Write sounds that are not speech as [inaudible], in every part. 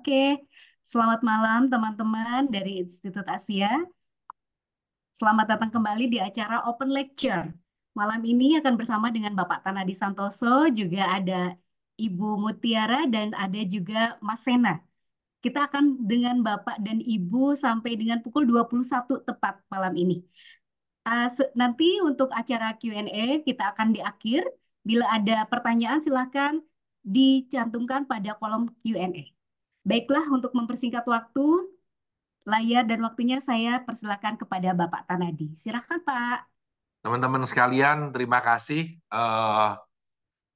Oke, selamat malam teman-teman dari Institut Asia. Selamat datang kembali di acara Open Lecture. Malam ini akan bersama dengan Bapak Tanadi Santoso, juga ada Ibu Mutiara, dan ada juga Mas Sena. Kita akan dengan Bapak dan Ibu sampai dengan pukul 21 tepat malam ini. Uh, nanti untuk acara Q&A kita akan di akhir. Bila ada pertanyaan silahkan dicantumkan pada kolom Q&A. Baiklah, untuk mempersingkat waktu, layar dan waktunya saya persilakan kepada Bapak Tanadi. Silakan Pak. Teman-teman sekalian, terima kasih. Eh, uh,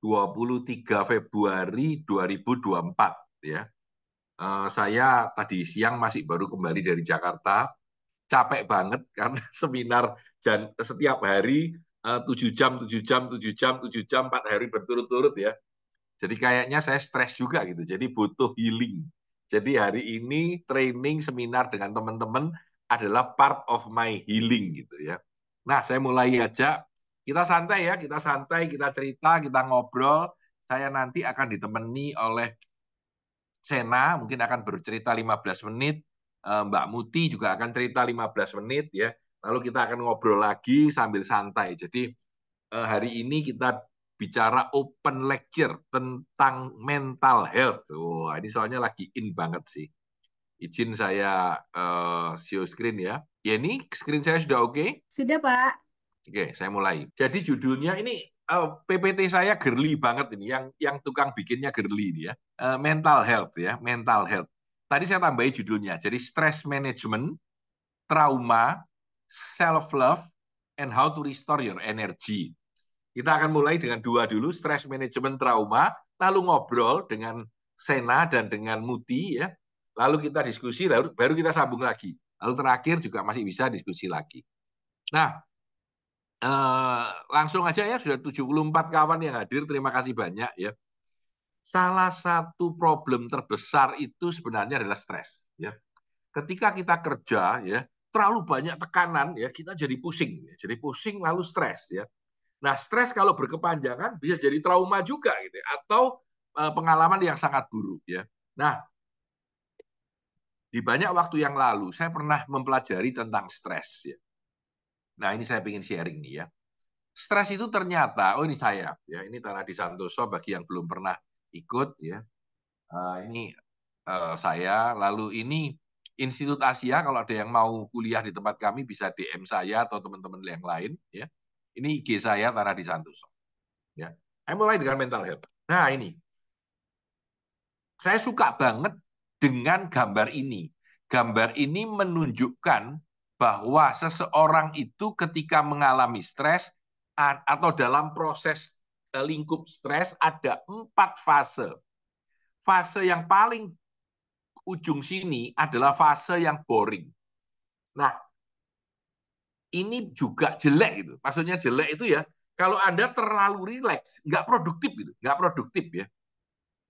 23 Februari 2024 ya. Uh, saya tadi siang masih baru kembali dari Jakarta. Capek banget [laughs] karena seminar dan setiap hari eh, uh, 7 jam, 7 jam, 7 jam, 7 jam, 4 hari berturut-turut ya. Jadi kayaknya saya stres juga gitu. Jadi butuh healing jadi hari ini training seminar dengan teman-teman adalah part of my healing gitu ya. Nah, saya mulai aja. Kita santai ya, kita santai, kita cerita, kita ngobrol. Saya nanti akan ditemani oleh Sena, mungkin akan bercerita 15 menit. Eh, Mbak Muti juga akan cerita 15 menit ya. Lalu kita akan ngobrol lagi sambil santai. Jadi eh, hari ini kita bicara open lecture tentang mental health. Wah, ini soalnya lagi in banget sih. Izin saya uh, eh, show screen ya. Ya ini screen saya sudah oke? Okay? Sudah, Pak. Oke, okay, saya mulai. Jadi judulnya ini uh, eh, PPT saya gerli banget ini yang yang tukang bikinnya gerli ini ya. Uh, mental health ya, mental health. Tadi saya tambahin judulnya. Jadi stress management, trauma, self love and how to restore your energy kita akan mulai dengan dua dulu, stress management trauma, lalu ngobrol dengan Sena dan dengan Muti ya. Lalu kita diskusi, lalu baru kita sambung lagi. Lalu terakhir juga masih bisa diskusi lagi. Nah, eh, langsung aja ya sudah 74 kawan yang hadir, terima kasih banyak ya. Salah satu problem terbesar itu sebenarnya adalah stres ya. Ketika kita kerja ya, terlalu banyak tekanan ya kita jadi pusing ya. jadi pusing lalu stres ya Nah, stres kalau berkepanjangan bisa jadi trauma juga gitu ya, atau eh, pengalaman yang sangat buruk ya. Nah, di banyak waktu yang lalu saya pernah mempelajari tentang stres ya. Nah, ini saya ingin sharing nih ya. Stres itu ternyata, oh ini saya ya, ini Tanah di Santoso bagi yang belum pernah ikut ya. Uh, ini uh, saya, lalu ini Institut Asia kalau ada yang mau kuliah di tempat kami bisa DM saya atau teman-teman yang lain ya ini IG saya Tara Santoso. Ya. Saya mulai dengan mental health. Nah, ini. Saya suka banget dengan gambar ini. Gambar ini menunjukkan bahwa seseorang itu ketika mengalami stres atau dalam proses eh, lingkup stres ada empat fase. Fase yang paling ujung sini adalah fase yang boring. Nah, ini juga jelek gitu. Maksudnya jelek itu ya kalau Anda terlalu rileks, nggak produktif gitu, nggak produktif ya.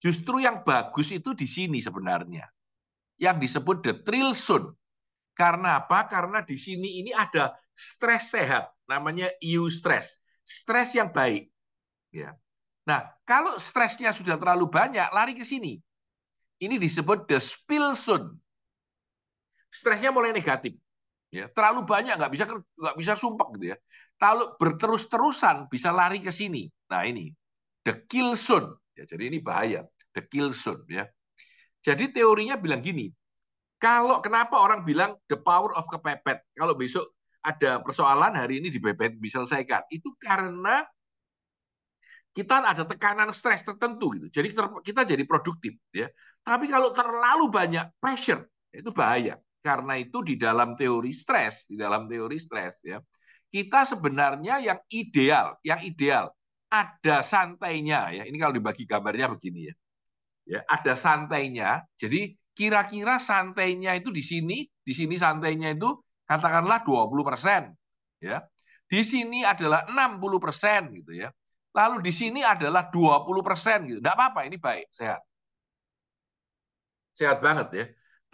Justru yang bagus itu di sini sebenarnya. Yang disebut the thrill zone. Karena apa? Karena di sini ini ada stres sehat, namanya EU stress. Stres yang baik. Ya. Nah, kalau stresnya sudah terlalu banyak, lari ke sini. Ini disebut the spill zone. Stresnya mulai negatif. Ya, terlalu banyak nggak bisa nggak bisa sumpek gitu ya. Kalau berterus-terusan bisa lari ke sini. Nah ini the kill zone. Ya, jadi ini bahaya the kill zone ya. Jadi teorinya bilang gini, kalau kenapa orang bilang the power of kepepet, kalau besok ada persoalan hari ini di dipepet selesaikan itu karena kita ada tekanan stres tertentu gitu. Jadi kita jadi produktif ya. Tapi kalau terlalu banyak pressure ya, itu bahaya. Karena itu di dalam teori stres, di dalam teori stres ya, kita sebenarnya yang ideal, yang ideal ada santainya ya. Ini kalau dibagi gambarnya begini ya. Ya, ada santainya. Jadi kira-kira santainya itu di sini, di sini santainya itu katakanlah 20%, ya. Di sini adalah 60% gitu ya. Lalu di sini adalah 20% gitu. Enggak apa-apa, ini baik, sehat sehat banget ya.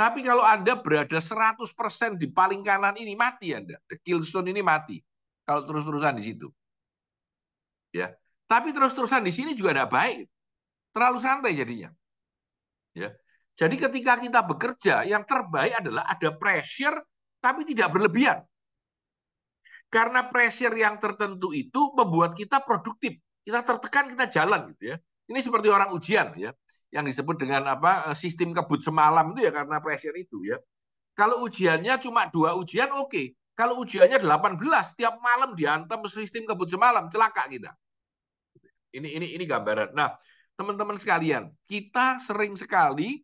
Tapi kalau Anda berada 100% di paling kanan ini, mati Anda. The kill zone ini mati. Kalau terus-terusan di situ. ya. Tapi terus-terusan di sini juga ada baik. Terlalu santai jadinya. ya. Jadi ketika kita bekerja, yang terbaik adalah ada pressure tapi tidak berlebihan. Karena pressure yang tertentu itu membuat kita produktif. Kita tertekan, kita jalan gitu ya. Ini seperti orang ujian ya yang disebut dengan apa eh, sistem kebut semalam itu ya karena pressure itu ya. Kalau ujiannya cuma dua ujian oke. Okay. Kalau ujiannya 18 tiap malam dihantam sistem kebut semalam celaka kita. Ini ini ini gambaran. Nah, teman-teman sekalian, kita sering sekali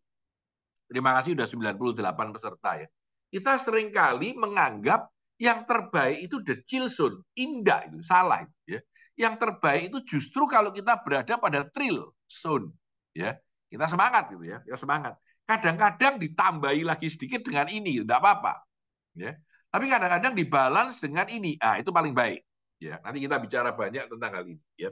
terima kasih sudah 98 peserta ya. Kita sering kali menganggap yang terbaik itu the chill zone indah itu salah ya. Yang terbaik itu justru kalau kita berada pada thrill zone ya. Kita semangat gitu ya, kita semangat. Kadang-kadang ditambahi lagi sedikit dengan ini, tidak ya, apa-apa. Ya. Tapi kadang-kadang dibalans dengan ini, ah itu paling baik. Ya, nanti kita bicara banyak tentang hal ini. Ya.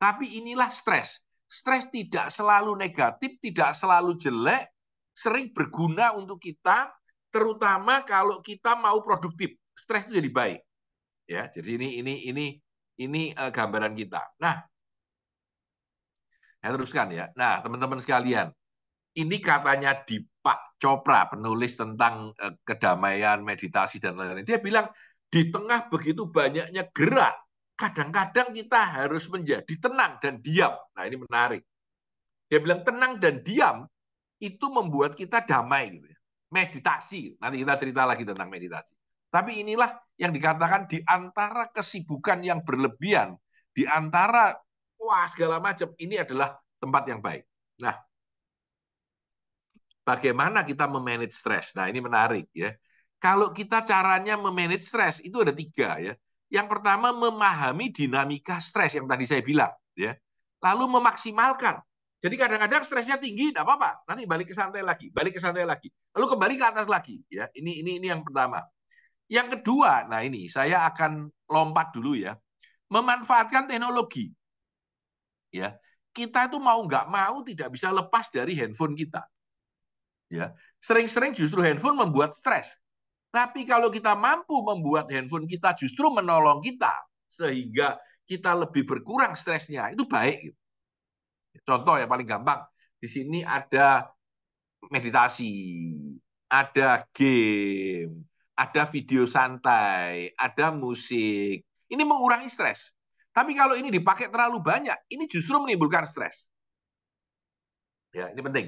Tapi inilah stres. Stres tidak selalu negatif, tidak selalu jelek, sering berguna untuk kita, terutama kalau kita mau produktif. Stres itu jadi baik. Ya, jadi ini ini ini ini eh, gambaran kita. Nah, saya teruskan ya. Nah, teman-teman sekalian, ini katanya di Pak Copra, penulis tentang eh, kedamaian, meditasi dan lain-lain. Dia bilang di tengah begitu banyaknya gerak, kadang-kadang kita harus menjadi tenang dan diam. Nah, ini menarik. Dia bilang tenang dan diam itu membuat kita damai gitu ya. Meditasi. Nanti kita cerita lagi tentang meditasi. Tapi inilah yang dikatakan di antara kesibukan yang berlebihan, di antara wah segala macam. Ini adalah tempat yang baik. Nah, bagaimana kita memanage stres? Nah, ini menarik ya. Kalau kita caranya memanage stres itu ada tiga ya. Yang pertama memahami dinamika stres yang tadi saya bilang ya. Lalu memaksimalkan. Jadi kadang-kadang stresnya tinggi, tidak apa-apa. Nanti balik ke santai lagi, balik ke santai lagi. Lalu kembali ke atas lagi ya. Ini ini ini yang pertama. Yang kedua, nah ini saya akan lompat dulu ya. Memanfaatkan teknologi ya kita itu mau nggak mau tidak bisa lepas dari handphone kita. Ya, sering-sering justru handphone membuat stres. Tapi kalau kita mampu membuat handphone kita justru menolong kita sehingga kita lebih berkurang stresnya, itu baik. Contoh yang paling gampang, di sini ada meditasi, ada game, ada video santai, ada musik. Ini mengurangi stres. Tapi kalau ini dipakai terlalu banyak, ini justru menimbulkan stres. Ya, ini penting.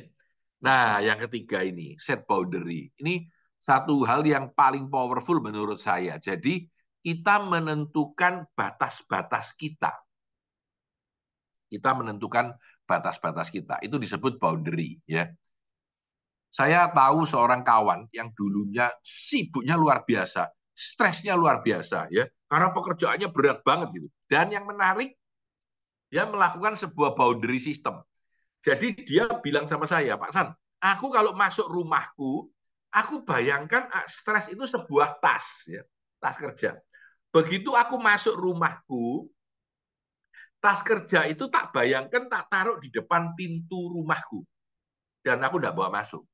Nah, yang ketiga ini set boundary. Ini satu hal yang paling powerful menurut saya. Jadi kita menentukan batas-batas kita. Kita menentukan batas-batas kita. Itu disebut boundary, ya. Saya tahu seorang kawan yang dulunya sibuknya luar biasa, stresnya luar biasa, ya. Karena pekerjaannya berat banget gitu. Dan yang menarik, dia melakukan sebuah boundary system. Jadi dia bilang sama saya, Pak San, aku kalau masuk rumahku, aku bayangkan ah, stres itu sebuah tas, ya, tas kerja. Begitu aku masuk rumahku, tas kerja itu tak bayangkan tak taruh di depan pintu rumahku. Dan aku tidak bawa masuk.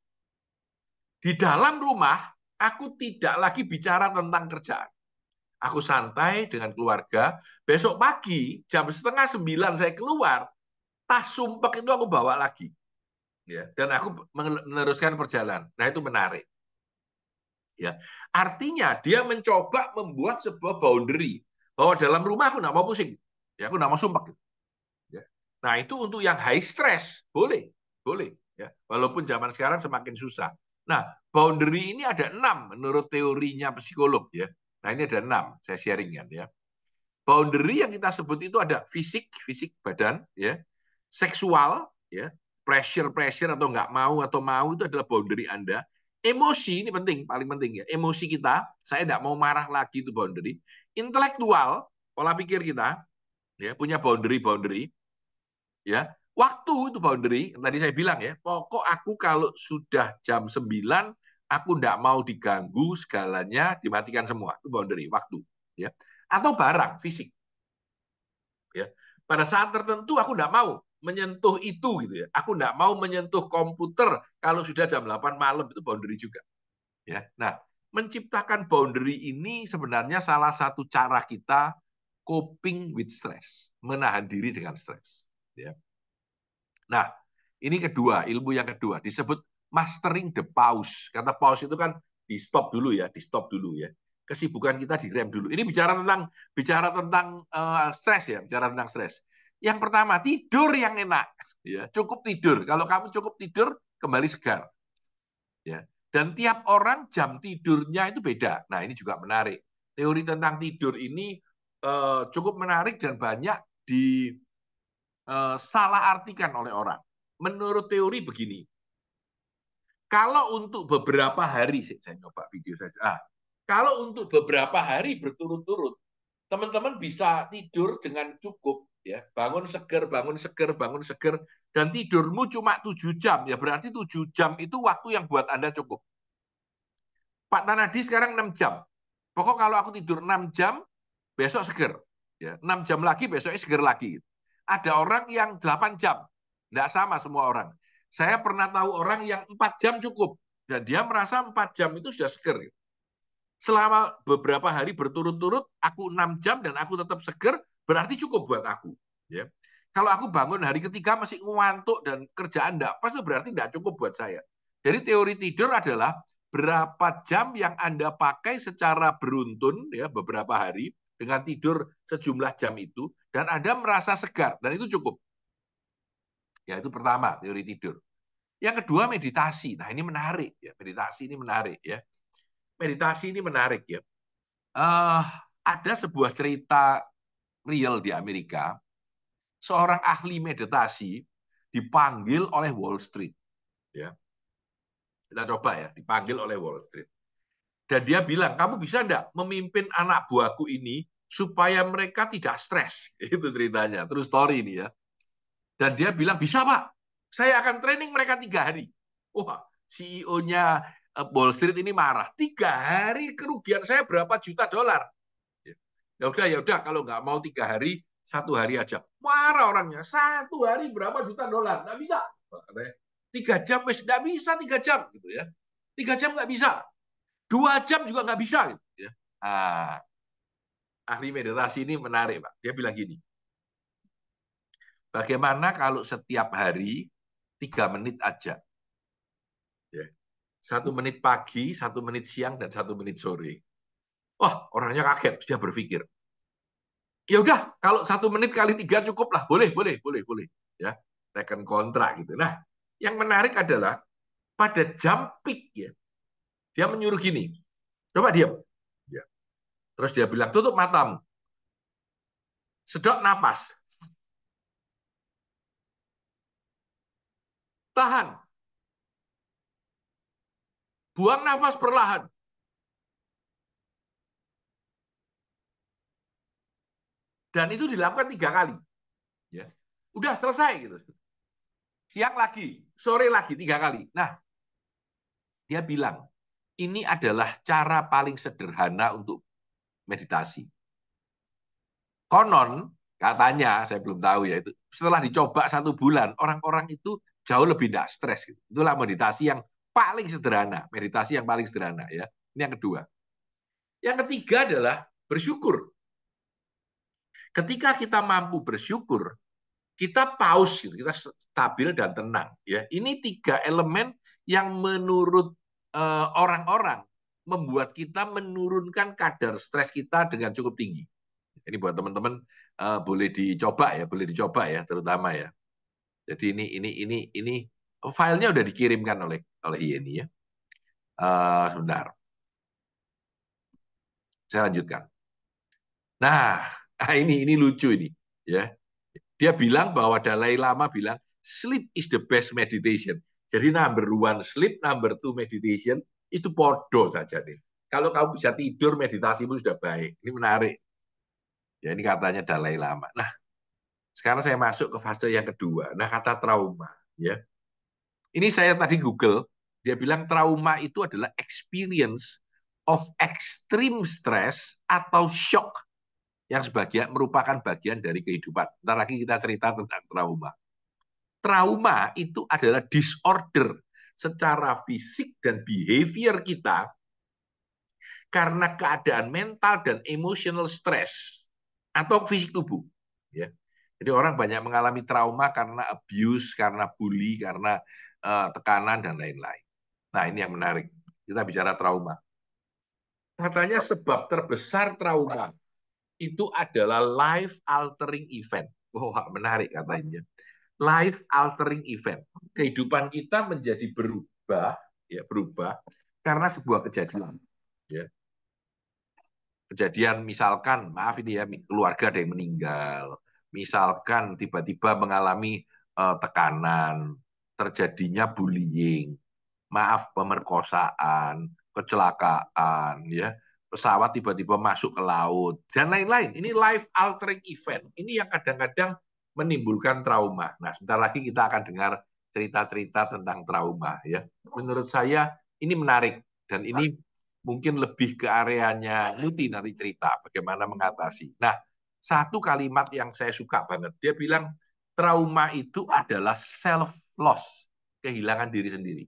Di dalam rumah, aku tidak lagi bicara tentang kerjaan. Aku santai dengan keluarga. Besok pagi jam setengah sembilan saya keluar, tas sumpek itu aku bawa lagi. Ya, dan aku meneruskan perjalanan. Nah itu menarik. Ya, artinya dia mencoba membuat sebuah boundary bahwa dalam rumah aku nggak mau pusing, ya aku nggak mau sumpek. Ya. Nah itu untuk yang high stress boleh, boleh. Ya, walaupun zaman sekarang semakin susah. Nah boundary ini ada enam menurut teorinya psikolog ya. Nah ini ada enam, saya sharingkan ya. Boundary yang kita sebut itu ada fisik, fisik badan, ya, seksual, ya, pressure, pressure atau nggak mau atau mau itu adalah boundary Anda. Emosi ini penting, paling penting ya. Emosi kita, saya nggak mau marah lagi itu boundary. Intelektual, pola pikir kita, ya, punya boundary, boundary, ya. Waktu itu boundary, tadi saya bilang ya, pokok aku kalau sudah jam 9 aku tidak mau diganggu segalanya dimatikan semua itu boundary waktu ya atau barang fisik ya pada saat tertentu aku tidak mau menyentuh itu gitu ya aku tidak mau menyentuh komputer kalau sudah jam 8 malam itu boundary juga ya nah menciptakan boundary ini sebenarnya salah satu cara kita coping with stress menahan diri dengan stress, ya nah ini kedua ilmu yang kedua disebut mastering the pause. Kata pause itu kan di stop dulu ya, di stop dulu ya. Kesibukan kita di rem dulu. Ini bicara tentang bicara tentang uh, eh, stres ya, bicara tentang stres. Yang pertama tidur yang enak, ya cukup tidur. Kalau kamu cukup tidur kembali segar, ya. Dan tiap orang jam tidurnya itu beda. Nah ini juga menarik. Teori tentang tidur ini uh, cukup menarik dan banyak disalah eh, uh, artikan oleh orang. Menurut teori begini, kalau untuk beberapa hari, saya nyoba video saja. Ah, kalau untuk beberapa hari berturut-turut, teman-teman bisa tidur dengan cukup, ya bangun seger, bangun seger, bangun seger, dan tidurmu cuma tujuh jam, ya berarti tujuh jam itu waktu yang buat Anda cukup. Pak Tanadi sekarang enam jam. Pokok kalau aku tidur enam jam, besok seger. Ya, 6 jam lagi, besoknya seger lagi. Ada orang yang delapan jam. Tidak sama semua orang. Saya pernah tahu orang yang empat jam cukup dan dia merasa empat jam itu sudah seger. Selama beberapa hari berturut-turut aku enam jam dan aku tetap seger berarti cukup buat aku. Ya. Kalau aku bangun hari ketiga masih ngantuk dan kerjaan tidak pas, berarti tidak cukup buat saya. Jadi teori tidur adalah berapa jam yang Anda pakai secara beruntun ya beberapa hari dengan tidur sejumlah jam itu dan Anda merasa segar dan itu cukup. Ya itu pertama teori tidur. Yang kedua meditasi. Nah ini menarik ya meditasi ini menarik ya. Meditasi ini menarik ya. Uh, ada sebuah cerita real di Amerika. Seorang ahli meditasi dipanggil oleh Wall Street. Ya. Kita coba ya, dipanggil oleh Wall Street. Dan dia bilang, kamu bisa enggak memimpin anak buahku ini supaya mereka tidak stres? [laughs] Itu ceritanya, terus story ini ya. Dan dia bilang, bisa Pak, saya akan training mereka tiga hari. Wah, CEO-nya eh, Wall Street ini marah. Tiga hari kerugian saya berapa juta dolar? Ya, ya udah, ya udah. Kalau nggak mau tiga hari, satu hari aja. Marah orangnya. Satu hari berapa juta dolar? Nggak bisa. Tiga jam, wes nggak bisa tiga jam gitu ya. Tiga jam nggak bisa. Dua jam juga nggak bisa gitu ya. Ah, ahli meditasi ini menarik, Pak. Dia bilang gini, Bagaimana kalau setiap hari tiga menit aja? Ya, satu menit pagi, satu menit siang, dan satu menit sore. Wah, orangnya kaget, dia berpikir. Ya udah, kalau satu menit kali tiga cukup lah, boleh, boleh, boleh, boleh. Ya, tekan kontrak gitu. Nah, yang menarik adalah pada jam peak ya, dia menyuruh gini, coba diam. Ya. Terus dia bilang tutup matamu, sedot napas, Tahan. Buang nafas perlahan. Dan itu dilakukan tiga kali. Ya. Udah selesai gitu. Siang lagi, sore lagi, tiga kali. Nah, dia bilang, ini adalah cara paling sederhana untuk meditasi. Konon, katanya, saya belum tahu ya, itu setelah dicoba satu bulan, orang-orang itu jauh lebih tidak stres. Gitu. Itulah meditasi yang paling sederhana, meditasi yang paling sederhana ya. Ini yang kedua. Yang ketiga adalah bersyukur. Ketika kita mampu bersyukur, kita paus gitu, kita stabil dan tenang ya. Ini tiga elemen yang menurut eh, orang-orang uh, membuat kita menurunkan kadar stres kita dengan cukup tinggi. Ini buat teman-teman uh, boleh dicoba ya, boleh dicoba ya, terutama ya. Jadi ini ini ini ini oh, filenya udah dikirimkan oleh oleh Yeni ya. Uh, sebentar. Saya lanjutkan. Nah, ah, ini ini lucu ini ya. Dia bilang bahwa Dalai Lama bilang sleep is the best meditation. Jadi number one sleep, number two meditation itu podo saja nih. Kalau kamu bisa tidur, meditasimu sudah baik. Ini menarik. Ya ini katanya Dalai Lama. Nah, sekarang saya masuk ke fase yang kedua. Nah, kata trauma, ya. Ini saya tadi Google, dia bilang trauma itu adalah experience of extreme stress atau shock yang sebagian merupakan bagian dari kehidupan. Ntar lagi kita cerita tentang trauma. Trauma itu adalah disorder secara fisik dan behavior kita karena keadaan mental dan emotional stress atau fisik tubuh. Ya. Jadi orang banyak mengalami trauma karena abuse, karena bully, karena uh, tekanan dan lain-lain. Nah, ini yang menarik. Kita bicara trauma. Katanya sebab terbesar trauma itu adalah life altering event. Wah, oh, menarik katanya. Life altering event. Kehidupan kita menjadi berubah, ya berubah karena sebuah kejadian. Ya. Kejadian misalkan, maaf ini ya, keluarga ada yang meninggal, misalkan tiba-tiba mengalami uh, tekanan, terjadinya bullying, maaf pemerkosaan, kecelakaan, ya pesawat tiba-tiba masuk ke laut dan lain-lain. Ini life altering event. Ini yang kadang-kadang menimbulkan trauma. Nah, sebentar lagi kita akan dengar cerita-cerita tentang trauma ya. Menurut saya ini menarik dan ini mungkin lebih ke areanya Luti nanti cerita bagaimana mengatasi. Nah, satu kalimat yang saya suka banget. Dia bilang trauma itu adalah self loss, kehilangan diri sendiri.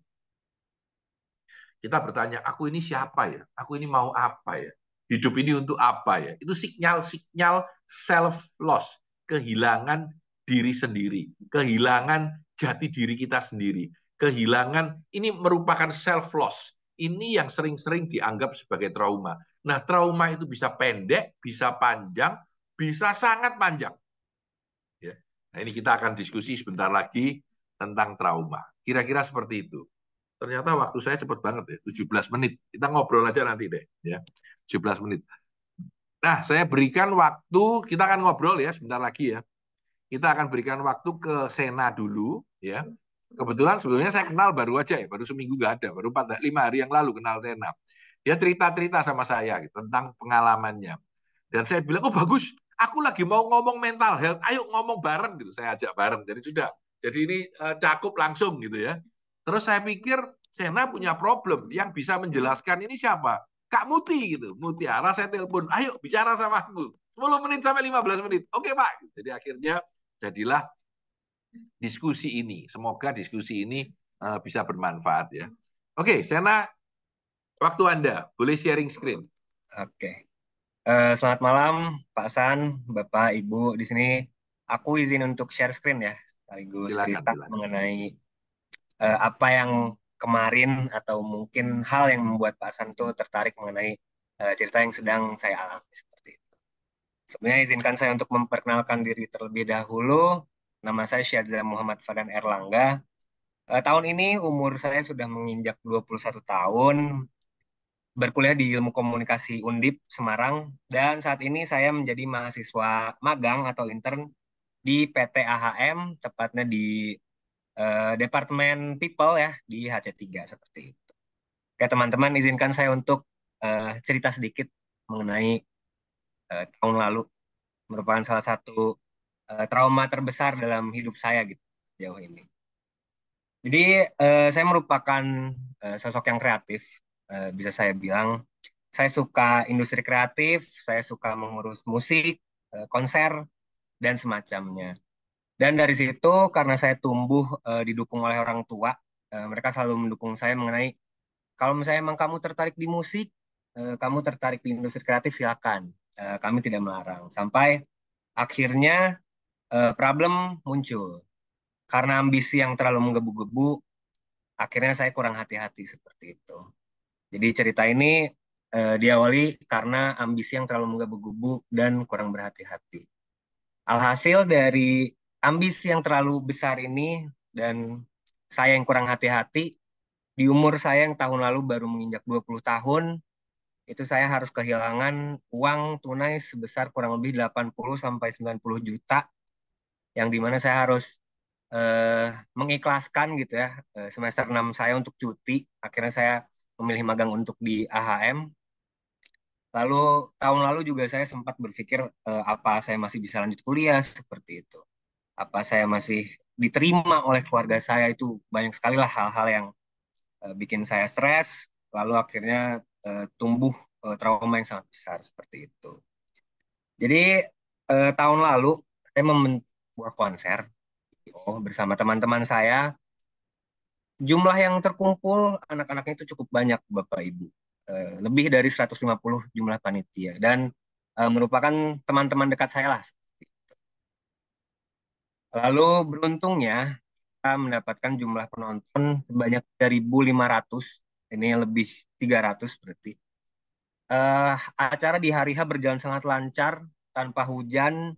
Kita bertanya, aku ini siapa ya? Aku ini mau apa ya? Hidup ini untuk apa ya? Itu sinyal-sinyal self loss, kehilangan diri sendiri, kehilangan jati diri kita sendiri, kehilangan ini merupakan self loss. Ini yang sering-sering dianggap sebagai trauma. Nah, trauma itu bisa pendek, bisa panjang, bisa sangat panjang. Ya. Nah, ini kita akan diskusi sebentar lagi tentang trauma. Kira-kira seperti itu. Ternyata waktu saya cepat banget ya, 17 menit. Kita ngobrol aja nanti deh, ya. 17 menit. Nah, saya berikan waktu, kita akan ngobrol ya sebentar lagi ya. Kita akan berikan waktu ke Sena dulu ya. Kebetulan sebelumnya saya kenal baru aja ya, baru seminggu gak ada, baru 4, 5 hari yang lalu kenal Sena. Dia cerita-cerita sama saya gitu, tentang pengalamannya. Dan saya bilang, oh bagus, aku lagi mau ngomong mental health, ayo ngomong bareng gitu, saya ajak bareng. Jadi sudah, jadi ini eh, cakup langsung gitu ya. Terus saya pikir Sena punya problem yang bisa menjelaskan ini siapa? Kak Muti gitu, Mutiara saya telepon, ayo bicara sama aku. 10 menit sampai 15 menit. Oke Pak. Jadi akhirnya jadilah diskusi ini. Semoga diskusi ini uh, bisa bermanfaat ya. Oke, Sena, waktu Anda. Boleh sharing screen. Oke. Eh, selamat malam, Pak San, Bapak, Ibu. Di sini aku izin untuk share screen ya, sekaligus silakan, cerita silakan. mengenai uh, apa yang kemarin atau mungkin hal yang membuat Pak San tuh tertarik mengenai uh, cerita yang sedang saya alami seperti itu. Sebenarnya izinkan saya untuk memperkenalkan diri terlebih dahulu. Nama saya Syadza Muhammad Fadan Erlangga. Uh, tahun ini umur saya sudah menginjak 21 tahun berkuliah di Ilmu Komunikasi Undip Semarang dan saat ini saya menjadi mahasiswa magang atau intern di PT AHM tepatnya di uh, Departemen People ya di HC3 seperti itu. Oke teman-teman izinkan saya untuk uh, cerita sedikit mengenai uh, tahun lalu merupakan salah satu uh, trauma terbesar dalam hidup saya gitu jauh ini. Jadi uh, saya merupakan uh, sosok yang kreatif Eh, bisa saya bilang saya suka industri kreatif, saya suka mengurus musik, eh, konser dan semacamnya. Dan dari situ karena saya tumbuh eh, didukung oleh orang tua, mereka selalu mendukung saya mengenai kalau misalnya emang kamu tertarik di musik, kamu tertarik di industri kreatif silakan. kami tidak melarang. Sampai akhirnya problem muncul karena ambisi yang terlalu menggebu-gebu akhirnya saya kurang hati-hati seperti itu jadi cerita ini uh, diawali karena ambisi yang terlalu menggebu-gebu dan kurang berhati-hati. Alhasil dari ambisi yang terlalu besar ini dan saya yang kurang hati-hati, di umur saya yang tahun lalu baru menginjak 20 tahun, itu saya harus kehilangan uang tunai sebesar kurang lebih 80 sampai 90 juta yang dimana saya harus uh, mengikhlaskan gitu ya eh, semester 6 saya untuk cuti akhirnya saya memilih magang untuk di AHM. Lalu tahun lalu juga saya sempat berpikir eh, apa saya masih bisa lanjut kuliah seperti itu. Apa saya masih diterima oleh keluarga saya itu banyak sekali lah hal-hal yang eh, bikin saya stres. Lalu akhirnya eh, tumbuh eh, trauma yang sangat besar seperti itu. Jadi eh, tahun lalu saya membuat konser oh, bersama teman-teman saya jumlah yang terkumpul anak-anaknya itu cukup banyak Bapak Ibu. Eh, lebih dari 150 jumlah panitia dan eh, merupakan teman-teman dekat saya lah. Lalu beruntungnya kita mendapatkan jumlah penonton sebanyak 3.500. Ini lebih 300 berarti. Uh, acara di hari H berjalan sangat lancar tanpa hujan,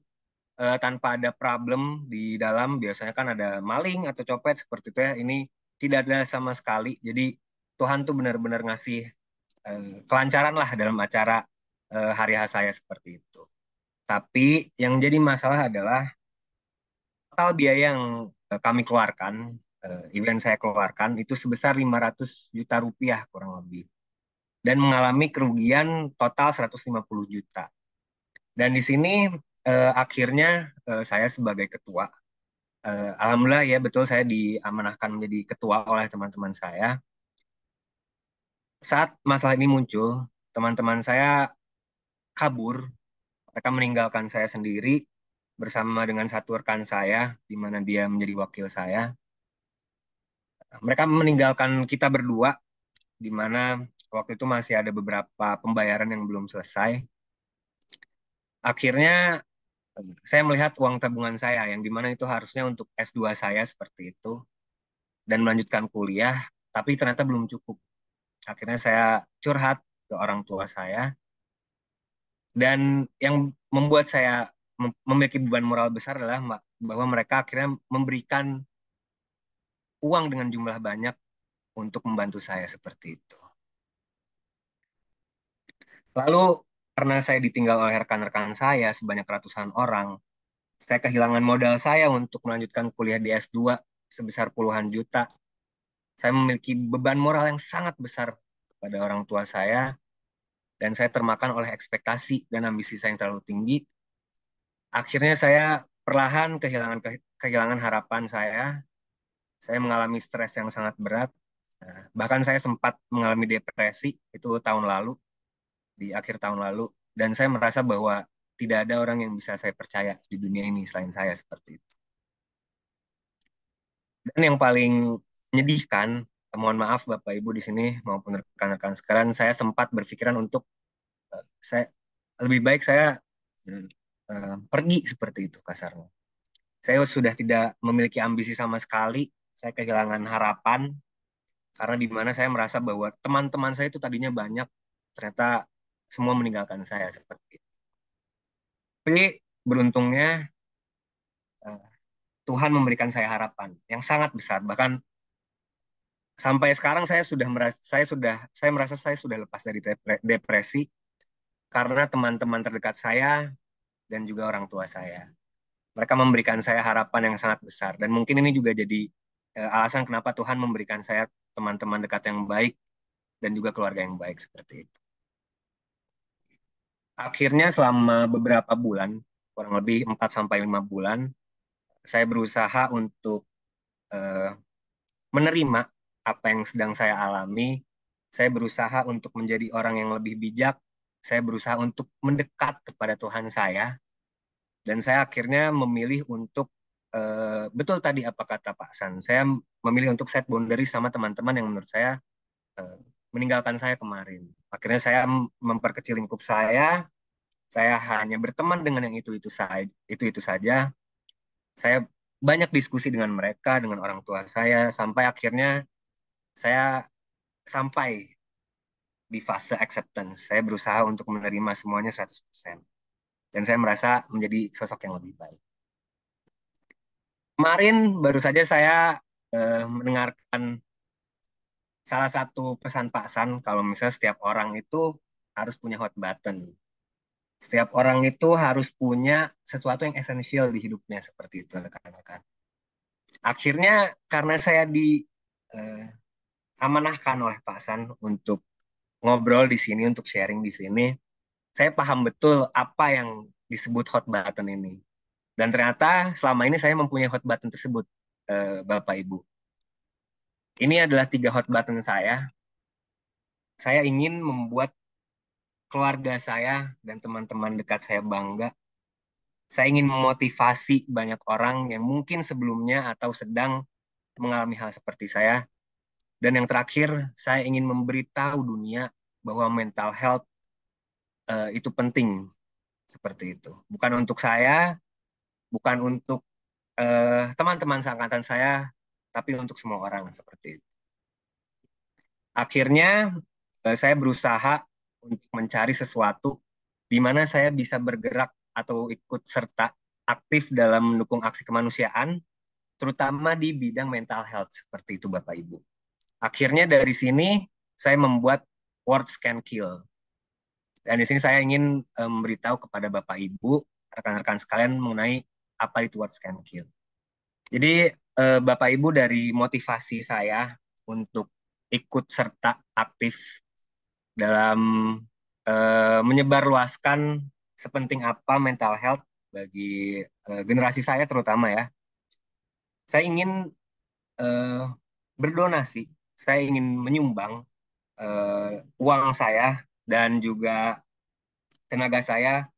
uh, tanpa ada problem di dalam. Biasanya kan ada maling atau copet seperti itu ya. Ini tidak ada sama sekali. Jadi Tuhan tuh benar-benar ngasih eh, kelancaran lah dalam acara eh, hari khas saya seperti itu. Tapi yang jadi masalah adalah total biaya yang eh, kami keluarkan, eh, event saya keluarkan itu sebesar 500 juta rupiah kurang lebih. Dan mengalami kerugian total 150 juta. Dan di sini eh, akhirnya eh, saya sebagai ketua uh, alhamdulillah ya betul saya diamanahkan menjadi ketua oleh teman-teman saya. Saat masalah ini muncul, teman-teman saya kabur, mereka meninggalkan saya sendiri bersama dengan satu rekan saya, di mana dia menjadi wakil saya. Mereka meninggalkan kita berdua, di mana waktu itu masih ada beberapa pembayaran yang belum selesai. Akhirnya saya melihat uang tabungan saya yang dimana itu harusnya untuk S2 saya seperti itu dan melanjutkan kuliah tapi ternyata belum cukup akhirnya saya curhat ke orang tua saya dan yang membuat saya memiliki beban moral besar adalah bahwa mereka akhirnya memberikan uang dengan jumlah banyak untuk membantu saya seperti itu. Lalu karena saya ditinggal oleh rekan-rekan saya sebanyak ratusan orang, saya kehilangan modal saya untuk melanjutkan kuliah di S2 sebesar puluhan juta. Saya memiliki beban moral yang sangat besar kepada orang tua saya, dan saya termakan oleh ekspektasi dan ambisi saya yang terlalu tinggi. Akhirnya saya perlahan kehilangan kehilangan harapan saya. Saya mengalami stres yang sangat berat, nah, bahkan saya sempat mengalami depresi itu tahun lalu di akhir tahun lalu dan saya merasa bahwa tidak ada orang yang bisa saya percaya di dunia ini selain saya seperti itu. Dan yang paling menyedihkan, mohon maaf Bapak Ibu di sini maupun rekan-rekan sekarang saya sempat berpikiran untuk uh, saya lebih baik saya uh, pergi seperti itu kasarnya. Saya sudah tidak memiliki ambisi sama sekali, saya kehilangan harapan karena di mana saya merasa bahwa teman-teman saya itu tadinya banyak ternyata semua meninggalkan saya seperti itu. Tapi beruntungnya eh, Tuhan memberikan saya harapan yang sangat besar. Bahkan sampai sekarang saya sudah merasa saya sudah saya merasa saya sudah lepas dari depresi karena teman-teman terdekat saya dan juga orang tua saya. Mereka memberikan saya harapan yang sangat besar dan mungkin ini juga jadi eh, alasan kenapa Tuhan memberikan saya teman-teman dekat yang baik dan juga keluarga yang baik seperti itu akhirnya selama beberapa bulan, kurang lebih 4 sampai lima bulan, saya berusaha untuk uh, menerima apa yang sedang saya alami. Saya berusaha untuk menjadi orang yang lebih bijak. Saya berusaha untuk mendekat kepada Tuhan saya. Dan saya akhirnya memilih untuk uh, betul tadi apa kata Pak San. Saya memilih untuk set boundary sama teman-teman yang menurut saya uh, meninggalkan saya kemarin. Akhirnya saya memperkecil lingkup saya. Saya hanya berteman dengan yang itu-itu saja, itu-itu saja. Saya banyak diskusi dengan mereka, dengan orang tua saya sampai akhirnya saya sampai di fase acceptance. Saya berusaha untuk menerima semuanya 100%. Dan saya merasa menjadi sosok yang lebih baik. Kemarin baru saja saya eh, mendengarkan salah satu pesan Pak San kalau misalnya setiap orang itu harus punya hot button. Setiap orang itu harus punya sesuatu yang esensial di hidupnya seperti itu rekan-rekan. Akhirnya karena saya di eh, amanahkan oleh Pak San untuk ngobrol di sini, untuk sharing di sini, saya paham betul apa yang disebut hot button ini. Dan ternyata selama ini saya mempunyai hot button tersebut, eh, Bapak Ibu ini adalah tiga hot button saya. Saya ingin membuat keluarga saya dan teman-teman dekat saya bangga. Saya ingin memotivasi banyak orang yang mungkin sebelumnya atau sedang mengalami hal seperti saya. Dan yang terakhir, saya ingin memberitahu dunia bahwa mental health uh, itu penting seperti itu. Bukan untuk saya, bukan untuk eh, teman-teman uh, seangkatan saya, tapi untuk semua orang seperti itu. Akhirnya eh, saya berusaha untuk mencari sesuatu di mana saya bisa bergerak atau ikut serta aktif dalam mendukung aksi kemanusiaan, terutama di bidang mental health seperti itu Bapak Ibu. Akhirnya dari sini saya membuat Words Can Kill. Dan di sini saya ingin eh, memberitahu kepada Bapak Ibu, rekan-rekan sekalian mengenai apa itu Words Can Kill. Jadi uh, Bapak Ibu dari motivasi saya untuk ikut serta aktif dalam uh, menyebarluaskan sepenting apa mental health bagi uh, generasi saya terutama ya. Saya ingin uh, berdonasi, saya ingin menyumbang uh, uang saya dan juga tenaga saya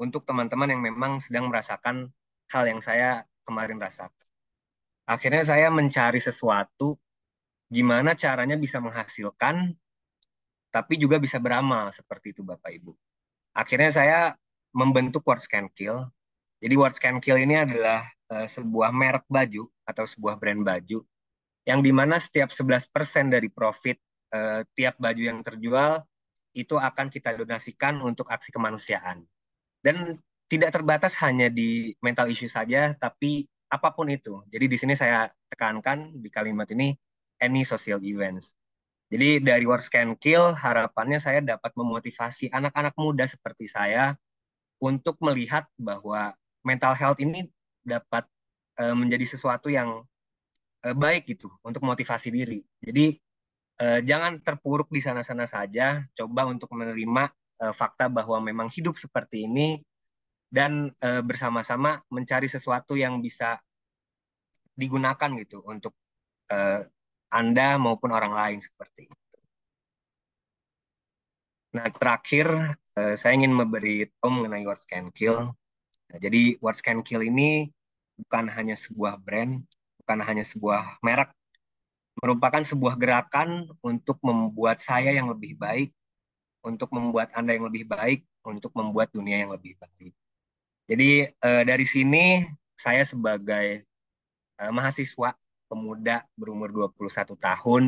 untuk teman-teman yang memang sedang merasakan hal yang saya kemarin rasakan akhirnya saya mencari sesuatu gimana caranya bisa menghasilkan tapi juga bisa beramal seperti itu Bapak Ibu. Akhirnya saya membentuk Word Scan Kill. Jadi Word Scan Kill ini adalah uh, sebuah merek baju atau sebuah brand baju yang dimana setiap 11% dari profit uh, tiap baju yang terjual itu akan kita donasikan untuk aksi kemanusiaan. Dan tidak terbatas hanya di mental issue saja, tapi apapun itu. Jadi di sini saya tekankan di kalimat ini any social events. Jadi dari Words Can Kill harapannya saya dapat memotivasi anak-anak muda seperti saya untuk melihat bahwa mental health ini dapat eh, menjadi sesuatu yang eh, baik gitu untuk motivasi diri. Jadi eh, jangan terpuruk di sana-sana saja, coba untuk menerima fakta bahwa memang hidup seperti ini dan e, bersama-sama mencari sesuatu yang bisa digunakan gitu untuk e, Anda maupun orang lain seperti itu. Nah, terakhir e, saya ingin memberi tahu mengenai Words Can Kill. Nah, jadi Words Can Kill ini bukan hanya sebuah brand, bukan hanya sebuah merek, merupakan sebuah gerakan untuk membuat saya yang lebih baik, untuk membuat Anda yang lebih baik, untuk membuat dunia yang lebih baik. Jadi uh, dari sini saya sebagai uh, mahasiswa pemuda berumur 21 tahun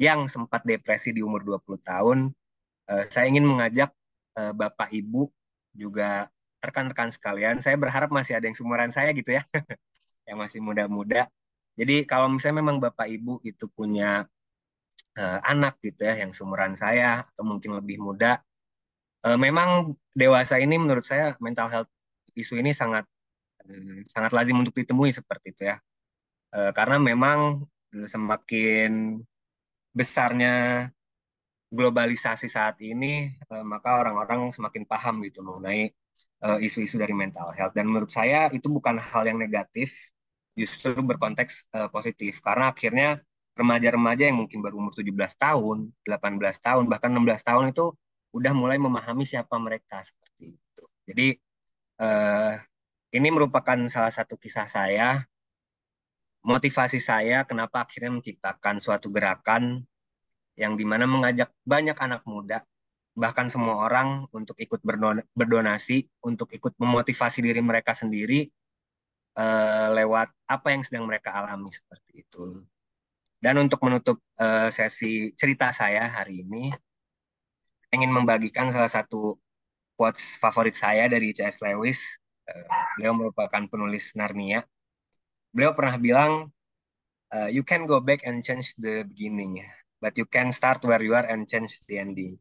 yang sempat depresi di umur 20 tahun, uh, saya ingin mengajak uh, Bapak Ibu juga rekan-rekan sekalian, saya berharap masih ada yang seumuran saya gitu ya, [laughs] yang masih muda-muda. Jadi kalau misalnya memang Bapak Ibu itu punya uh, anak gitu ya, yang seumuran saya atau mungkin lebih muda, uh, memang dewasa ini menurut saya mental health isu ini sangat eh, sangat lazim untuk ditemui seperti itu ya. Eh, karena memang eh, semakin besarnya globalisasi saat ini, maka orang-orang semakin paham gitu mengenai isu-isu dari mental health. Dan menurut saya itu bukan hal yang negatif, justru berkonteks positif. Karena akhirnya remaja-remaja yang mungkin berumur 17 tahun, 18 tahun, bahkan 16 tahun itu udah mulai memahami siapa mereka seperti itu. Jadi uh, ini merupakan salah satu kisah saya, motivasi saya kenapa akhirnya menciptakan suatu gerakan yang dimana mengajak banyak anak muda, bahkan semua orang untuk ikut berdonasi, untuk ikut memotivasi diri mereka sendiri uh, lewat apa yang sedang mereka alami seperti itu. Dan untuk menutup uh, sesi cerita saya hari ini, ingin membagikan salah satu quotes favorit saya dari C.S. Lewis. Eh, beliau merupakan penulis Narnia. Beliau pernah bilang, eh, "You can go back and change the beginning, but you can start where you are and change the ending."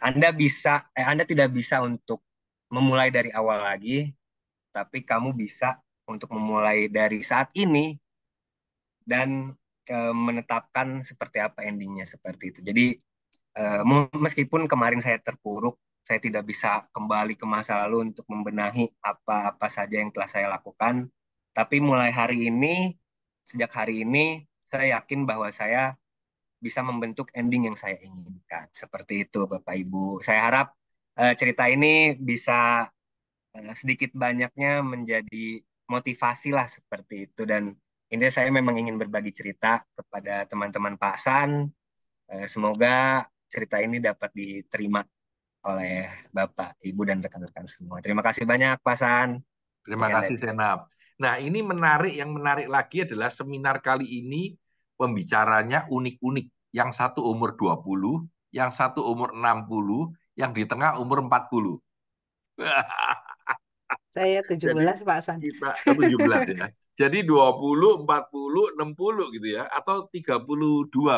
Anda bisa, eh, Anda tidak bisa untuk memulai dari awal lagi, tapi kamu bisa untuk memulai dari saat ini dan uh, menetapkan seperti apa endingnya seperti itu. Jadi uh, meskipun kemarin saya terpuruk saya tidak bisa kembali ke masa lalu untuk membenahi apa-apa saja yang telah saya lakukan. Tapi mulai hari ini, sejak hari ini, saya yakin bahwa saya bisa membentuk ending yang saya inginkan. Seperti itu, Bapak Ibu. Saya harap uh, cerita ini bisa uh, sedikit banyaknya menjadi motivasi lah seperti itu. Dan ini saya memang ingin berbagi cerita kepada teman-teman pasan. Uh, eh, semoga cerita ini dapat diterima oleh Bapak, Ibu, dan rekan-rekan semua. Terima kasih banyak, Pak San. Terima Sekian kasih, ya. Senap. Nah, ini menarik. Yang menarik lagi adalah seminar kali ini pembicaranya unik-unik. Yang satu umur 20, yang satu umur 60, yang di tengah umur 40. [laughs] Saya 17, Jadi, Pak San. Kita, 17 ya. [laughs] Jadi 20, 40, 60 gitu ya, atau 32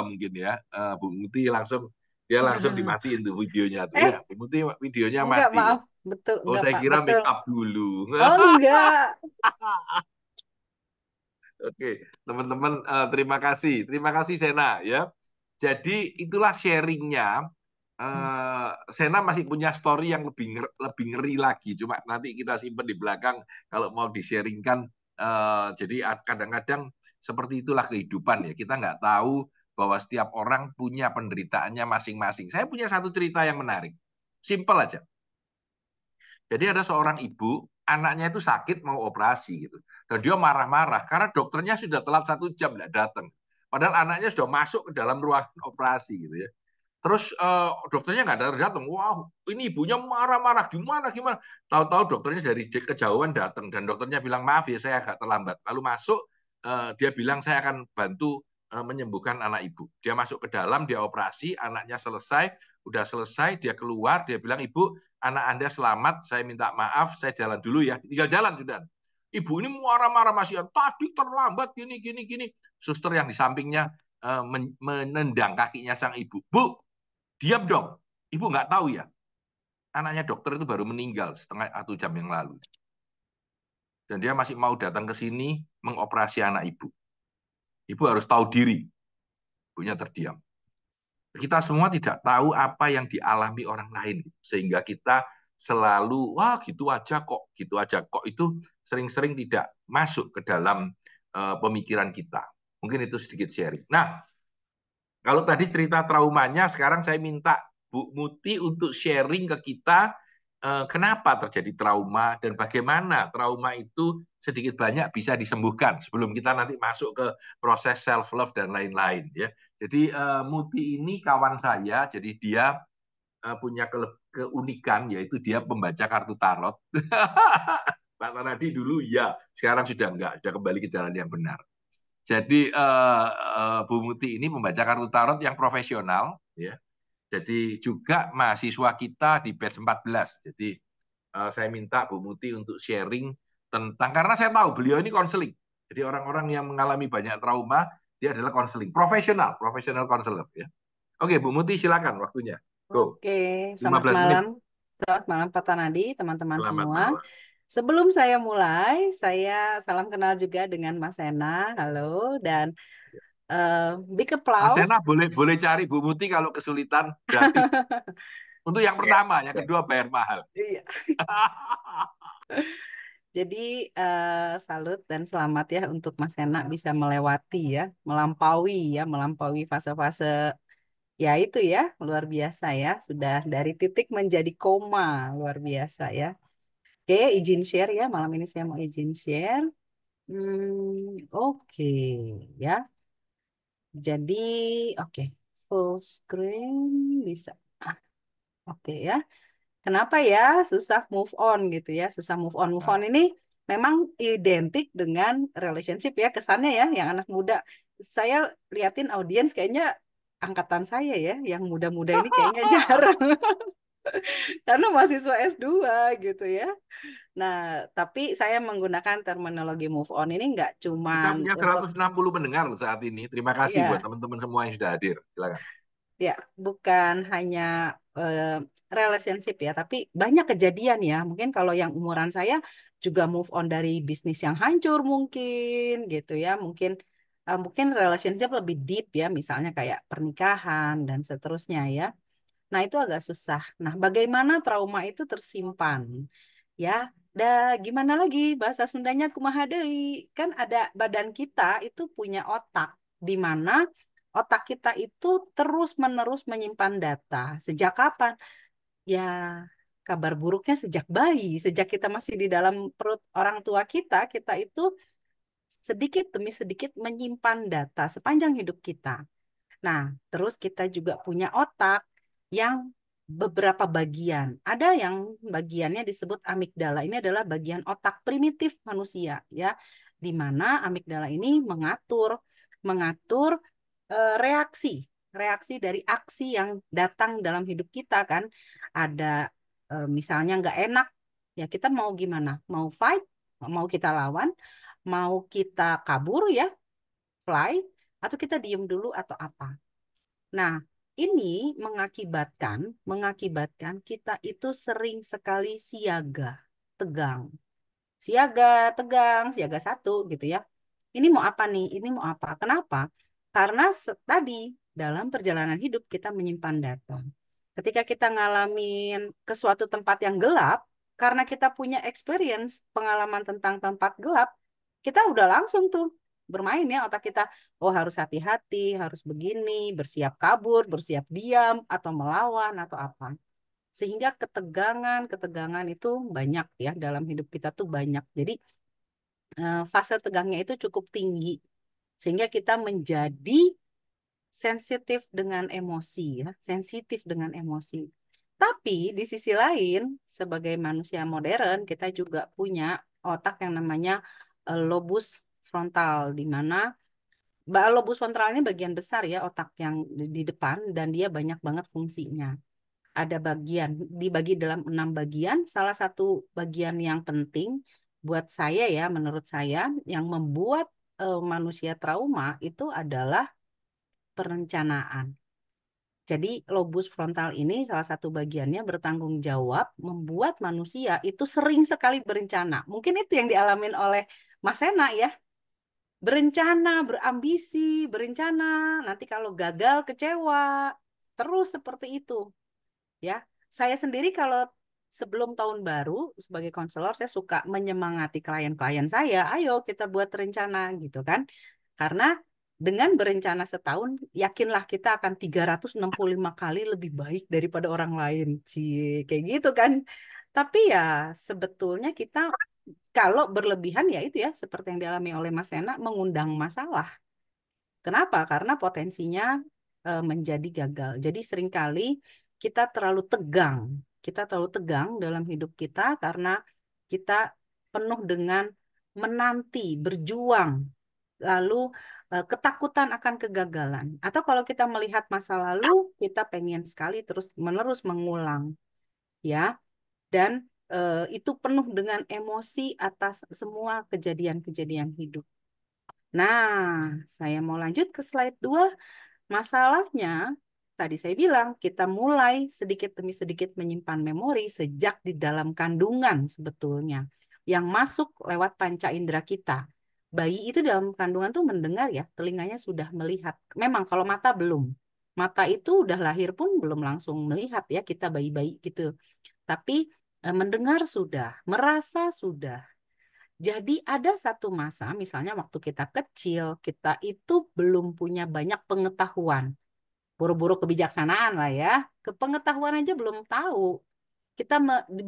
mungkin ya. Eh, Bu Muti langsung dia langsung dimatiin tuh videonya tuh. Eh? Ya, Intinya videonya enggak, mati. maaf, betul. Oh, enggak, saya kira betul. make up dulu. Oh, enggak. [laughs] Oke, teman-teman uh, terima kasih. Terima kasih Sena ya. Jadi itulah sharingnya. Uh, Sena masih punya story yang lebih ngeri, lebih ngeri lagi. Cuma nanti kita simpan di belakang kalau mau di-sharingkan. Uh, jadi kadang-kadang seperti itulah kehidupan ya. Kita nggak tahu bahwa setiap orang punya penderitaannya masing-masing. Saya punya satu cerita yang menarik. Simple aja. Jadi ada seorang ibu, anaknya itu sakit mau operasi gitu. Dan dia marah-marah karena dokternya sudah telat satu jam nggak datang. Padahal anaknya sudah masuk ke dalam ruang operasi gitu ya. Terus eh, dokternya nggak datang datang. Wow, ini ibunya marah-marah gimana gimana. Tahu-tahu dokternya dari kejauhan datang dan dokternya bilang maaf ya saya agak terlambat. Lalu masuk eh, dia bilang saya akan bantu Eh, menyembuhkan anak ibu. Dia masuk ke dalam, dia operasi, anaknya selesai, udah selesai, dia keluar, dia bilang, ibu, anak Anda selamat, saya minta maaf, saya jalan dulu ya. Tinggal jalan, sudah. Ibu ini marah-marah masih, tadi terlambat, gini, gini, gini. Suster yang di sampingnya eh, menendang kakinya sang ibu. Bu, diam dong. Ibu nggak tahu ya. Anaknya dokter itu baru meninggal setengah atau jam yang lalu. Dan dia masih mau datang ke sini mengoperasi anak ibu Ibu harus tahu diri. Ibunya terdiam. Kita semua tidak tahu apa yang dialami orang lain. Sehingga kita selalu, wah gitu aja kok, gitu aja kok. Itu sering-sering tidak masuk ke dalam uh, pemikiran kita. Mungkin itu sedikit sharing. Nah, kalau tadi cerita traumanya, sekarang saya minta Bu Muti untuk sharing ke kita uh, kenapa terjadi trauma dan bagaimana trauma itu sedikit banyak bisa disembuhkan sebelum kita nanti masuk ke proses self love dan lain-lain ya. Jadi uh, Muti ini kawan saya, jadi dia uh, punya ke keunikan yaitu dia pembaca kartu tarot. [laughs] Pak Tanadi dulu ya, sekarang sudah enggak, sudah kembali ke jalan yang benar. Jadi uh, uh, Bu Muti ini membaca kartu tarot yang profesional ya. Jadi juga mahasiswa kita di batch 14. Jadi uh, saya minta Bu Muti untuk sharing tentang karena saya tahu beliau ini konseling. Jadi orang-orang yang mengalami banyak trauma, dia adalah konseling profesional, profesional konselor ya. Oke, Bu Muti silakan waktunya. Go. Oke, selamat malam. Menit. Selamat malam Pak Tanadi, teman-teman semua. Malam. Sebelum saya mulai, saya salam kenal juga dengan Mas Sena. Halo dan uh, big applause. Mas Sena boleh boleh cari Bu Muti kalau kesulitan gratis. [laughs] Untuk yang pertama, yang kedua bayar mahal. Iya. [laughs] Jadi uh, salut dan selamat ya untuk Mas Enak bisa melewati ya, melampaui ya, melampaui fase-fase ya itu ya, luar biasa ya, sudah dari titik menjadi koma, luar biasa ya. Oke, izin share ya, malam ini saya mau izin share. Hmm, oke ya. Jadi oke, full screen bisa. Ah, oke ya. Kenapa ya susah move on gitu ya? Susah move on. Move on nah. ini memang identik dengan relationship ya kesannya ya yang anak muda. Saya liatin audiens kayaknya angkatan saya ya, yang muda-muda ini kayaknya [laughs] jarang. [laughs] Karena mahasiswa S2 gitu ya. Nah, tapi saya menggunakan terminologi move on ini nggak cuma Kita punya 160 mendengar saat ini. Terima kasih ya. buat teman-teman semua yang sudah hadir. Silakan. Ya, bukan hanya uh, relationship ya, tapi banyak kejadian ya. Mungkin kalau yang umuran saya juga move on dari bisnis yang hancur mungkin gitu ya, mungkin uh, mungkin relationship lebih deep ya, misalnya kayak pernikahan dan seterusnya ya. Nah, itu agak susah. Nah, bagaimana trauma itu tersimpan? Ya, dah gimana lagi bahasa Sundanya kumaha deui? Kan ada badan kita itu punya otak di mana otak kita itu terus-menerus menyimpan data. Sejak kapan? Ya, kabar buruknya sejak bayi, sejak kita masih di dalam perut orang tua kita, kita itu sedikit demi sedikit menyimpan data sepanjang hidup kita. Nah, terus kita juga punya otak yang beberapa bagian. Ada yang bagiannya disebut amigdala. Ini adalah bagian otak primitif manusia ya, di mana amigdala ini mengatur mengatur Eh, reaksi reaksi dari aksi yang datang dalam hidup kita kan ada eh, misalnya nggak enak ya kita mau gimana mau fight mau kita lawan mau kita kabur ya fly atau kita diem dulu atau apa nah ini mengakibatkan mengakibatkan kita itu sering sekali siaga tegang siaga tegang siaga satu gitu ya ini mau apa nih ini mau apa kenapa karena tadi dalam perjalanan hidup kita menyimpan data. Ketika kita ngalamin ke suatu tempat yang gelap, karena kita punya experience pengalaman tentang tempat gelap, kita udah langsung tuh bermain ya otak kita. Oh harus hati-hati, harus begini, bersiap kabur, bersiap diam, atau melawan, atau apa sehingga ketegangan ketegangan itu banyak ya dalam hidup kita tuh banyak jadi eh, fase tegangnya itu cukup tinggi sehingga kita menjadi sensitif dengan emosi ya, sensitif dengan emosi. Tapi di sisi lain, sebagai manusia modern, kita juga punya otak yang namanya eh, lobus frontal, di mana lobus frontal ini bagian besar ya otak yang di depan dan dia banyak banget fungsinya. Ada bagian dibagi dalam enam bagian. Salah satu bagian yang penting buat saya ya, menurut saya yang membuat uh, manusia trauma itu adalah perencanaan. Jadi lobus frontal ini salah satu bagiannya bertanggung jawab membuat manusia itu sering sekali berencana. Mungkin itu yang dialamin oleh Mas Sena ya. Berencana, berambisi, berencana. Nanti kalau gagal kecewa, terus seperti itu. Ya, saya sendiri kalau sebelum tahun baru sebagai konselor saya suka menyemangati klien-klien saya, ayo kita buat rencana gitu kan. Karena dengan berencana setahun, yakinlah kita akan 365 kali lebih baik daripada orang lain. Cie, kayak gitu kan. Tapi ya sebetulnya kita kalau berlebihan ya itu ya seperti yang dialami oleh Mas Sena mengundang masalah. Kenapa? Karena potensinya eh, menjadi gagal. Jadi seringkali kita terlalu tegang kita terlalu tegang dalam hidup kita karena kita penuh dengan menanti, berjuang, lalu eh, ketakutan akan kegagalan. Atau kalau kita melihat masa lalu, kita pengen sekali terus-menerus mengulang. Ya. Dan eh, itu penuh dengan emosi atas semua kejadian-kejadian hidup. Nah, saya mau lanjut ke slide 2. Masalahnya tadi saya bilang, kita mulai sedikit demi sedikit menyimpan memori sejak di dalam kandungan sebetulnya yang masuk lewat panca indera kita. Bayi itu dalam kandungan tuh mendengar ya, telinganya sudah melihat. Memang kalau mata belum. Mata itu udah lahir pun belum langsung melihat ya kita bayi-bayi gitu. Tapi eh, mendengar sudah, merasa sudah. Jadi ada satu masa misalnya waktu kita kecil, kita itu belum punya banyak pengetahuan buru-buru kebijaksanaan lah ya. Kepengetahuan aja belum tahu. Kita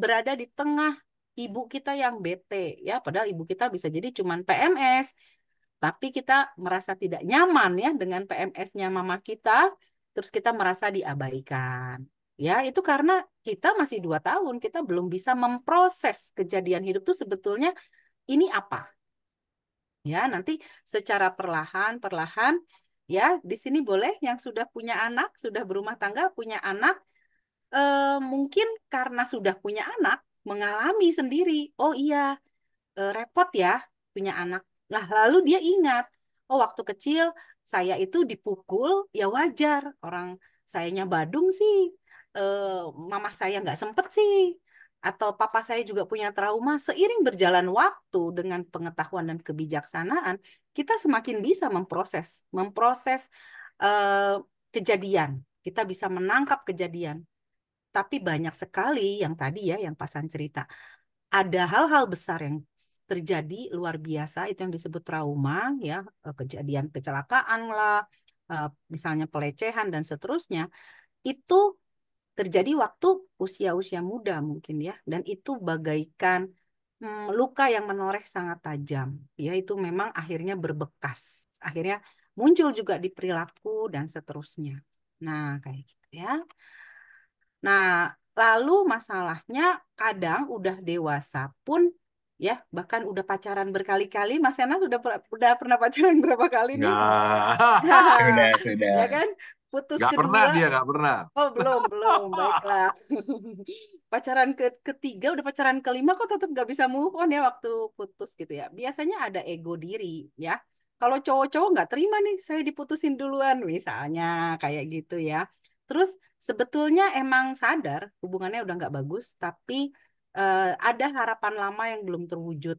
berada di tengah ibu kita yang bete ya, padahal ibu kita bisa jadi cuman PMS. Tapi kita merasa tidak nyaman ya dengan PMS-nya mama kita, terus kita merasa diabaikan. Ya, itu karena kita masih dua tahun, kita belum bisa memproses kejadian hidup itu sebetulnya ini apa. Ya, nanti secara perlahan-perlahan Ya, di sini boleh yang sudah punya anak, sudah berumah tangga, punya anak, e, mungkin karena sudah punya anak, mengalami sendiri, oh iya, e, repot ya punya anak. Nah, lalu dia ingat, oh waktu kecil saya itu dipukul, ya wajar. Orang sayanya badung sih, e, mama saya nggak sempet sih, atau papa saya juga punya trauma, seiring berjalan waktu dengan pengetahuan dan kebijaksanaan, kita semakin bisa memproses, memproses uh, kejadian. Kita bisa menangkap kejadian. Tapi banyak sekali yang tadi ya, yang pasan cerita. Ada hal-hal besar yang terjadi luar biasa, itu yang disebut trauma, ya eh, kejadian kecelakaan lah, eh, misalnya pelecehan dan seterusnya. Itu terjadi waktu usia-usia muda mungkin ya, dan itu bagaikan Hmm. luka yang menoreh sangat tajam yaitu memang akhirnya berbekas akhirnya muncul juga di perilaku dan seterusnya nah kayak gitu ya nah lalu masalahnya kadang udah dewasa pun ya bahkan udah pacaran berkali-kali Mas Enak udah udah pernah pacaran [laughs] berapa kali nih? Nah, [laughs] sudah sudah. Ya kan? putus gak kedua. pernah dia, gak pernah. Oh, belum, [laughs] belum. Baiklah. pacaran ke ketiga, udah pacaran kelima kok tetap gak bisa move on ya waktu putus gitu ya. Biasanya ada ego diri ya. Kalau cowok-cowok nggak terima nih, saya diputusin duluan misalnya kayak gitu ya. Terus sebetulnya emang sadar hubungannya udah nggak bagus, tapi eh, ada harapan lama yang belum terwujud.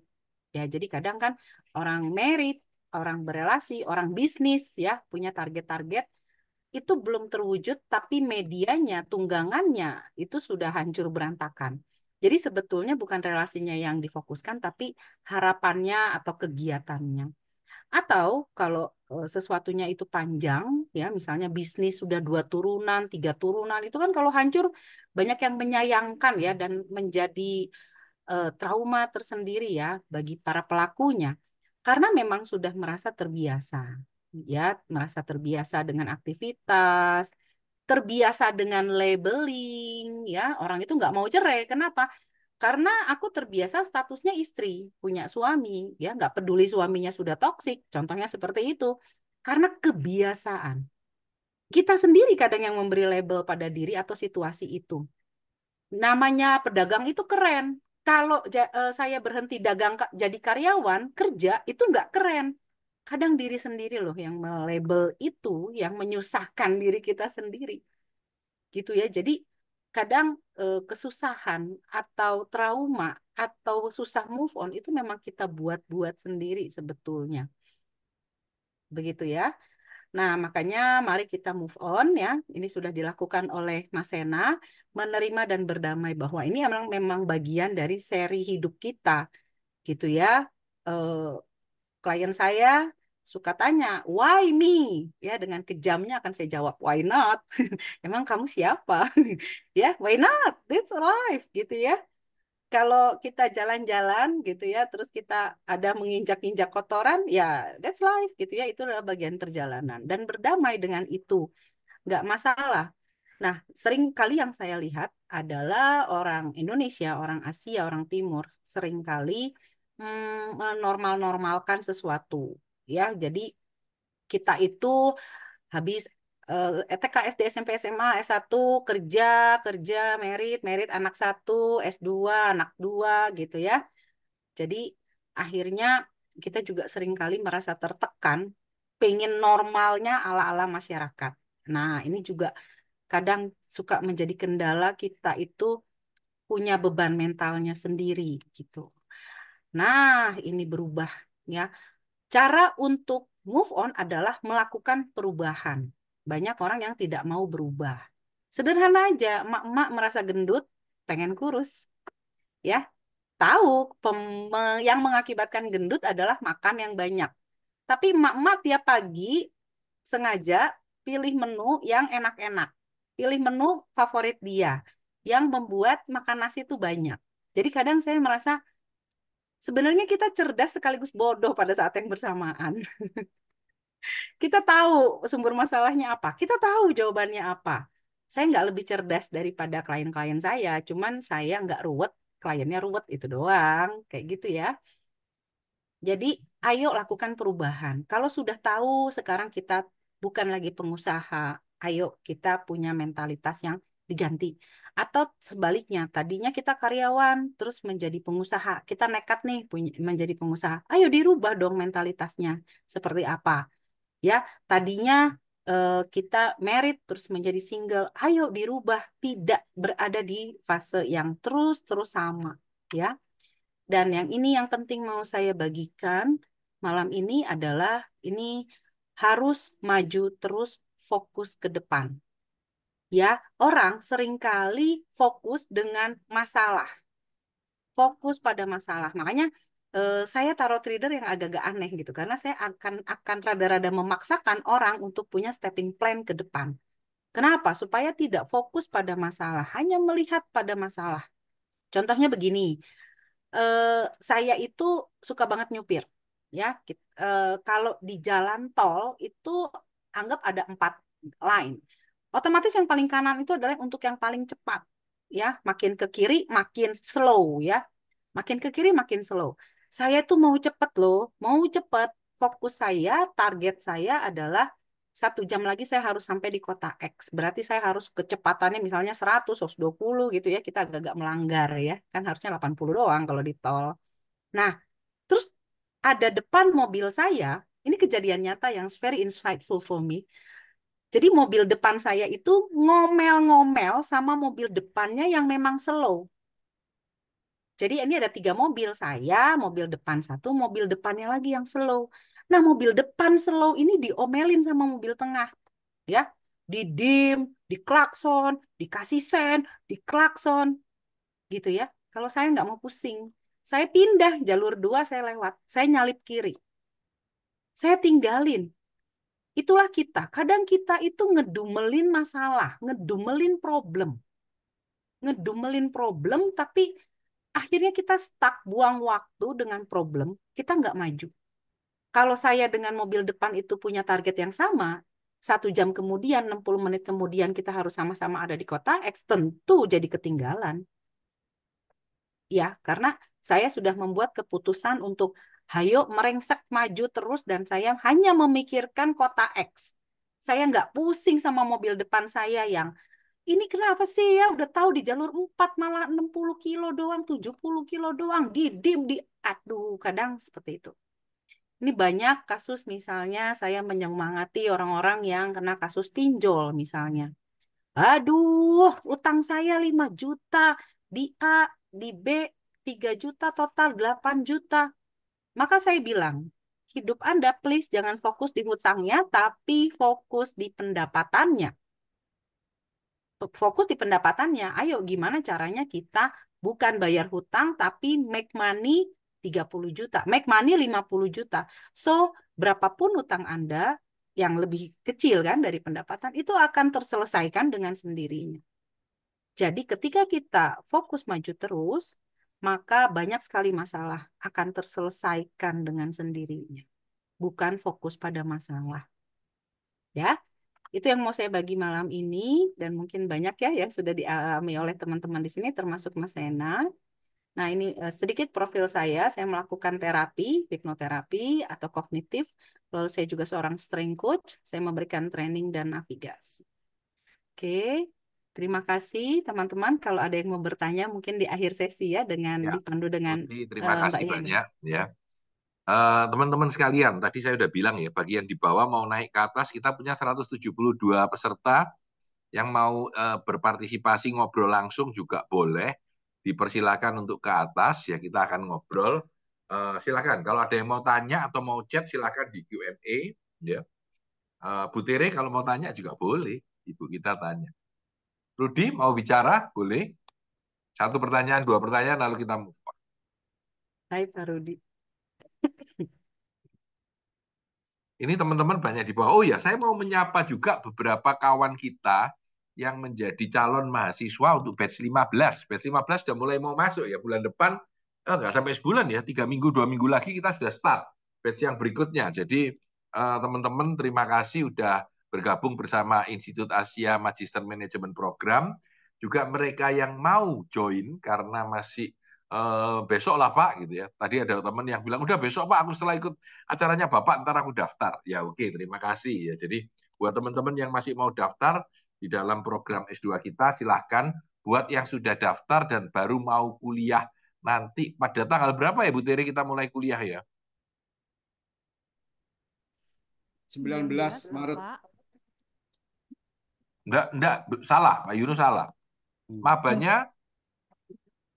Ya, jadi kadang kan orang merit, orang berelasi, orang bisnis ya punya target-target itu belum terwujud, tapi medianya, tunggangannya itu sudah hancur berantakan. Jadi sebetulnya bukan relasinya yang difokuskan, tapi harapannya atau kegiatannya. Atau kalau eh, sesuatunya itu panjang, ya misalnya bisnis sudah dua turunan, tiga turunan, itu kan kalau hancur banyak yang menyayangkan ya dan menjadi uh, trauma tersendiri ya bagi para pelakunya. Karena memang sudah merasa terbiasa ya merasa terbiasa dengan aktivitas, terbiasa dengan labeling, ya orang itu nggak mau cerai. Kenapa? Karena aku terbiasa statusnya istri, punya suami, ya nggak peduli suaminya sudah toksik. Contohnya seperti itu. Karena kebiasaan. Kita sendiri kadang yang memberi label pada diri atau situasi itu. Namanya pedagang itu keren. Kalau eh, saya berhenti dagang jadi karyawan, kerja itu nggak keren kadang diri sendiri loh yang melabel itu yang menyusahkan diri kita sendiri gitu ya jadi kadang eh, kesusahan atau trauma atau susah move on itu memang kita buat-buat sendiri sebetulnya begitu ya nah makanya mari kita move on ya ini sudah dilakukan oleh Masena menerima dan berdamai bahwa ini memang memang bagian dari seri hidup kita gitu ya eh, klien saya suka tanya, why me? Ya, dengan kejamnya akan saya jawab, why not? [laughs] Emang kamu siapa? [laughs] ya, why not? This life, gitu ya. Kalau kita jalan-jalan gitu ya, terus kita ada menginjak-injak kotoran, ya that's life gitu ya. Itu adalah bagian perjalanan. Dan berdamai dengan itu. Nggak masalah. Nah, sering kali yang saya lihat adalah orang Indonesia, orang Asia, orang Timur, sering kali Hmm, menormal-normalkan sesuatu ya jadi kita itu habis eh, TK SD SMP SMA S1 kerja kerja merit merit anak satu S2 anak dua gitu ya jadi akhirnya kita juga sering kali merasa tertekan pengen normalnya ala-ala masyarakat nah ini juga kadang suka menjadi kendala kita itu punya beban mentalnya sendiri gitu Nah, ini berubah ya. Cara untuk move on adalah melakukan perubahan. Banyak orang yang tidak mau berubah. Sederhana aja, emak-emak merasa gendut, pengen kurus. Ya, tahu pem- yang mengakibatkan gendut adalah makan yang banyak. Tapi emak-emak tiap pagi sengaja pilih menu yang enak-enak. Pilih menu favorit dia yang membuat makan nasi itu banyak. Jadi kadang saya merasa sebenarnya kita cerdas sekaligus bodoh pada saat yang bersamaan. [laughs] kita tahu sumber masalahnya apa, kita tahu jawabannya apa. Saya nggak lebih cerdas daripada klien-klien saya, cuman saya nggak ruwet, kliennya ruwet itu doang, kayak gitu ya. Jadi ayo lakukan perubahan. Kalau sudah tahu sekarang kita bukan lagi pengusaha, ayo kita punya mentalitas yang diganti. Atau sebaliknya, tadinya kita karyawan terus menjadi pengusaha, kita nekat nih menjadi pengusaha. Ayo dirubah dong mentalitasnya seperti apa. Ya, tadinya eh, kita merit terus menjadi single, ayo dirubah tidak berada di fase yang terus-terus sama, ya. Dan yang ini yang penting mau saya bagikan malam ini adalah ini harus maju terus fokus ke depan ya orang seringkali fokus dengan masalah fokus pada masalah makanya eh, saya taruh trader yang agak-agak aneh gitu karena saya akan akan rada-rada memaksakan orang untuk punya stepping plan ke depan kenapa supaya tidak fokus pada masalah hanya melihat pada masalah contohnya begini eh, saya itu suka banget nyupir ya eh, kalau di jalan tol itu anggap ada empat line otomatis yang paling kanan itu adalah untuk yang paling cepat ya makin ke kiri makin slow ya makin ke kiri makin slow saya tuh mau cepet loh mau cepet fokus saya target saya adalah satu jam lagi saya harus sampai di kota X berarti saya harus kecepatannya misalnya 100 120 gitu ya kita agak-agak melanggar ya kan harusnya 80 doang kalau di tol nah terus ada depan mobil saya ini kejadian nyata yang very insightful for me jadi mobil depan saya itu ngomel-ngomel sama mobil depannya yang memang slow. Jadi ini ada tiga mobil saya, mobil depan satu, mobil depannya lagi yang slow. Nah mobil depan slow ini diomelin sama mobil tengah, ya, di klakson, dikasih sen, di klakson, gitu ya. Kalau saya nggak mau pusing, saya pindah jalur dua, saya lewat, saya nyalip kiri, saya tinggalin, Itulah kita. Kadang kita itu ngedumelin masalah, ngedumelin problem. Ngedumelin problem tapi akhirnya kita stuck buang waktu dengan problem, kita nggak maju. Kalau saya dengan mobil depan itu punya target yang sama, satu jam kemudian, 60 menit kemudian kita harus sama-sama ada di kota X, tentu jadi ketinggalan. Ya, karena saya sudah membuat keputusan untuk hayo merengsek maju terus dan saya hanya memikirkan kota X. Saya nggak pusing sama mobil depan saya yang ini kenapa sih ya udah tahu di jalur 4 malah 60 kilo doang, 70 kilo doang, Di didim di aduh kadang seperti itu. Ini banyak kasus misalnya saya menyemangati orang-orang yang kena kasus pinjol misalnya. Aduh, utang saya 5 juta, di A, di B 3 juta total 8 juta. Maka saya bilang, hidup Anda please jangan fokus di hutangnya, tapi fokus di pendapatannya. Fokus di pendapatannya, ayo gimana caranya kita bukan bayar hutang, tapi make money 30 juta, make money 50 juta. So, berapapun hutang Anda yang lebih kecil kan dari pendapatan, itu akan terselesaikan dengan sendirinya. Jadi ketika kita fokus maju terus, maka banyak sekali masalah akan terselesaikan dengan sendirinya. Bukan fokus pada masalah. Ya, itu yang mau saya bagi malam ini dan mungkin banyak ya yang sudah dialami oleh teman-teman di sini termasuk Mas Sena. Nah, ini eh, sedikit profil saya. Saya melakukan terapi, hipnoterapi atau kognitif. Lalu saya juga seorang strength coach. Saya memberikan training dan navigasi. Oke, Terima kasih teman-teman. Kalau ada yang mau bertanya mungkin di akhir sesi ya dengan ya. dipandu dengan Terima uh, kasih Mbak banyak ya. Eh, teman-teman uh, sekalian, tadi saya sudah bilang ya, bagian di bawah mau naik ke atas kita punya 172 peserta yang mau uh, berpartisipasi ngobrol langsung juga boleh. Dipersilakan untuk ke atas ya kita akan ngobrol. Uh, silakan kalau ada yang mau tanya atau mau chat silakan di Q&A ya. Uh, Bu Tere kalau mau tanya juga boleh, Ibu kita tanya. Rudi mau bicara? Boleh. Satu pertanyaan, dua pertanyaan, lalu kita move on. Hai Pak Rudi. Ini teman-teman banyak di bawah. Oh ya, saya mau menyapa juga beberapa kawan kita yang menjadi calon mahasiswa untuk batch 15. Batch 15 sudah mulai mau masuk ya bulan depan. Eh, nggak sampai sebulan ya, tiga minggu, dua minggu lagi kita sudah start batch yang berikutnya. Jadi eh, teman-teman terima kasih sudah bergabung bersama Institut Asia Magister Management Program. Juga mereka yang mau join karena masih Uh, besok lah Pak gitu ya. Tadi ada teman yang bilang udah besok Pak aku setelah ikut acaranya Bapak ntar aku daftar. Ya oke okay, terima kasih ya. Jadi buat teman-teman yang masih mau daftar di dalam program S2 kita silahkan. Buat yang sudah daftar dan baru mau kuliah nanti pada tanggal berapa ya Bu Tiri kita mulai kuliah ya? 19 Maret. Enggak, enggak, salah. Pak Yunus salah. Hmm. Mabanya?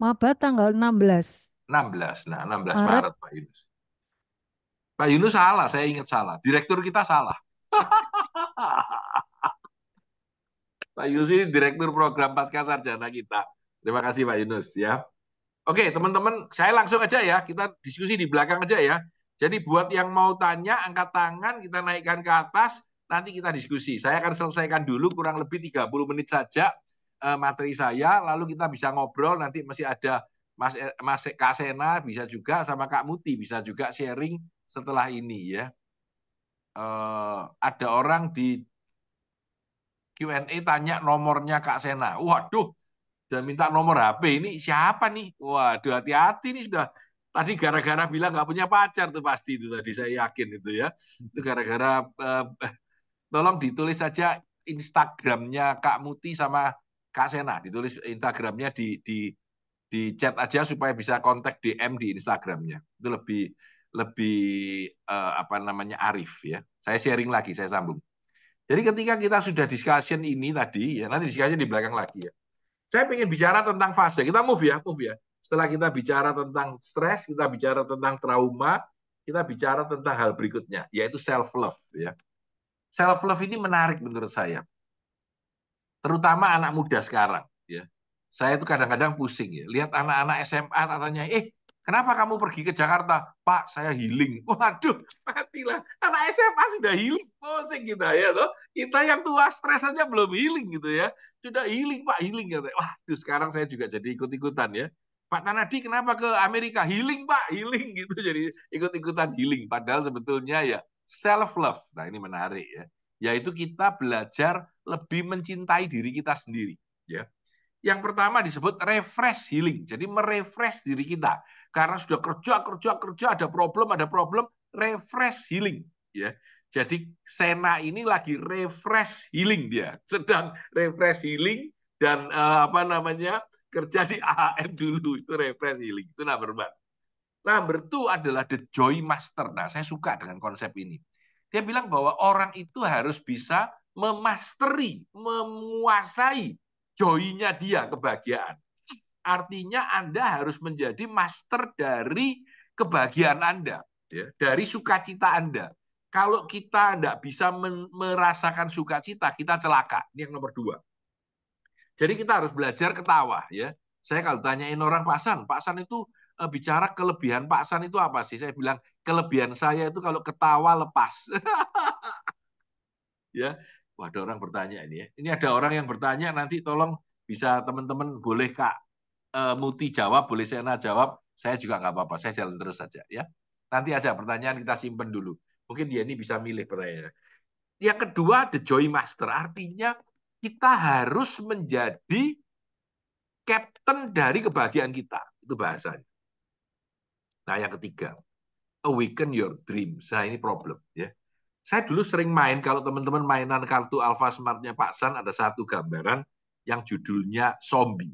Maba tanggal 16. 16, nah 16 Maret, Maret Pak Yunus. Pak Yunus salah, saya ingat salah. Direktur kita salah. [laughs] Pak Yunus ini direktur program pasca sarjana kita. Terima kasih Pak Yunus ya. Oke, teman-teman, saya langsung aja ya. Kita diskusi di belakang aja ya. Jadi buat yang mau tanya, angkat tangan, kita naikkan ke atas nanti kita diskusi. Saya akan selesaikan dulu kurang lebih 30 menit saja eh, materi saya, lalu kita bisa ngobrol, nanti masih ada Mas, eh, Mas Kasena bisa juga, sama Kak Muti bisa juga sharing setelah ini ya. Eh, ada orang di Q&A tanya nomornya Kak Sena. Waduh, dan minta nomor HP ini siapa nih? Waduh, hati-hati nih sudah. Tadi gara-gara bilang nggak punya pacar tuh pasti itu tadi saya yakin itu ya. Itu gara-gara eh, tolong ditulis saja Instagramnya Kak Muti sama Kak Sena. Ditulis Instagramnya di di di chat aja supaya bisa kontak DM di Instagramnya. Itu lebih lebih uh, apa namanya arif ya. Saya sharing lagi, saya sambung. Jadi ketika kita sudah discussion ini tadi, ya nanti discussion di belakang lagi ya. Saya ingin bicara tentang fase. Kita move ya, move ya. Setelah kita bicara tentang stres, kita bicara tentang trauma, kita bicara tentang hal berikutnya, yaitu self love ya self love ini menarik menurut saya. Terutama anak muda sekarang, ya. Saya itu kadang-kadang pusing ya. Lihat anak-anak SMA katanya, "Eh, kenapa kamu pergi ke Jakarta?" "Pak, saya healing." [laughs] Waduh, matilah. Anak SMA sudah healing pusing kita ya toh. Kita yang tua stres aja belum healing gitu ya. Sudah healing, Pak, healing ya. Waduh, sekarang saya juga jadi ikut-ikutan ya. Pak Tanadi kenapa ke Amerika? Healing Pak, healing [laughs] gitu. Jadi ikut-ikutan healing. Padahal sebetulnya ya self love. Nah, ini menarik ya. Yaitu kita belajar lebih mencintai diri kita sendiri, ya. Yang pertama disebut refresh healing. Jadi merefresh diri kita. Karena sudah kerja, kerja, kerja, ada problem, ada problem, refresh healing, ya. Jadi Sena ini lagi refresh healing dia, sedang refresh healing dan uh, apa namanya kerja di AHM dulu itu refresh healing itu number one. Number two adalah the joy master. Nah, saya suka dengan konsep ini. Dia bilang bahwa orang itu harus bisa memasteri, menguasai joy-nya dia, kebahagiaan. Artinya Anda harus menjadi master dari kebahagiaan Anda, ya, dari sukacita Anda. Kalau kita tidak bisa merasakan sukacita, kita celaka. Ini yang nomor dua. Jadi kita harus belajar ketawa. ya. Saya kalau tanyain orang Pasan, Pasan itu Eh, bicara kelebihan Pak San itu apa sih? Saya bilang kelebihan saya itu kalau ketawa lepas. [laughs] ya, Wah, ada orang bertanya ini ya. Ini ada orang yang bertanya nanti tolong bisa teman-teman boleh Kak e, Muti jawab, boleh Sena jawab. Saya juga nggak apa-apa, saya jalan terus saja ya. Nanti aja pertanyaan kita simpen dulu. Mungkin dia ini bisa milih pertanyaan. Yang kedua, the joy master. Artinya kita harus menjadi captain dari kebahagiaan kita. Itu bahasanya. Nah, yang ketiga, awaken your dreams. Nah, ini problem ya. Saya dulu sering main kalau teman-teman mainan kartu Alpha Smartnya Pak San ada satu gambaran yang judulnya zombie.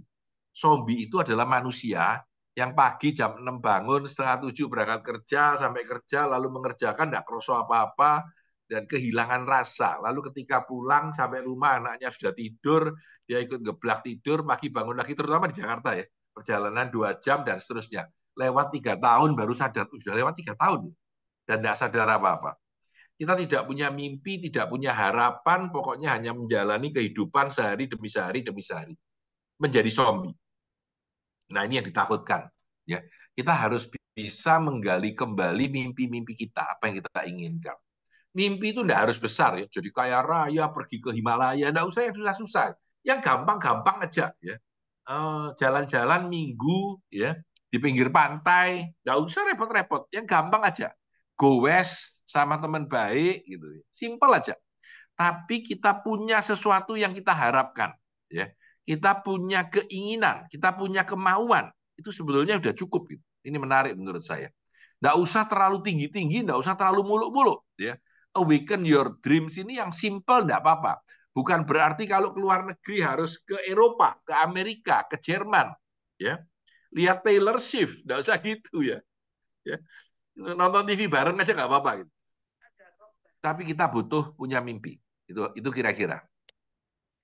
Zombie itu adalah manusia yang pagi jam 6 bangun, setengah 7 berangkat kerja, sampai kerja, lalu mengerjakan, tidak kroso apa-apa, dan kehilangan rasa. Lalu ketika pulang sampai rumah anaknya sudah tidur, dia ikut geblak tidur, pagi bangun lagi, terutama di Jakarta ya, perjalanan dua jam dan seterusnya lewat tiga tahun baru sadar sudah lewat tiga tahun ya? dan tidak sadar apa-apa. Kita tidak punya mimpi, tidak punya harapan, pokoknya hanya menjalani kehidupan sehari demi sehari demi sehari. Menjadi zombie. Nah ini yang ditakutkan. Ya, kita harus bisa menggali kembali mimpi-mimpi kita, apa yang kita inginkan. Mimpi itu tidak harus besar ya, jadi kaya raya, pergi ke Himalaya, tidak usah yang susah-susah. Yang gampang-gampang aja ya. Eh, jalan-jalan minggu ya, di pinggir pantai, nggak usah repot-repot, yang gampang aja. Go west sama teman baik gitu. Simple aja. Tapi kita punya sesuatu yang kita harapkan, ya. Kita punya keinginan, kita punya kemauan. Itu sebetulnya sudah cukup gitu. Ini menarik menurut saya. Nggak usah terlalu tinggi-tinggi, nggak usah terlalu muluk-muluk, ya. Awaken your dreams ini yang simple nggak apa-apa. Bukan berarti kalau keluar negeri harus ke Eropa, ke Amerika, ke Jerman, ya lihat Taylor Swift, nggak usah gitu ya. ya. Nonton TV bareng aja nggak apa-apa. Gitu. Tapi kita butuh punya mimpi. Itu itu kira-kira.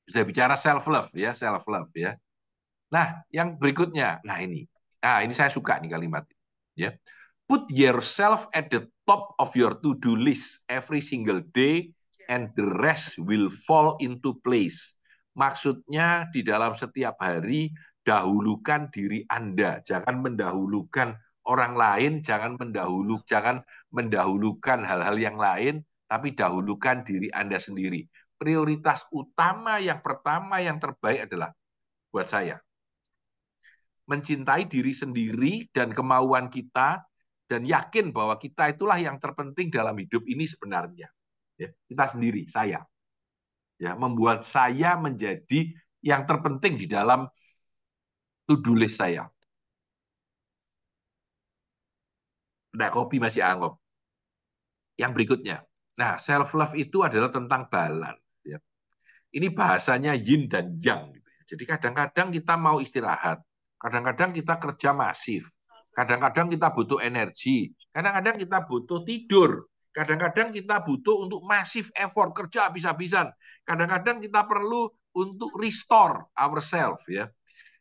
Sudah bicara self love ya, self love ya. Nah, yang berikutnya, nah ini, nah ini saya suka nih kalimat ya. Put yourself at the top of your to-do list every single day and the rest will fall into place. Maksudnya di dalam setiap hari dahulukan diri Anda, jangan mendahulukan orang lain, jangan mendahulukan jangan mendahulukan hal-hal yang lain, tapi dahulukan diri Anda sendiri. Prioritas utama yang pertama yang terbaik adalah buat saya mencintai diri sendiri dan kemauan kita dan yakin bahwa kita itulah yang terpenting dalam hidup ini sebenarnya. Ya, kita sendiri, saya. Ya, membuat saya menjadi yang terpenting di dalam to-do list saya. Nah, kopi masih anggap. Yang berikutnya. Nah, self-love itu adalah tentang balan, Ya. Ini bahasanya yin dan yang. Gitu ya. Jadi kadang-kadang kita mau istirahat. Kadang-kadang kita kerja masif. Kadang-kadang kita butuh energi. Kadang-kadang kita butuh tidur. Kadang-kadang kita butuh untuk masif effort kerja habis-habisan. Kadang-kadang kita perlu untuk restore ourselves ya.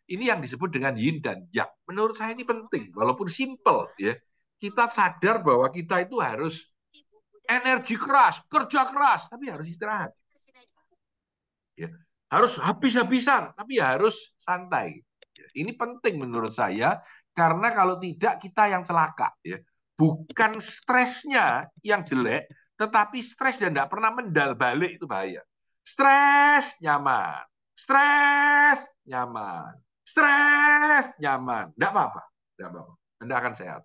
Ini yang disebut dengan yin dan yang. Menurut saya ini penting, walaupun simple ya. Kita sadar bahwa kita itu harus energi keras, kerja keras, tapi harus istirahat. Ya. Harus habis-habisan, tapi ya harus santai. Ya, ini penting menurut saya, karena kalau tidak kita yang celaka. Ya. Bukan stresnya yang jelek, tetapi stres dan tidak pernah mendal balik itu bahaya. Stres nyaman, stres nyaman stres nyaman tidak apa-apa tidak apa-apa anda akan sehat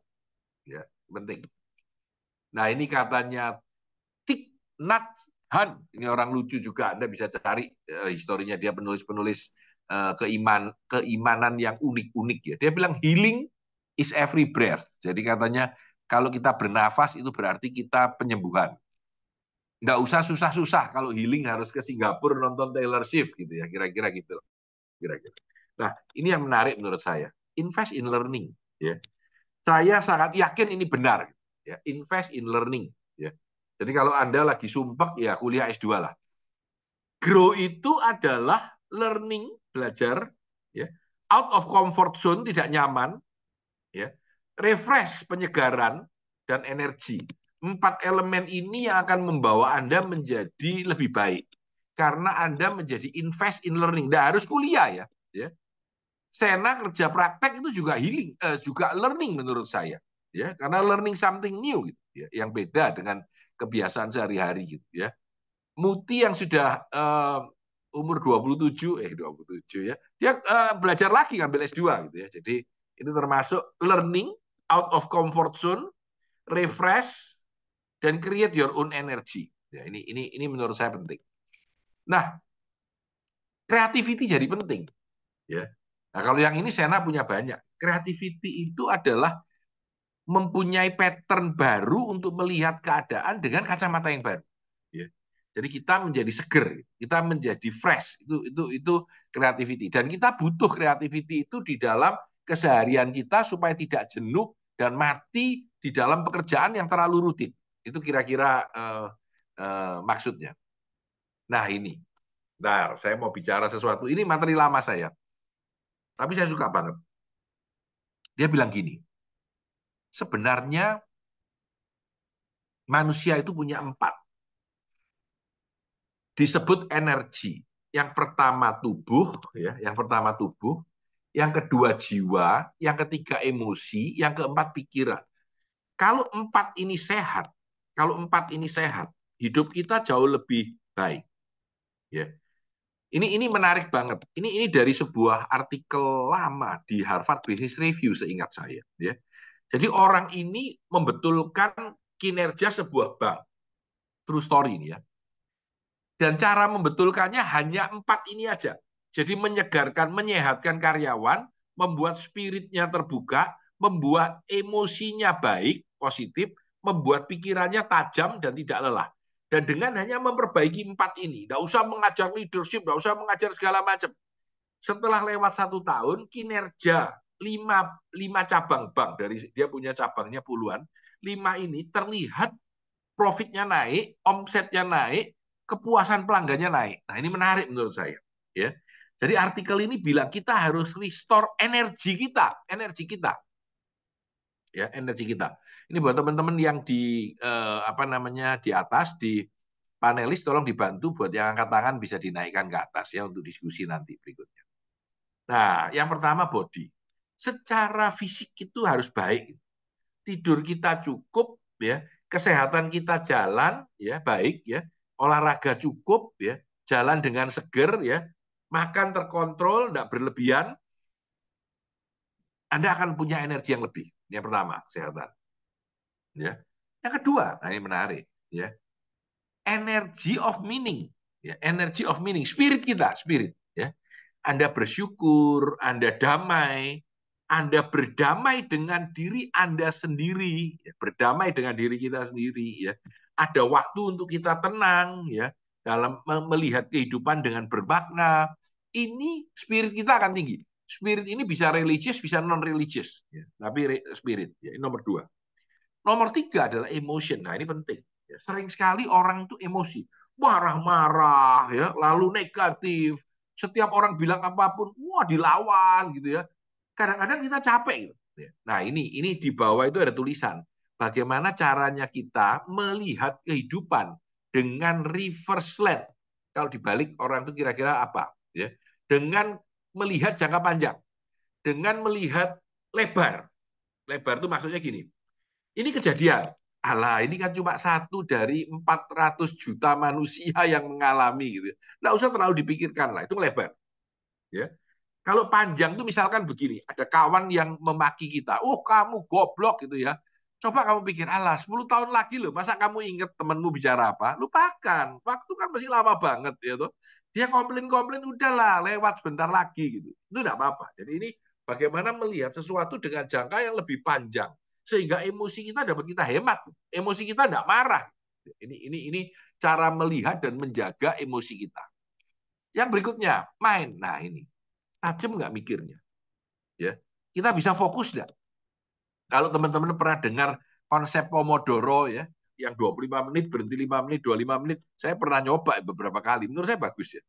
ya penting nah ini katanya tik nat Han ini orang lucu juga anda bisa cari uh, historinya dia penulis-penulis uh, keiman keimanan yang unik-unik ya dia bilang healing is every breath jadi katanya kalau kita bernafas itu berarti kita penyembuhan nggak usah susah-susah kalau healing harus ke Singapura nonton Taylor Swift gitu ya kira-kira gitu kira-kira Nah, ini yang menarik menurut saya. Invest in learning. Ya. Saya sangat yakin ini benar. Ya. Invest in learning. Ya. Jadi kalau Anda lagi sumpek, ya kuliah S2 lah. Grow itu adalah learning, belajar. Ya. Out of comfort zone, tidak nyaman. Ya. Refresh penyegaran dan energi. Empat elemen ini yang akan membawa Anda menjadi lebih baik. Karena Anda menjadi invest in learning. Tidak harus kuliah ya. ya. Sena kerja praktek itu juga healing, eh, juga learning menurut saya, ya karena learning something new gitu, ya, yang beda dengan kebiasaan sehari-hari gitu ya. Muti yang sudah eh, umur 27 eh 27 ya, dia eh, belajar lagi ngambil S2 gitu ya. Jadi itu termasuk learning out of comfort zone, refresh dan create your own energy. Ya, ini ini ini menurut saya penting. Nah, creativity jadi penting. Ya, Nah, kalau yang ini Sena punya banyak. Kreativiti itu adalah mempunyai pattern baru untuk melihat keadaan dengan kacamata yang baru. Ya. Jadi kita menjadi seger, kita menjadi fresh. Itu itu itu creativity. Dan kita butuh kreativiti itu di dalam keseharian kita supaya tidak jenuh dan mati di dalam pekerjaan yang terlalu rutin. Itu kira-kira uh, uh, maksudnya. Nah ini, Bentar, saya mau bicara sesuatu. Ini materi lama saya. Tapi saya suka banget. Dia bilang gini, sebenarnya manusia itu punya empat. Disebut energi. Yang pertama tubuh, ya, yang pertama tubuh, yang kedua jiwa, yang ketiga emosi, yang keempat pikiran. Kalau empat ini sehat, kalau empat ini sehat, hidup kita jauh lebih baik. Ya ini ini menarik banget. Ini ini dari sebuah artikel lama di Harvard Business Review seingat saya, ya. Jadi orang ini membetulkan kinerja sebuah bank. True story ini ya. Dan cara membetulkannya hanya empat ini aja. Jadi menyegarkan, menyehatkan karyawan, membuat spiritnya terbuka, membuat emosinya baik, positif, membuat pikirannya tajam dan tidak lelah. Dan dengan hanya memperbaiki empat ini, tidak usah mengajar leadership, tidak usah mengajar segala macam. Setelah lewat satu tahun, kinerja lima, lima cabang bank, dari dia punya cabangnya puluhan, lima ini terlihat profitnya naik, omsetnya naik, kepuasan pelanggannya naik. Nah ini menarik menurut saya. ya. Jadi artikel ini bilang kita harus restore energi kita, energi kita, ya energi kita. Ini buat teman-teman yang di eh, apa namanya di atas di panelis tolong dibantu buat yang angkat tangan bisa dinaikkan ke atas ya untuk diskusi nanti berikutnya. Nah, yang pertama body. Secara fisik itu harus baik. Tidur kita cukup ya, kesehatan kita jalan ya baik ya, olahraga cukup ya, jalan dengan seger ya, makan terkontrol, tidak berlebihan, Anda akan punya energi yang lebih. Yang pertama, kesehatan ya yang kedua nah ini menarik ya energy of meaning ya energy of meaning spirit kita spirit ya anda bersyukur anda damai anda berdamai dengan diri Anda sendiri, ya, berdamai dengan diri kita sendiri, ya. Ada waktu untuk kita tenang, ya, dalam melihat kehidupan dengan bermakna. Ini spirit kita akan tinggi. Spirit ini bisa religius, bisa non religius, ya. tapi spirit. Ya, ini nomor dua. Nomor tiga adalah emotion. Nah ini penting. Ya, sering sekali orang itu emosi, marah-marah, ya, lalu negatif. Setiap orang bilang apapun, wah dilawan gitu ya. Kadang-kadang kita capek. Gitu. Ya. Nah ini ini di bawah itu ada tulisan. Bagaimana caranya kita melihat kehidupan dengan reverse lens. Kalau dibalik orang itu kira-kira apa? Ya. Dengan melihat jangka panjang, dengan melihat lebar. Lebar itu maksudnya gini. Ini kejadian. Allah ini kan cuma satu dari 400 juta manusia yang mengalami gitu. Ya. Nggak usah terlalu dipikirkan lah, itu lebar. Ya. Kalau panjang itu misalkan begini, ada kawan yang memaki kita, oh kamu goblok gitu ya. Coba kamu pikir, Allah 10 tahun lagi loh, masa kamu inget temenmu bicara apa? Lupakan, waktu kan masih lama banget ya tuh. Dia komplain-komplain, udahlah lewat sebentar lagi gitu. Itu enggak apa-apa. Jadi ini bagaimana melihat sesuatu dengan jangka yang lebih panjang sehingga emosi kita dapat kita hemat, emosi kita tidak marah. Ini ini ini cara melihat dan menjaga emosi kita. Yang berikutnya main. Nah ini tajam nggak mikirnya, ya kita bisa fokus nggak? Kalau teman-teman pernah dengar konsep Pomodoro ya, yang 25 menit berhenti 5 menit, 25 menit, saya pernah nyoba beberapa kali. Menurut saya bagus ya.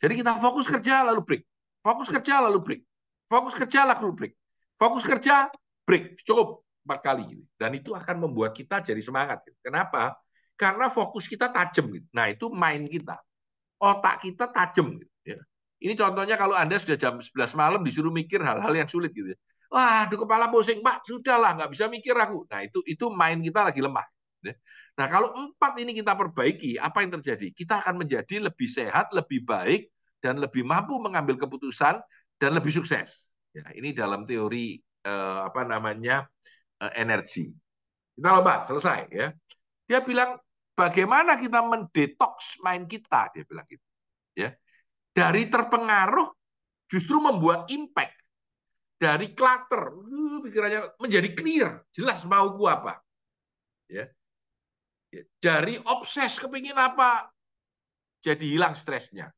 Jadi kita fokus kerja lalu break. Fokus kerja lalu break. Fokus kerja lalu break. Fokus kerja break. Cukup empat kali gitu. dan itu akan membuat kita jadi semangat gitu. kenapa karena fokus kita tajam gitu nah itu main kita otak kita tajam gitu ya. ini contohnya kalau anda sudah jam 11 malam disuruh mikir hal-hal yang sulit gitu ya. wah aduh kepala pusing pak sudahlah nggak bisa mikir aku nah itu itu main kita lagi lemah ya. nah kalau empat ini kita perbaiki apa yang terjadi kita akan menjadi lebih sehat lebih baik dan lebih mampu mengambil keputusan dan lebih sukses ya, ini dalam teori eh, apa namanya Eh, energi. Kita lebat, selesai ya. Dia bilang bagaimana kita mendetoks main kita, dia bilang gitu. Ya. Dari terpengaruh justru membuat impact. Dari clutter, uh, pikirannya menjadi clear, jelas mau gua apa. Ya. ya. Dari obses kepingin apa, jadi hilang stresnya.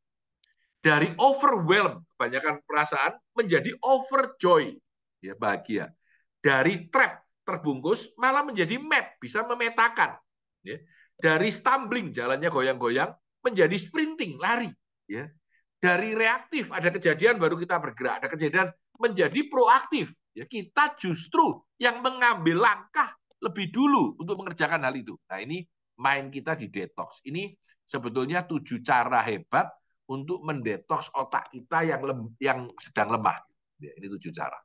Dari overwhelm, kebanyakan perasaan, menjadi overjoy, ya bahagia. Dari trap, terbungkus malah menjadi map, bisa memetakan. Ya. Dari stumbling, jalannya goyang-goyang, menjadi sprinting, lari. Ya. Dari reaktif, ada kejadian baru kita bergerak, ada kejadian menjadi proaktif. Ya, kita justru yang mengambil langkah lebih dulu untuk mengerjakan hal itu. Nah ini main kita di detox. Ini sebetulnya tujuh cara hebat untuk mendetoks otak kita yang lem, yang sedang lemah. Ya, ini tujuh cara.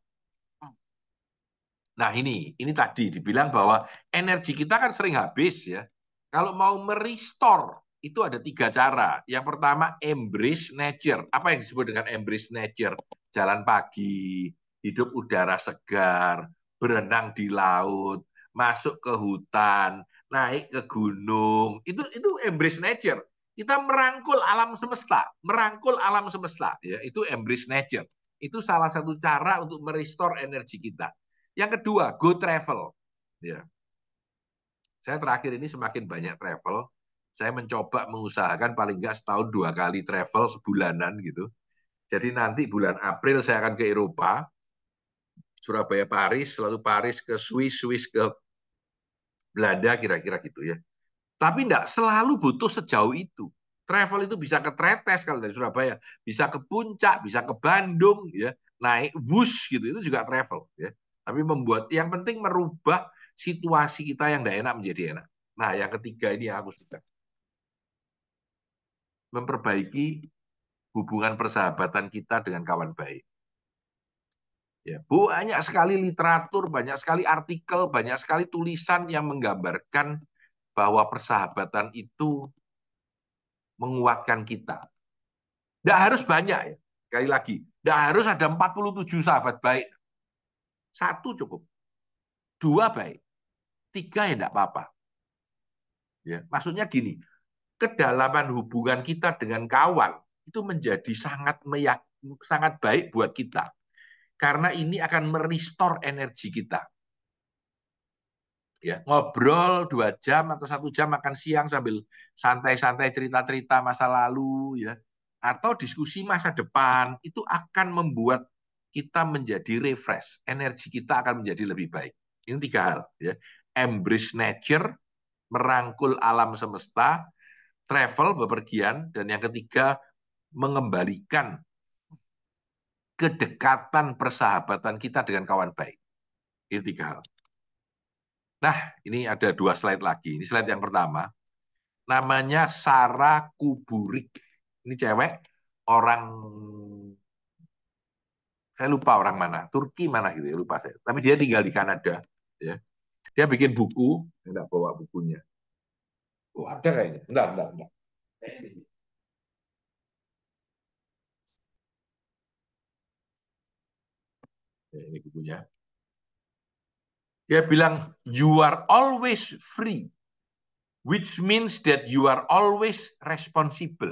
Nah ini, ini tadi dibilang bahwa energi kita kan sering habis ya. Kalau mau merestore itu ada tiga cara. Yang pertama embrace nature. Apa yang disebut dengan embrace nature? Jalan pagi, hidup udara segar, berenang di laut, masuk ke hutan, naik ke gunung. Itu itu embrace nature. Kita merangkul alam semesta, merangkul alam semesta ya, itu embrace nature. Itu salah satu cara untuk merestore energi kita. Yang kedua, go travel. Ya. Saya terakhir ini semakin banyak travel. Saya mencoba mengusahakan paling nggak setahun dua kali travel sebulanan gitu. Jadi nanti bulan April saya akan ke Eropa, Surabaya, Paris, lalu Paris ke Swiss, Swiss ke Belanda, kira-kira gitu ya. Tapi enggak selalu butuh sejauh itu. Travel itu bisa ke Tretes kalau dari Surabaya, bisa ke Puncak, bisa ke Bandung, ya naik bus gitu itu juga travel ya tapi membuat yang penting merubah situasi kita yang tidak enak menjadi enak. Nah, yang ketiga ini yang aku suka. Memperbaiki hubungan persahabatan kita dengan kawan baik. Ya, banyak sekali literatur, banyak sekali artikel, banyak sekali tulisan yang menggambarkan bahwa persahabatan itu menguatkan kita. Tidak harus banyak ya. Sekali lagi, tidak harus ada 47 sahabat baik. Satu cukup. Dua baik. Tiga ya enggak apa-apa. Ya, maksudnya gini, kedalaman hubungan kita dengan kawan itu menjadi sangat meyak, sangat baik buat kita. Karena ini akan merestore energi kita. Ya, ngobrol dua jam atau satu jam makan siang sambil santai-santai cerita-cerita masa lalu ya atau diskusi masa depan itu akan membuat kita menjadi refresh, energi kita akan menjadi lebih baik. Ini tiga hal. Ya. Embrace nature, merangkul alam semesta, travel, bepergian, dan yang ketiga, mengembalikan kedekatan persahabatan kita dengan kawan baik. Ini tiga hal. Nah, ini ada dua slide lagi. Ini slide yang pertama. Namanya Sarah Kuburik. Ini cewek, orang saya lupa orang mana, Turki mana gitu ya, lupa saya. Tapi dia tinggal di Kanada, ya. Dia bikin buku, enggak bawa bukunya. Oh, ada kayaknya. Enggak, enggak, enggak. Ya, ini bukunya. Dia bilang, you are always free, which means that you are always responsible.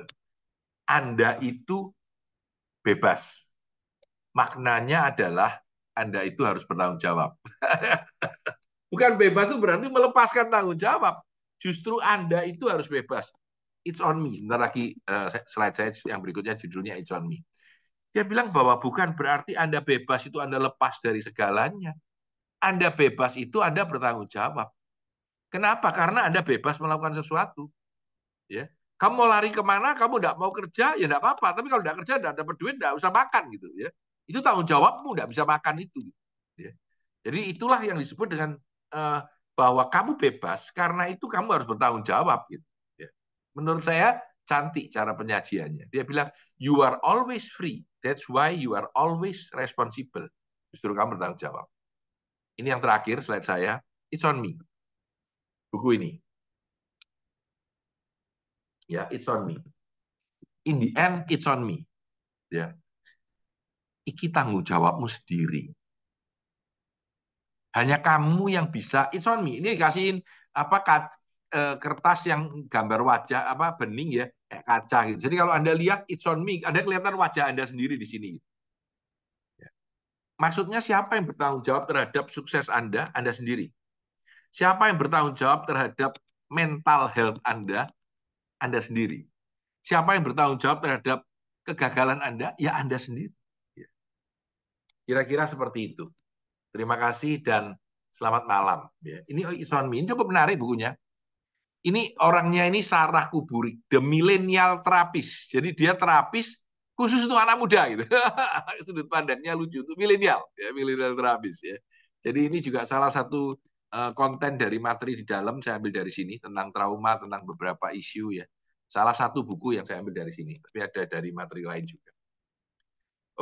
Anda itu bebas maknanya adalah Anda itu harus bertanggung jawab. [laughs] Bukan bebas itu berarti melepaskan tanggung jawab. Justru Anda itu harus bebas. It's on me. Bentar lagi uh, slide saya yang berikutnya judulnya It's on me. Dia bilang bahwa bukan berarti Anda bebas itu Anda lepas dari segalanya. Anda bebas itu Anda bertanggung jawab. Kenapa? Karena Anda bebas melakukan sesuatu. Ya. Kamu mau lari kemana, kamu tidak mau kerja, ya tidak apa-apa. Tapi kalau tidak kerja, tidak dapat duit, tidak usah makan. gitu ya itu tanggung jawabmu tidak bisa makan itu. Gitu ya. Jadi itulah yang disebut dengan eh, bahwa kamu bebas karena itu kamu harus bertanggung jawab. Gitu ya. Menurut saya cantik cara penyajiannya. Dia bilang you are always free, that's why you are always responsible. Justru kamu bertanggung jawab. Ini yang terakhir slide saya. It's on me. Buku ini. Ya, yeah, it's on me. In the end, it's on me. Ya. Yeah iki tanggung jawabmu sendiri. Hanya kamu yang bisa, it's on me. Ini kasihin apa eh, kertas yang gambar wajah apa bening ya, eh, kaca gitu. Jadi kalau Anda lihat it's on me, Anda kelihatan wajah Anda sendiri di sini. Gitu. Ya. Maksudnya siapa yang bertanggung jawab terhadap sukses Anda? Anda sendiri. Siapa yang bertanggung jawab terhadap mental health Anda? Anda sendiri. Siapa yang bertanggung jawab terhadap kegagalan Anda? Ya Anda sendiri. Kira-kira seperti itu. Terima kasih dan selamat malam. Ya, ini Ison Min cukup menarik bukunya. Ini orangnya ini Sarah Kuburi, the millennial terapis. Jadi dia terapis khusus untuk anak muda gitu. [laughs] Sudut pandangnya lucu untuk milenial, ya milenial terapis ya. Jadi ini juga salah satu eh, konten dari materi di dalam saya ambil dari sini tentang trauma, tentang beberapa isu ya. Salah satu buku yang saya ambil dari sini, tapi ada dari materi lain juga.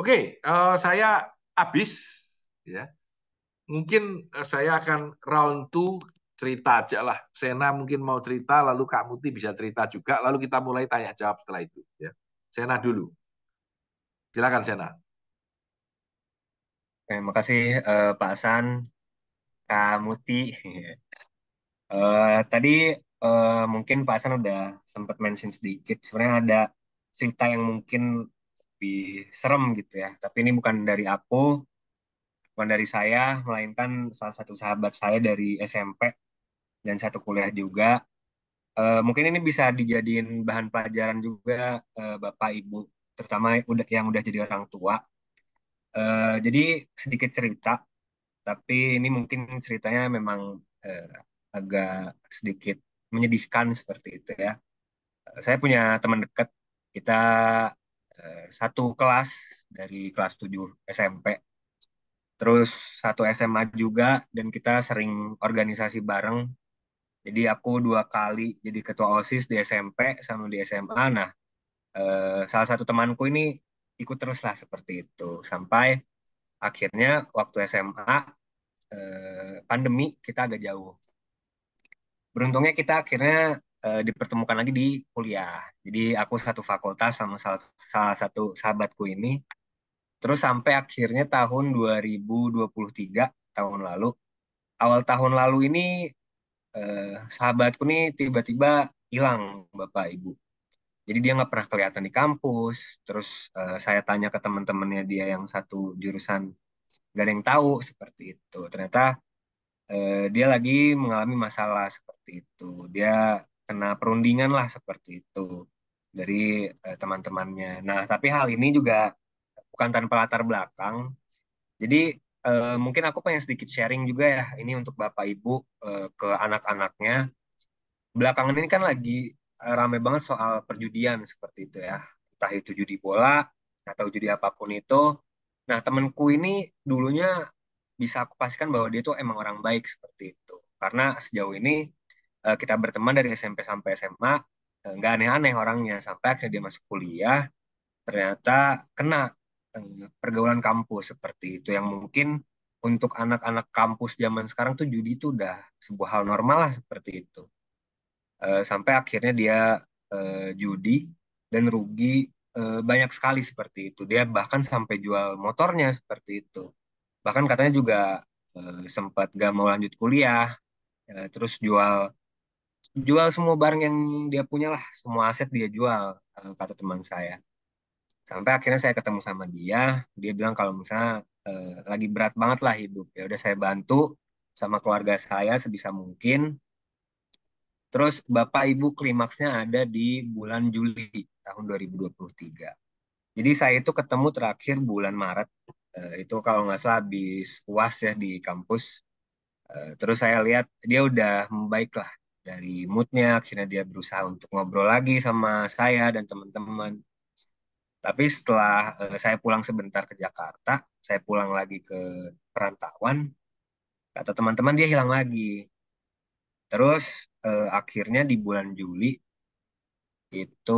Oke, okay, uh, eh, saya habis ya mungkin eh, saya akan round two cerita aja lah. Sena mungkin mau cerita, lalu Kak Muti bisa cerita juga, lalu kita mulai tanya jawab setelah itu. Ya. Sena dulu. Silakan Sena. Terima kasih uh, eh, Pak Hasan Kak Muti. uh, [laughs] tadi uh, mungkin Pak Hasan udah sempat mention sedikit. Sebenarnya ada cerita yang mungkin lebih serem gitu ya. Tapi ini bukan dari aku, bukan dari saya, melainkan salah satu sahabat saya dari SMP dan satu kuliah juga. E, mungkin ini bisa dijadiin bahan pelajaran juga e, Bapak Ibu, terutama yang udah yang udah jadi orang tua. E, jadi sedikit cerita, tapi ini mungkin ceritanya memang e, agak sedikit menyedihkan seperti itu ya. Saya punya teman dekat, kita Eh, satu kelas dari kelas 7 SMP. Terus satu SMA juga dan kita sering organisasi bareng. Jadi aku dua kali jadi ketua OSIS di SMP sama di SMA. Nah, eh, salah satu temanku ini ikut teruslah seperti itu sampai akhirnya waktu SMA eh, pandemi kita agak jauh. Beruntungnya kita akhirnya Eh, dipertemukan lagi di kuliah. Jadi aku satu fakultas sama salah, salah satu sahabatku ini. Terus sampai akhirnya tahun 2023 tahun lalu. Awal tahun lalu ini eh, sahabatku nih tiba-tiba hilang Bapak Ibu. Jadi dia nggak pernah kelihatan di kampus. Terus eh, saya tanya ke teman-temannya dia yang satu jurusan gak ada yang tahu seperti itu. Ternyata eh, dia lagi mengalami masalah seperti itu. Dia kena perundingan lah seperti itu dari uh, teman-temannya. Nah, tapi hal ini juga bukan tanpa latar belakang. Jadi uh, mungkin aku pengen sedikit sharing juga ya ini untuk Bapak Ibu uh, ke anak-anaknya. Belakangan ini kan lagi rame banget soal perjudian seperti itu ya. Entah itu judi bola atau judi apapun itu. Nah, temanku ini dulunya bisa aku pastikan bahwa dia tuh emang orang baik seperti itu. Karena sejauh ini Eh, kita berteman dari SMP sampai SMA eh, nggak uh, aneh-aneh orangnya sampai akhirnya dia masuk kuliah ternyata kena eh, pergaulan kampus seperti itu yang mungkin untuk anak-anak kampus zaman sekarang tuh judi itu udah sebuah hal normal lah seperti itu sampai akhirnya dia judi dan rugi banyak sekali seperti itu dia bahkan sampai jual motornya seperti itu bahkan katanya juga sempat gak mau lanjut kuliah terus jual jual semua barang yang dia punya lah semua aset dia jual eh, kata teman saya sampai akhirnya saya ketemu sama dia dia bilang kalau misalnya eh, lagi berat banget lah hidup ya udah saya bantu sama keluarga saya sebisa mungkin terus bapak ibu klimaksnya ada di bulan Juli tahun 2023 jadi saya itu ketemu terakhir bulan Maret eh, itu kalau nggak salah habis puas ya di kampus terus saya lihat dia udah membaik lah dari moodnya akhirnya dia berusaha untuk ngobrol lagi sama saya dan teman-teman tapi setelah uh, saya pulang sebentar ke Jakarta saya pulang lagi ke perantauan kata teman-teman dia hilang lagi terus uh, akhirnya di bulan Juli itu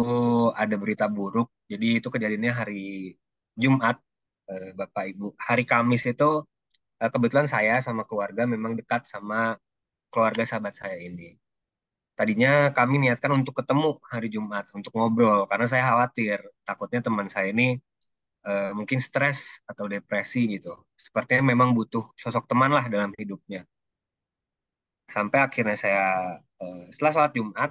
ada berita buruk jadi itu kejadiannya hari Jumat uh, Bapak Ibu hari Kamis itu uh, kebetulan saya sama keluarga memang dekat sama keluarga sahabat saya ini tadinya kami niatkan untuk ketemu hari Jumat untuk ngobrol karena saya khawatir takutnya teman saya ini uh, mungkin stres atau depresi gitu. Sepertinya memang butuh sosok teman lah dalam hidupnya. Sampai akhirnya saya uh, setelah sholat Jumat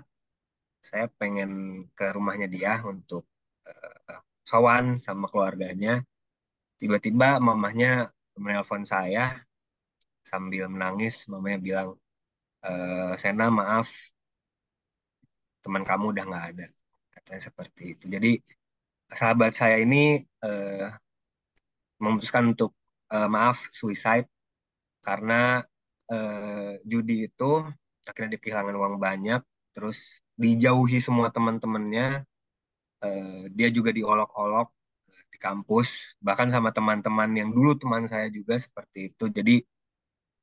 saya pengen ke rumahnya dia untuk uh, sowan sama keluarganya. Tiba-tiba mamahnya menelpon saya sambil menangis mamanya bilang e, Sena maaf teman kamu udah nggak ada katanya seperti itu jadi sahabat saya ini uh, memutuskan untuk uh, maaf suicide karena uh, judi itu akhirnya dia kehilangan uang banyak terus dijauhi semua teman-temannya uh, dia juga diolok-olok di kampus bahkan sama teman-teman yang dulu teman saya juga seperti itu jadi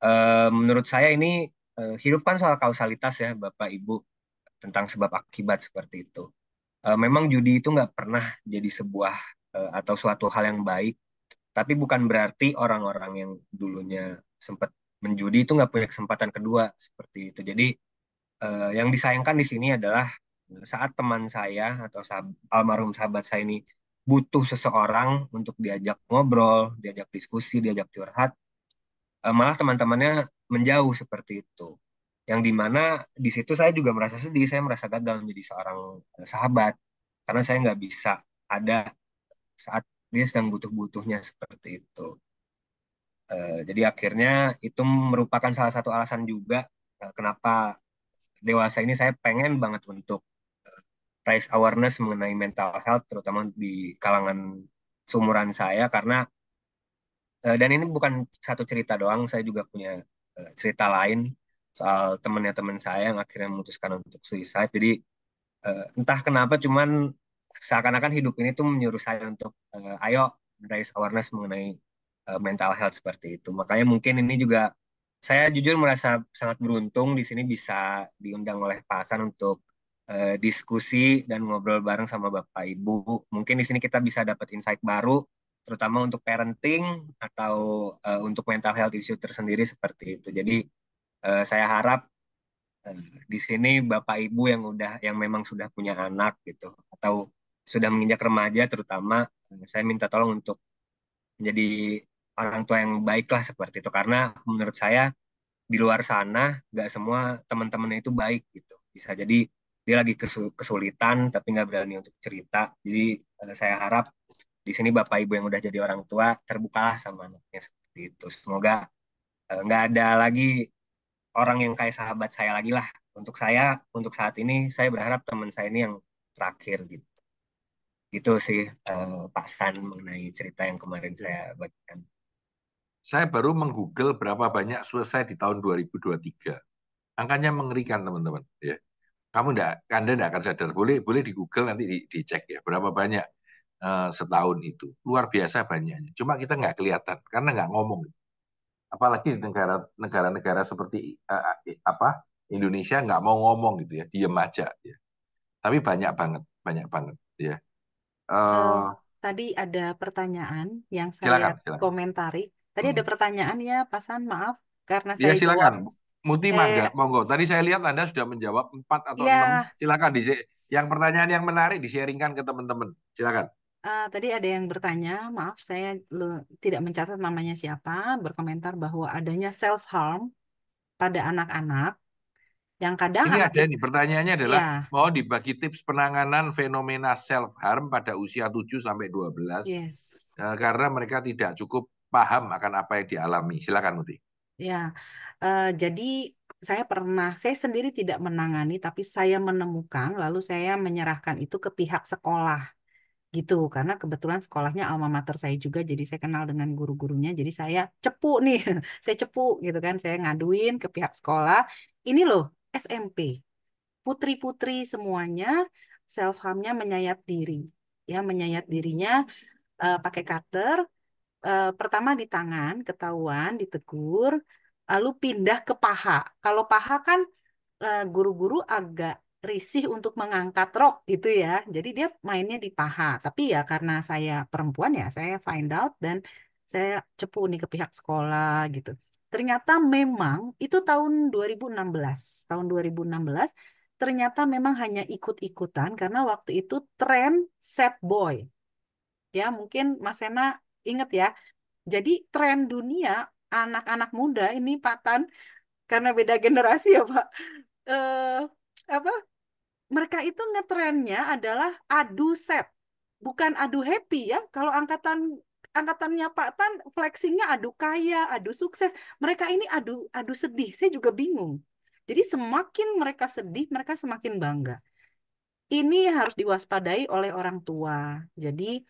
uh, menurut saya ini hidup kan soal kausalitas ya Bapak Ibu tentang sebab akibat seperti itu. E, memang judi itu nggak pernah jadi sebuah e, atau suatu hal yang baik, tapi bukan berarti orang-orang yang dulunya sempat menjudi itu nggak punya kesempatan kedua seperti itu. Jadi e, yang disayangkan di sini adalah saat teman saya atau sahab, almarhum sahabat saya ini butuh seseorang untuk diajak ngobrol, diajak diskusi, diajak curhat, malah teman-temannya menjauh seperti itu yang dimana di situ saya juga merasa sedih saya merasa gagal menjadi seorang eh, sahabat karena saya nggak bisa ada saat dia sedang butuh-butuhnya seperti itu uh, jadi akhirnya itu merupakan salah satu alasan juga uh, kenapa dewasa ini saya pengen banget untuk uh, raise awareness mengenai mental health terutama di kalangan sumuran saya karena uh, dan ini bukan satu cerita doang saya juga punya uh, cerita lain soal temennya teman saya yang akhirnya memutuskan untuk suicide jadi uh, entah kenapa cuman seakan-akan hidup ini tuh menyuruh saya untuk uh, ayo raise awareness mengenai uh, mental health seperti itu makanya mungkin ini juga saya jujur merasa sangat beruntung di sini bisa diundang oleh Pak Hasan untuk uh, diskusi dan ngobrol bareng sama Bapak Ibu mungkin di sini kita bisa dapat insight baru terutama untuk parenting atau uh, untuk mental health issue tersendiri seperti itu jadi uh, saya harap uh, di sini bapak ibu yang udah yang memang sudah punya anak gitu atau sudah menginjak remaja terutama uh, saya minta tolong untuk menjadi orang tua yang baiklah seperti itu karena menurut saya di luar sana nggak semua teman-temannya itu baik gitu bisa jadi dia lagi kesulitan tapi nggak berani untuk cerita jadi uh, saya harap di sini bapak ibu yang udah jadi orang tua terbukalah sama anaknya seperti itu semoga nggak uh, ada lagi orang yang kayak sahabat saya lagi lah untuk saya untuk saat ini saya berharap teman saya ini yang terakhir gitu gitu sih eh, Pak San mengenai cerita yang kemarin iya. saya bagikan. Saya baru menggoogle berapa banyak selesai di tahun 2023. Angkanya mengerikan teman-teman. Ya, kamu tidak, anda tidak akan sadar. Boleh, boleh di Google nanti di, dicek ya berapa banyak eh, setahun itu. Luar biasa banyaknya. Cuma kita nggak kelihatan karena nggak ngomong apalagi di negara negara seperti uh, apa Indonesia nggak mau ngomong gitu ya diem aja ya tapi banyak banget banyak banget ya uh, tadi ada pertanyaan yang saya silakan, silakan. komentari tadi hmm. ada pertanyaan ya pasan maaf karena iya, saya ya silakan Muti Mangga, eh, monggo tadi saya lihat anda sudah menjawab empat atau ya. enam silakan di yang pertanyaan yang menarik disaringkan ke teman-teman silakan Uh, tadi ada yang bertanya, maaf saya tidak mencatat namanya siapa, berkomentar bahwa adanya self harm pada anak-anak yang kadang Ini ada nih, pertanyaannya iya. adalah ya, mau dibagi tips penanganan fenomena self harm pada usia 7 sampai 12 yes. uh, karena mereka tidak cukup paham akan apa yang dialami. Silakan Muti. Ya, Uh, jadi saya pernah, saya sendiri tidak menangani, tapi saya menemukan, lalu saya menyerahkan itu ke pihak sekolah gitu karena kebetulan sekolahnya alma mater saya juga jadi saya kenal dengan guru-gurunya jadi saya cepu nih [laughs] saya cepu gitu kan saya ngaduin ke pihak sekolah ini loh SMP putri-putri semuanya self harmnya menyayat diri ya menyayat dirinya uh, pakai cutter uh, pertama di tangan ketahuan ditegur lalu pindah ke paha kalau paha kan eh, guru-guru uh, agak risih untuk mengangkat rok itu ya. Jadi dia mainnya di paha. Tapi ya karena saya perempuan ya saya find out dan saya cepu nih ke pihak sekolah gitu. Ternyata memang itu tahun 2016. Tahun 2016 ternyata memang hanya ikut-ikutan karena waktu itu tren set boy. Ya mungkin Mas Sena inget ya. Jadi tren dunia anak-anak muda ini patan karena beda generasi ya Pak. Eh, apa mereka itu ngetrennya adalah adu set, bukan adu happy ya. Kalau angkatan angkatannya Pak Tan flexingnya adu kaya, adu sukses. Mereka ini adu adu sedih. Saya juga bingung. Jadi semakin mereka sedih, mereka semakin bangga. Ini harus diwaspadai oleh orang tua. Jadi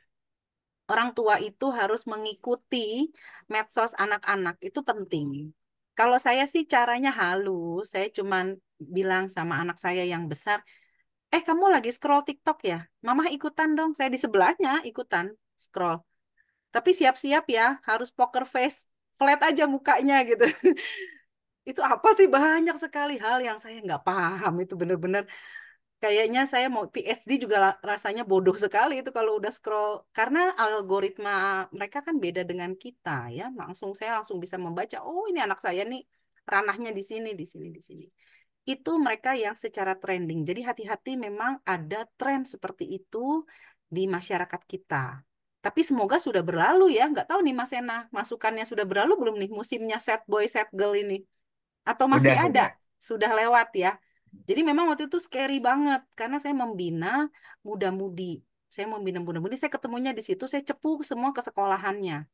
orang tua itu harus mengikuti medsos anak-anak. Itu penting. Kalau saya sih caranya halus. Saya cuman bilang sama anak saya yang besar, eh kamu lagi scroll TikTok ya? mamah ikutan dong. Saya di sebelahnya ikutan scroll. Tapi siap-siap ya, harus poker face, flat aja mukanya gitu. [laughs] itu apa sih banyak sekali hal yang saya nggak paham itu bener-bener kayaknya saya mau PhD juga rasanya bodoh sekali itu kalau udah scroll karena algoritma mereka kan beda dengan kita ya langsung saya langsung bisa membaca oh ini anak saya nih ranahnya di sini di sini di sini itu mereka yang secara trending. Jadi hati-hati memang ada tren seperti itu di masyarakat kita. Tapi semoga sudah berlalu ya. Nggak tahu nih Mas Ena, masukannya sudah berlalu belum nih musimnya set boy, set girl ini? Atau masih udah, ada? Udah. Sudah lewat ya. Jadi memang waktu itu scary banget karena saya membina muda-mudi. Saya membina muda-mudi, saya ketemunya di situ, saya cepu semua ke sekolahannya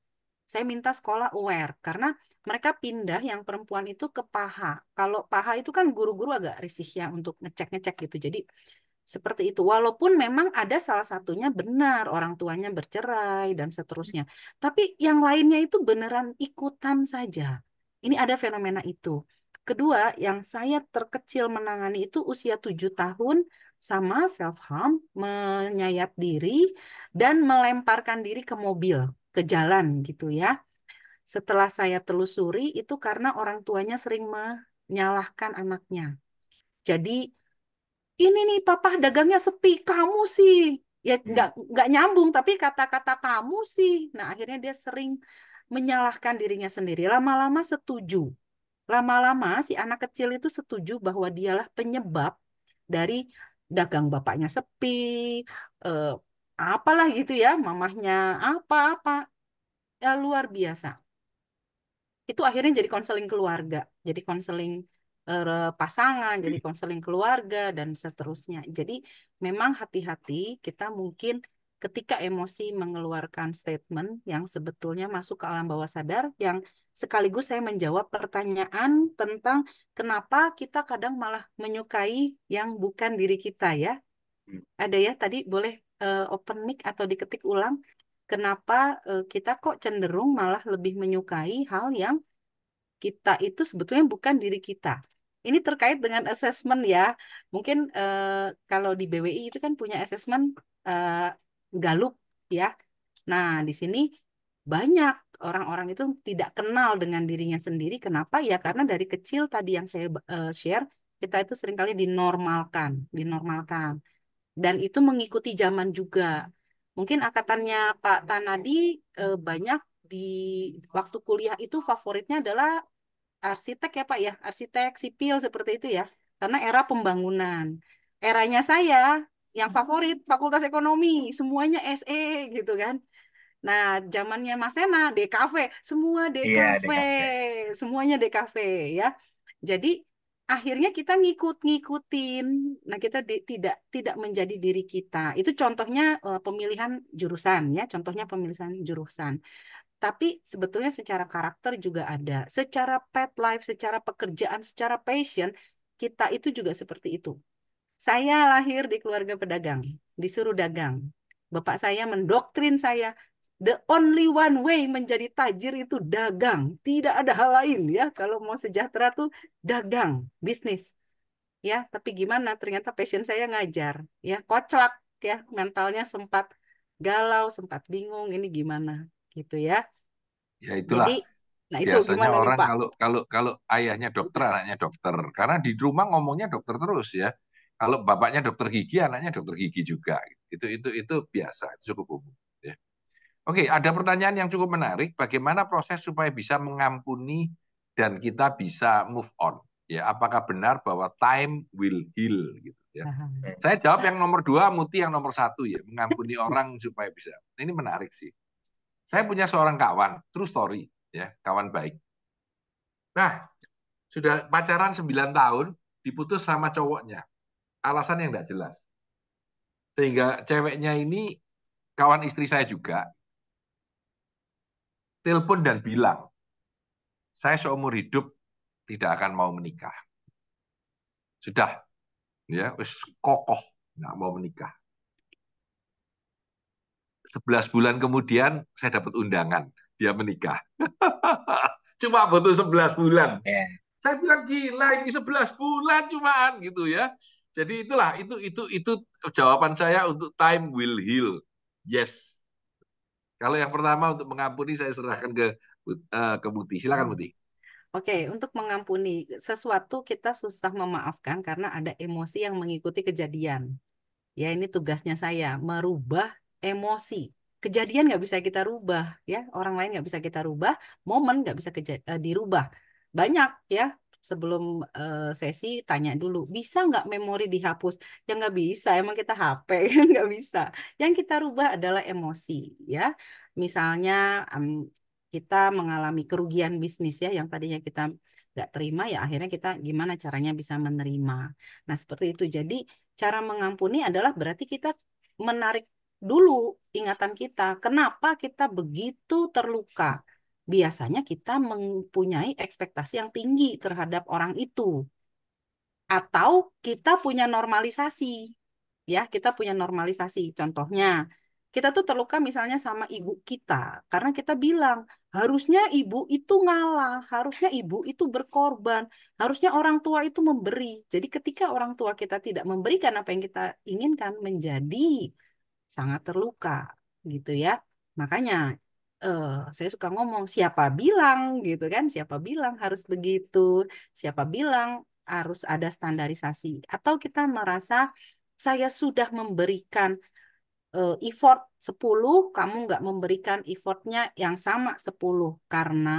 saya minta sekolah aware karena mereka pindah yang perempuan itu ke paha. Kalau paha itu kan guru-guru agak risih ya untuk ngecek-ngecek gitu. Jadi seperti itu. Walaupun memang ada salah satunya benar orang tuanya bercerai dan seterusnya. Tapi yang lainnya itu beneran ikutan saja. Ini ada fenomena itu. Kedua, yang saya terkecil menangani itu usia 7 tahun sama self harm, menyayat diri dan melemparkan diri ke mobil ke jalan gitu ya. Setelah saya telusuri itu karena orang tuanya sering menyalahkan anaknya. Jadi ini nih papa dagangnya sepi, kamu sih ya hmm. nggak nggak nyambung tapi kata-kata kamu sih. Nah akhirnya dia sering menyalahkan dirinya sendiri. Lama-lama setuju. Lama-lama si anak kecil itu setuju bahwa dialah penyebab dari dagang bapaknya sepi, eh, apalah gitu ya, mamahnya apa-apa. Ya, luar biasa. Itu akhirnya jadi konseling keluarga, jadi konseling uh, pasangan, jadi hmm. konseling keluarga dan seterusnya. Jadi memang hati-hati kita mungkin ketika emosi mengeluarkan statement yang sebetulnya masuk ke alam bawah sadar yang sekaligus saya menjawab pertanyaan tentang kenapa kita kadang malah menyukai yang bukan diri kita ya. Hmm. Ada ya tadi boleh uh, open mic atau diketik ulang kenapa uh, kita kok cenderung malah lebih menyukai hal yang kita itu sebetulnya bukan diri kita. Ini terkait dengan assessment ya. Mungkin uh, kalau di BWI itu kan punya assessment uh, Galup ya. Nah, di sini banyak orang-orang itu tidak kenal dengan dirinya sendiri. Kenapa? Ya karena dari kecil tadi yang saya uh, share, kita itu seringkali dinormalkan, dinormalkan dan itu mengikuti zaman juga. Mungkin angkatannya Pak Tanadi eh, banyak di waktu kuliah itu favoritnya adalah arsitek ya Pak ya, arsitek sipil seperti itu ya, karena era pembangunan. Eranya saya yang hmm. favorit Fakultas Ekonomi, semuanya SE gitu kan. Nah, zamannya masena DKV, semua DKV, yeah, DKV. semuanya DKV ya. Jadi akhirnya kita ngikut-ngikutin. Nah, kita di, tidak tidak menjadi diri kita. Itu contohnya uh, pemilihan jurusan ya, contohnya pemilihan jurusan. Tapi sebetulnya secara karakter juga ada, secara pet life, secara pekerjaan, secara passion, kita itu juga seperti itu. Saya lahir di keluarga pedagang, disuruh dagang. Bapak saya mendoktrin saya, the only one way menjadi tajir itu dagang. Tidak ada hal lain ya. Kalau mau sejahtera tuh dagang, bisnis. Ya, tapi gimana? Ternyata passion saya ngajar. Ya, kocok, ya. Mentalnya sempat galau, sempat bingung ini gimana gitu ya. Ya itulah. Jadi, nah itu Biasanya gimana orang nih, kalau kalau kalau ayahnya dokter, anaknya dokter. Karena di rumah ngomongnya dokter terus ya. Kalau bapaknya dokter gigi, anaknya dokter gigi juga. Itu itu itu biasa, cukup umum. Oke, ada pertanyaan yang cukup menarik. Bagaimana proses supaya bisa mengampuni dan kita bisa move on? Ya, apakah benar bahwa time will heal? Gitu ya. Saya jawab yang nomor dua, Muti yang nomor satu ya, mengampuni [laughs] orang supaya bisa. Ini menarik sih. Saya punya seorang kawan, true story ya, kawan baik. Nah, sudah pacaran 9 tahun, diputus sama cowoknya. Alasan yang tidak jelas. Sehingga ceweknya ini kawan istri saya juga, telepon dan bilang, saya seumur hidup tidak akan mau menikah. Sudah, ya, kokoh, nggak mau menikah. Sebelas bulan kemudian saya dapat undangan, dia menikah. [laughs] cuma butuh sebelas bulan. Yeah. Saya bilang gila ini 11 bulan cumaan gitu ya. Jadi itulah itu itu itu jawaban saya untuk time will heal. Yes, kalau yang pertama untuk mengampuni saya serahkan ke uh, ke Muti. Silakan Muti. Oke, okay, untuk mengampuni sesuatu kita susah memaafkan karena ada emosi yang mengikuti kejadian. Ya ini tugasnya saya merubah emosi. Kejadian nggak bisa kita rubah, ya orang lain nggak bisa kita rubah, momen nggak bisa uh, dirubah. Banyak ya sebelum uh, sesi tanya dulu bisa nggak memori dihapus ya nggak bisa emang kita HP [laughs] kan nggak bisa yang kita rubah adalah emosi ya misalnya um, kita mengalami kerugian bisnis ya yang tadinya kita nggak terima ya akhirnya kita gimana caranya bisa menerima nah seperti itu jadi cara mengampuni adalah berarti kita menarik dulu ingatan kita kenapa kita begitu terluka biasanya kita mempunyai ekspektasi yang tinggi terhadap orang itu. Atau kita punya normalisasi. Ya, kita punya normalisasi. Contohnya, kita tuh terluka misalnya sama ibu kita karena kita bilang harusnya ibu itu ngalah, harusnya ibu itu berkorban, harusnya orang tua itu memberi. Jadi ketika orang tua kita tidak memberikan apa yang kita inginkan menjadi sangat terluka gitu ya. Makanya Uh, saya suka ngomong siapa bilang gitu kan, siapa bilang harus begitu, siapa bilang harus ada standarisasi atau kita merasa saya sudah memberikan uh, effort 10, kamu nggak memberikan effortnya yang sama 10 karena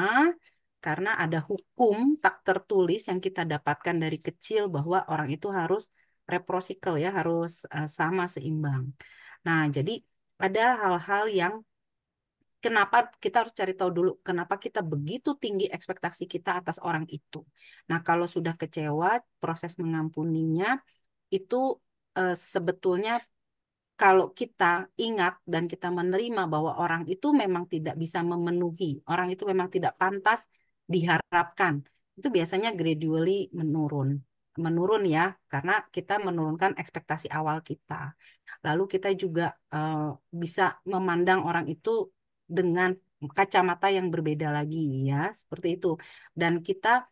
karena ada hukum tak tertulis yang kita dapatkan dari kecil bahwa orang itu harus reciprocal ya harus uh, sama seimbang. Nah, jadi ada hal-hal yang kenapa kita harus cari tahu dulu kenapa kita begitu tinggi ekspektasi kita atas orang itu. Nah, kalau sudah kecewa, proses mengampuninya itu eh, sebetulnya kalau kita ingat dan kita menerima bahwa orang itu memang tidak bisa memenuhi, orang itu memang tidak pantas diharapkan. Itu biasanya gradually menurun. Menurun ya, karena kita menurunkan ekspektasi awal kita. Lalu kita juga uh, bisa memandang orang itu dengan kacamata yang berbeda lagi ya seperti itu dan kita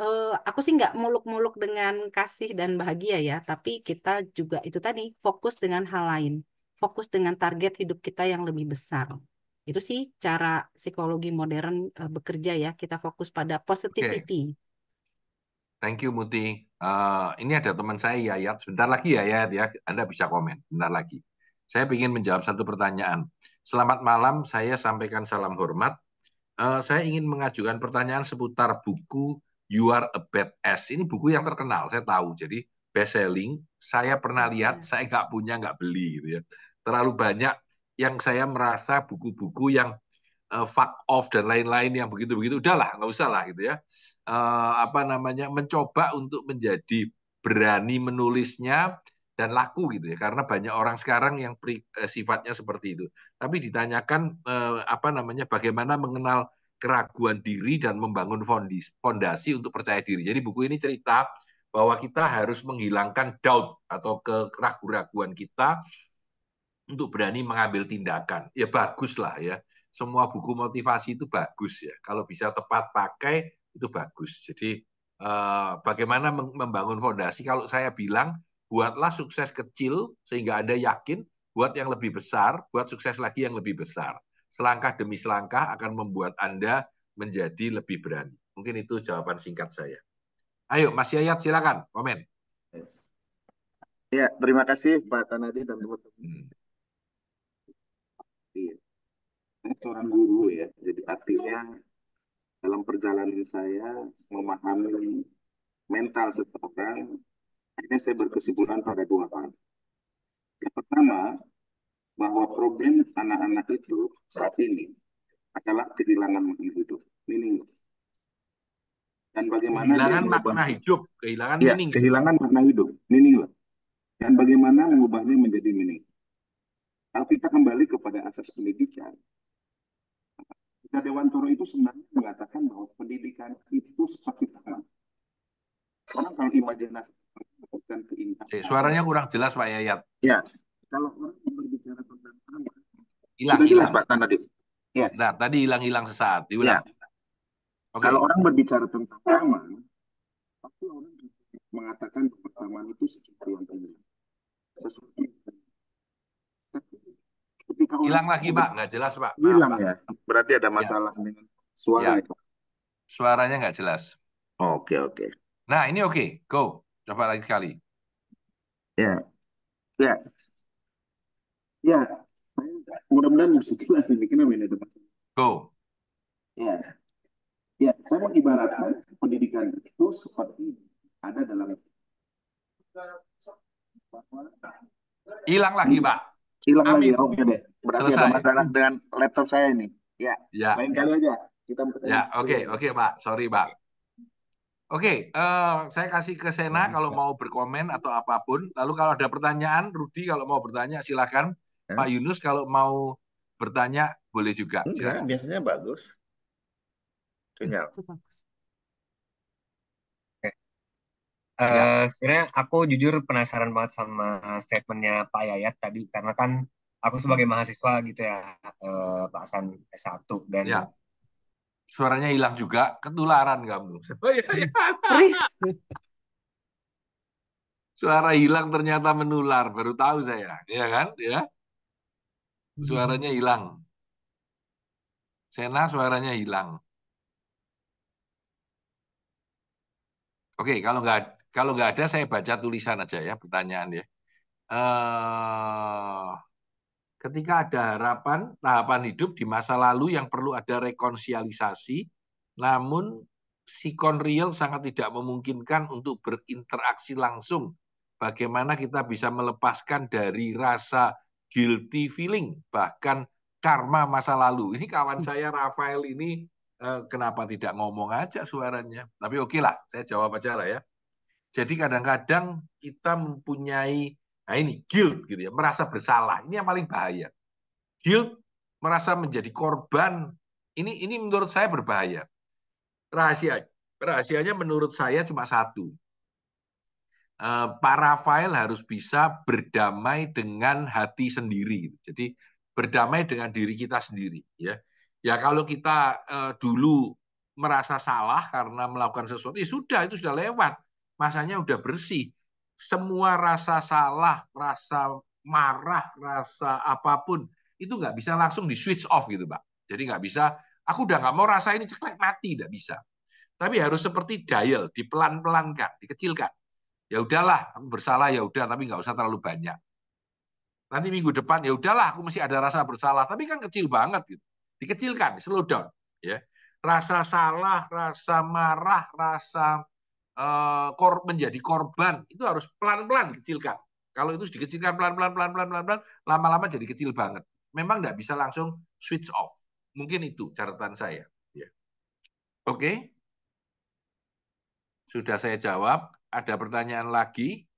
eh, aku sih nggak muluk-muluk dengan kasih dan bahagia ya tapi kita juga itu tadi fokus dengan hal lain fokus dengan target hidup kita yang lebih besar itu sih cara psikologi modern eh, bekerja ya kita fokus pada positivity okay. Thank you Muti. Uh, ini ada teman saya ya Sebentar lagi Yayat ya, Anda bisa komen. Sebentar lagi. Saya ingin menjawab satu pertanyaan. Selamat malam, saya sampaikan salam hormat. Uh, saya ingin mengajukan pertanyaan seputar buku You Are a Badass. Ini buku yang terkenal, saya tahu. Jadi best selling, saya pernah lihat, saya nggak punya, nggak beli gitu ya. Terlalu banyak yang saya merasa buku-buku yang uh, fuck off dan lain-lain yang begitu-begitu, udahlah, nggak usah lah gitu ya. Uh, apa namanya, mencoba untuk menjadi berani menulisnya, dan laku gitu ya karena banyak orang sekarang yang pri, eh, sifatnya seperti itu tapi ditanyakan eh, apa namanya bagaimana mengenal keraguan diri dan membangun fondasi untuk percaya diri jadi buku ini cerita bahwa kita harus menghilangkan doubt atau keraguan keraguan kita untuk berani mengambil tindakan ya bagus lah ya semua buku motivasi itu bagus ya kalau bisa tepat pakai itu bagus jadi eh, bagaimana membangun fondasi kalau saya bilang buatlah sukses kecil sehingga Anda yakin buat yang lebih besar, buat sukses lagi yang lebih besar. Selangkah demi selangkah akan membuat Anda menjadi lebih berani. Mungkin itu jawaban singkat saya. Ayo, Mas Yayat, silakan komen. Ya, terima kasih Pak Tanadi dan teman-teman. Hmm. Iya. ini seorang guru ya, jadi artinya dalam perjalanan saya memahami mental seseorang ini saya berkesimpulan pada dua hal. Yang pertama, bahwa problem anak-anak itu saat ini adalah kehilangan makna hidup, meaningless. Dan bagaimana kehilangan makna hidup, kehilangan ya, meaning. Kehilangan makna hidup, meaningless. Dan bagaimana mengubahnya menjadi meaning. Kalau kita kembali kepada asas pendidikan, kita Dewan Toro itu sebenarnya mengatakan bahwa pendidikan itu seperti tangan. Karena kalau imajinasi bukan eh, Suaranya kurang jelas Pak Yayat. Ya, kalau orang berbicara tentang Allah, ya. hilang, hilang. jelas Pak tadi. Ya. Nah, tadi hilang-hilang sesaat, diulang. Ya. Okay. Kalau orang berbicara tentang taman, pasti orang mengatakan bahwa taman itu sesuatu yang indah. Sesuatu hilang lagi Pak, nggak jelas Pak. Hilang ya. Berarti ada masalah ya. dengan suara ya. Suaranya nggak jelas. Oke, oke. Nah, ini oke. Okay. Go. Coba lagi sekali. Ya. Ya. Ya. Mudah-mudahan bisa jelas ini kenapa ini masalah? Go. Ya. Ya, saya mengibaratkan pendidikan itu seperti ada dalam hilang lagi, Pak. Hilang lagi. Oke deh. Berarti Selesai. ada masalah dengan laptop saya ini. Ya. ya. Lain kali aja. Kita Ya, oke, okay, oke, okay, Pak. Sorry, Pak. Oke, okay, uh, eh, saya kasih ke Sena Bisa. kalau mau berkomen atau apapun. Lalu kalau ada pertanyaan, Rudi kalau mau bertanya silakan. Ya. Pak Yunus kalau mau bertanya boleh juga. Enggak, biasanya bagus. Kenyal. Uh, ya. eh, sebenarnya aku jujur penasaran banget sama statementnya Pak Yayat tadi karena kan aku sebagai mahasiswa gitu ya uh, bahasan S1 dan ya suaranya hilang juga, ketularan kamu. Oh iya, iya. Suara hilang ternyata menular, baru tahu saya, ya kan? Ya. Suaranya hilang. Sena suaranya hilang. Oke, kalau nggak kalau nggak ada saya baca tulisan aja ya pertanyaan ya. Uh, ketika ada harapan tahapan hidup di masa lalu yang perlu ada rekonsialisasi, namun sikon real sangat tidak memungkinkan untuk berinteraksi langsung. Bagaimana kita bisa melepaskan dari rasa guilty feeling, bahkan karma masa lalu. Ini kawan hmm. saya Rafael ini eh, kenapa tidak ngomong aja suaranya? Tapi oke okay lah, saya jawab aja lah ya. Jadi kadang-kadang kita mempunyai Nah ini guilt gitu ya, merasa bersalah. Ini yang paling bahaya. Guilt merasa menjadi korban. Ini ini menurut saya berbahaya. Rahasia rahasianya menurut saya cuma satu. Eh, Para file harus bisa berdamai dengan hati sendiri. Gitu. Jadi berdamai dengan diri kita sendiri. Ya, ya kalau kita eh, dulu merasa salah karena melakukan sesuatu, ya sudah itu sudah lewat, masanya sudah bersih semua rasa salah, rasa marah, rasa apapun itu nggak bisa langsung di switch off gitu, Pak. Jadi nggak bisa, aku udah nggak mau rasa ini ceklek mati, nggak bisa. Tapi harus seperti dial, dipelan-pelankan, dikecilkan. Ya udahlah, aku bersalah ya udah, tapi nggak usah terlalu banyak. Nanti minggu depan ya udahlah, aku masih ada rasa bersalah, tapi kan kecil banget gitu. Dikecilkan, slow down, ya. Rasa salah, rasa marah, rasa Eh, kor menjadi korban itu harus pelan-pelan kecilkan. Kalau itu dikecilkan pelan-pelan, pelan-pelan, pelan-pelan, lama-lama jadi kecil banget. Memang tidak bisa langsung switch off. Mungkin itu catatan saya. Ya. Oke. Okay. Sudah saya jawab. Ada pertanyaan lagi?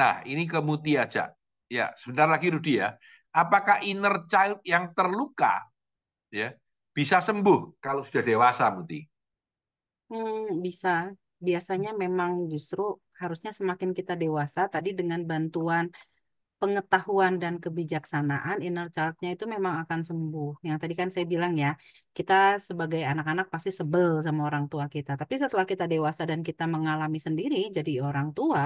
Nah, ini ke Muti aja. Ya, sebentar lagi Rudi ya. Apakah inner child yang terluka ya bisa sembuh kalau sudah dewasa Muti? Hmm, bisa. Biasanya memang justru harusnya semakin kita dewasa tadi dengan bantuan pengetahuan dan kebijaksanaan inner child-nya itu memang akan sembuh. Yang tadi kan saya bilang ya, kita sebagai anak-anak pasti sebel sama orang tua kita. Tapi setelah kita dewasa dan kita mengalami sendiri jadi orang tua,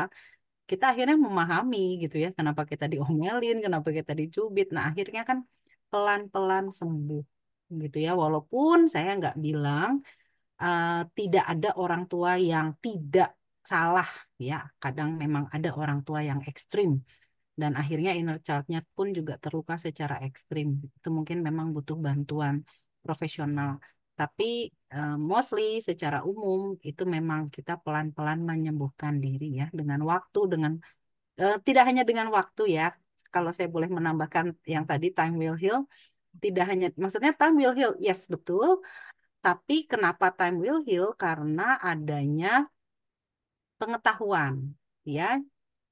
kita akhirnya memahami gitu ya, kenapa kita diomelin, kenapa kita dicubit. Nah, akhirnya kan pelan-pelan sembuh gitu ya. Walaupun saya nggak bilang uh, tidak ada orang tua yang tidak salah ya kadang memang ada orang tua yang ekstrim dan akhirnya inner child-nya pun juga terluka secara ekstrim itu mungkin memang butuh bantuan profesional tapi uh, mostly secara umum itu memang kita pelan-pelan menyembuhkan diri ya dengan waktu dengan uh, tidak hanya dengan waktu ya kalau saya boleh menambahkan yang tadi time will heal tidak hanya maksudnya time will heal yes betul tapi kenapa time will heal? Karena adanya pengetahuan, ya,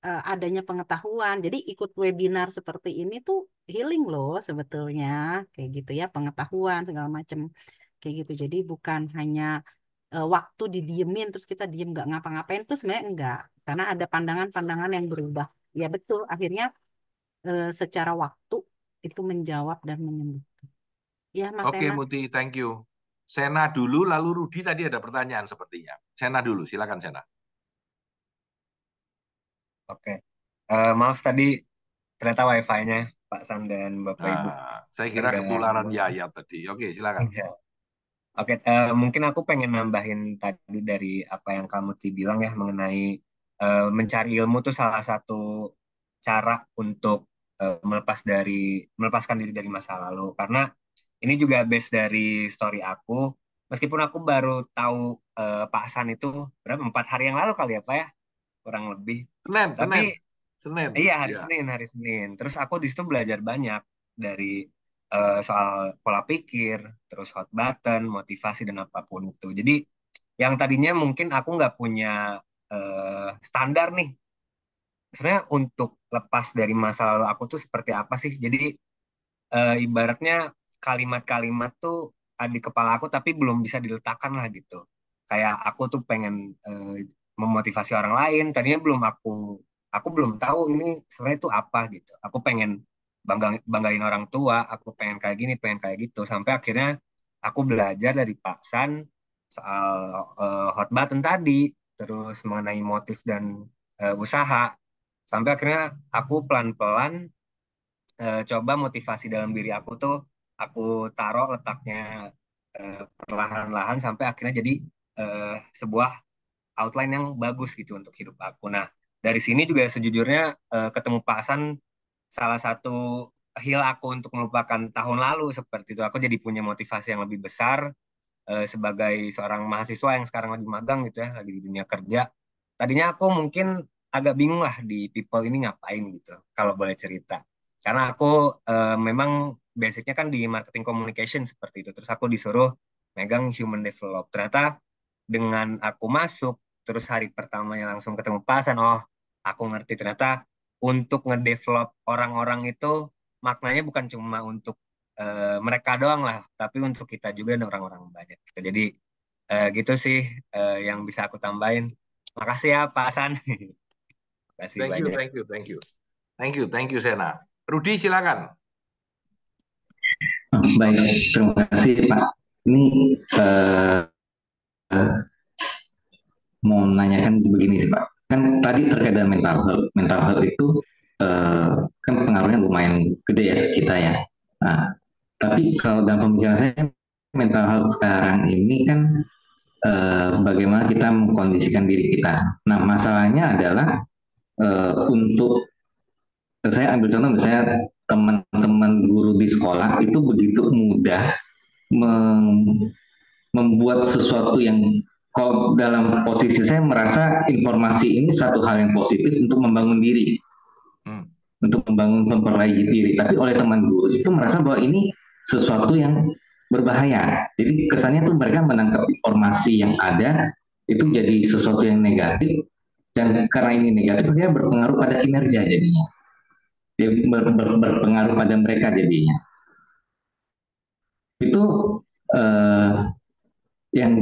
e, adanya pengetahuan. Jadi ikut webinar seperti ini tuh healing loh sebetulnya, kayak gitu ya, pengetahuan segala macam, kayak gitu. Jadi bukan hanya e, waktu didiemin terus kita diem nggak ngapa-ngapain tuh sebenarnya enggak, karena ada pandangan-pandangan yang berubah. Ya betul, akhirnya e, secara waktu itu menjawab dan menyembuhkan. Ya, Mas Oke, okay, Muti, thank you. Sena dulu, lalu Rudi tadi ada pertanyaan sepertinya. Sena dulu, silakan Sena. Oke, uh, maaf tadi ternyata wifi-nya Pak San dan Bapak nah, Ibu. Saya kira kepularan ketularan Yaya tadi. Oke, silakan. Okay. Iya. Oke, uh, mungkin aku pengen nambahin tadi dari apa yang kamu bilang ya mengenai uh, mencari ilmu itu salah satu cara untuk uh, melepas dari melepaskan diri dari masa lalu karena ini juga base dari story aku. Meskipun aku baru tahu uh, eh, Hasan itu berapa empat hari yang lalu kali ya pak ya kurang lebih. Senin, Tapi, Senin. Senin. Iya hari ya. Senin hari Senin. Terus aku di situ belajar banyak dari uh, soal pola pikir, terus hot button, motivasi dan apapun itu. Jadi yang tadinya mungkin aku nggak punya uh, standar nih sebenarnya untuk lepas dari masa lalu aku tuh seperti apa sih jadi uh, ibaratnya kalimat-kalimat tuh ada di kepala aku tapi belum bisa diletakkan lah gitu kayak aku tuh pengen uh, memotivasi orang lain tadinya belum aku aku belum tahu ini sebenarnya itu apa gitu aku pengen bangga banggain orang tua aku pengen kayak gini pengen kayak gitu sampai akhirnya aku belajar dari Pak San soal uh, hot button tadi terus mengenai motif dan uh, usaha sampai akhirnya aku pelan-pelan uh, coba motivasi dalam diri aku tuh aku taruh letaknya uh, perlahan-lahan sampai akhirnya jadi uh, sebuah outline yang bagus gitu untuk hidup aku. Nah, dari sini juga sejujurnya uh, ketemu pasan salah satu heal aku untuk melupakan tahun lalu seperti itu. Aku jadi punya motivasi yang lebih besar uh, sebagai seorang mahasiswa yang sekarang lagi magang gitu ya, lagi di dunia kerja. Tadinya aku mungkin agak bingung lah di people ini ngapain gitu kalau boleh cerita karena aku uh, memang basicnya kan di marketing communication seperti itu. Terus aku disuruh megang human develop. Ternyata dengan aku masuk, terus hari pertamanya langsung ketemu pasan, oh aku ngerti ternyata untuk ngedevelop orang-orang itu maknanya bukan cuma untuk uh, mereka doang lah, tapi untuk kita juga dan orang-orang banyak. Gitu. Jadi uh, gitu sih uh, yang bisa aku tambahin. Makasih ya Pak Hasan. [laughs] Kasih thank banyak. you, thank you, thank you. Thank you, thank you Sena. Rudi silakan. Baik, terima kasih Pak. Ini uh, uh, mau nanyakan begini sih Pak. Kan tadi terkait dengan mental health. Mental health itu uh, kan pengaruhnya lumayan gede ya kita ya. Nah, tapi kalau dalam pembicaraan saya mental health sekarang ini kan uh, bagaimana kita mengkondisikan diri kita. Nah, masalahnya adalah uh, untuk saya ambil contoh misalnya teman-teman guru di sekolah itu begitu mudah membuat sesuatu yang kalau dalam posisi saya merasa informasi ini satu hal yang positif untuk membangun diri, hmm. untuk membangun memperbaiki diri. Tapi oleh teman guru itu merasa bahwa ini sesuatu yang berbahaya. Jadi kesannya tuh mereka menangkap informasi yang ada itu jadi sesuatu yang negatif dan karena ini negatif dia berpengaruh pada kinerja jadinya ber, ber, berpengaruh pada mereka jadinya. Itu eh, yang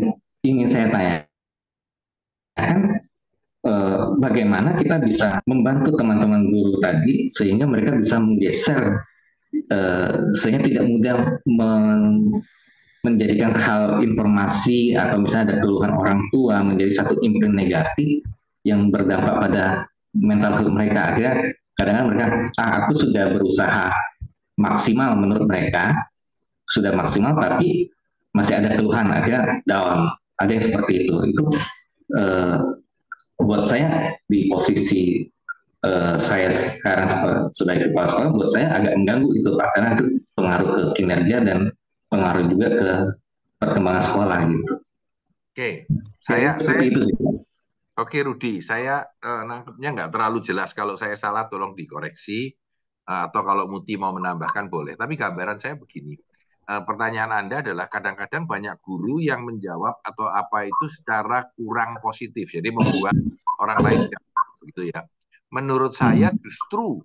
ingin saya tanya eh, bagaimana kita bisa membantu teman-teman guru tadi sehingga mereka bisa menggeser, eh, sehingga tidak mudah men menjadikan hal informasi atau misalnya ada keluhan orang tua menjadi satu impian negatif yang berdampak pada mental guru mereka akhirnya kadang kadang mereka ah, aku sudah berusaha maksimal menurut mereka sudah maksimal tapi masih ada keluhan aja down ada yang seperti itu itu uh, buat saya di posisi uh, saya sekarang sebagai kepala sekolah buat saya agak mengganggu itu pak karena itu pengaruh ke kinerja dan pengaruh juga ke perkembangan sekolah gitu. Oke, okay. saya saya, saya itu sih. Oke Rudi, saya uh, nangkepnya nggak terlalu jelas. Kalau saya salah tolong dikoreksi Uh, atau kalau Muti mau menambahkan boleh. Tapi gambaran saya begini. Uh, pertanyaan Anda adalah kadang-kadang banyak guru yang menjawab atau apa itu secara kurang positif. Jadi membuat orang lain begitu ya. Menurut saya justru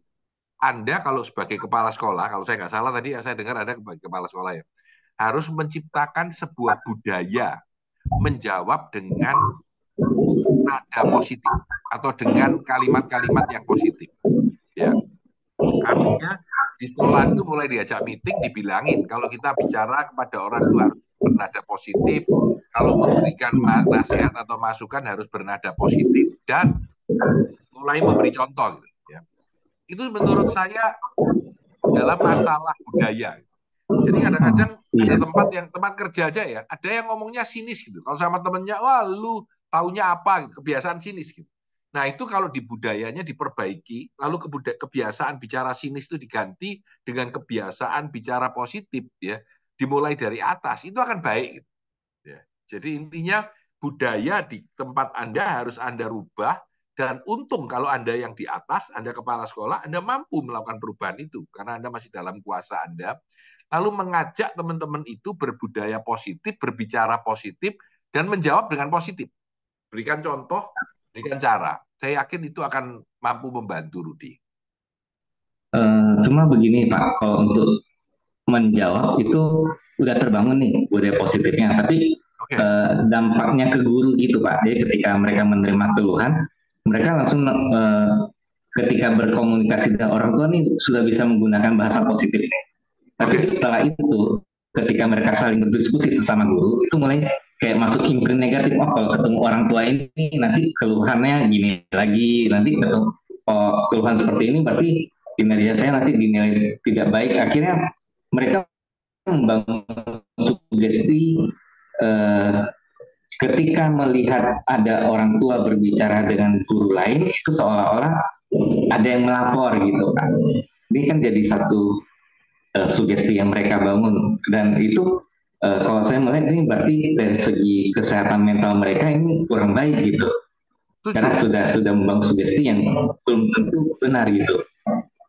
Anda kalau sebagai kepala sekolah, kalau saya nggak salah tadi ya, saya dengar ada kepala sekolah ya, harus menciptakan sebuah budaya menjawab dengan nada positif atau dengan kalimat-kalimat yang positif. Ya. Artinya di sekolah itu mulai diajak meeting dibilangin kalau kita bicara kepada orang luar bernada positif, kalau memberikan nasihat atau masukan harus bernada positif dan mulai memberi contoh. Gitu, ya. Itu menurut saya dalam masalah budaya. Jadi kadang-kadang ada iya. tempat yang tempat kerja aja ya, ada yang ngomongnya sinis gitu. Kalau sama temennya, wah lu taunya apa gitu, kebiasaan sinis gitu. Nah itu kalau di budayanya diperbaiki, lalu kebiasaan bicara sinis itu diganti dengan kebiasaan bicara positif ya, dimulai dari atas itu akan baik. Gitu. Ya. Jadi intinya budaya di tempat anda harus anda rubah dan untung kalau Anda yang di atas, Anda kepala sekolah, Anda mampu melakukan perubahan itu karena Anda masih dalam kuasa Anda. Lalu mengajak teman-teman itu berbudaya positif, berbicara positif, dan menjawab dengan positif. Berikan contoh, berikan cara. Saya yakin itu akan mampu membantu Rudi. Uh, cuma begini Pak, kalau untuk menjawab itu udah terbangun nih budaya positifnya, tapi okay. uh, eh, dampaknya ke guru gitu Pak. Jadi ketika mereka menerima keluhan, mereka langsung uh, ketika berkomunikasi dengan orang tua nih sudah bisa menggunakan bahasa positif. Tapi setelah itu, ketika mereka saling berdiskusi sesama guru, itu mulai kayak masuk imprint negatif oh kalau ketemu orang tua ini nanti keluhannya gini lagi nanti ketemu oh, keluhan seperti ini berarti kinerja saya nanti dinilai tidak baik akhirnya mereka membangun sugesti eh, ketika melihat ada orang tua berbicara dengan guru lain itu seolah-olah ada yang melapor gitu kan ini kan jadi satu eh, sugesti yang mereka bangun dan itu uh, kalau saya melihat ini berarti dari segi kesehatan mental mereka ini kurang baik gitu karena sudah sudah membangun sugesti yang belum tentu benar gitu.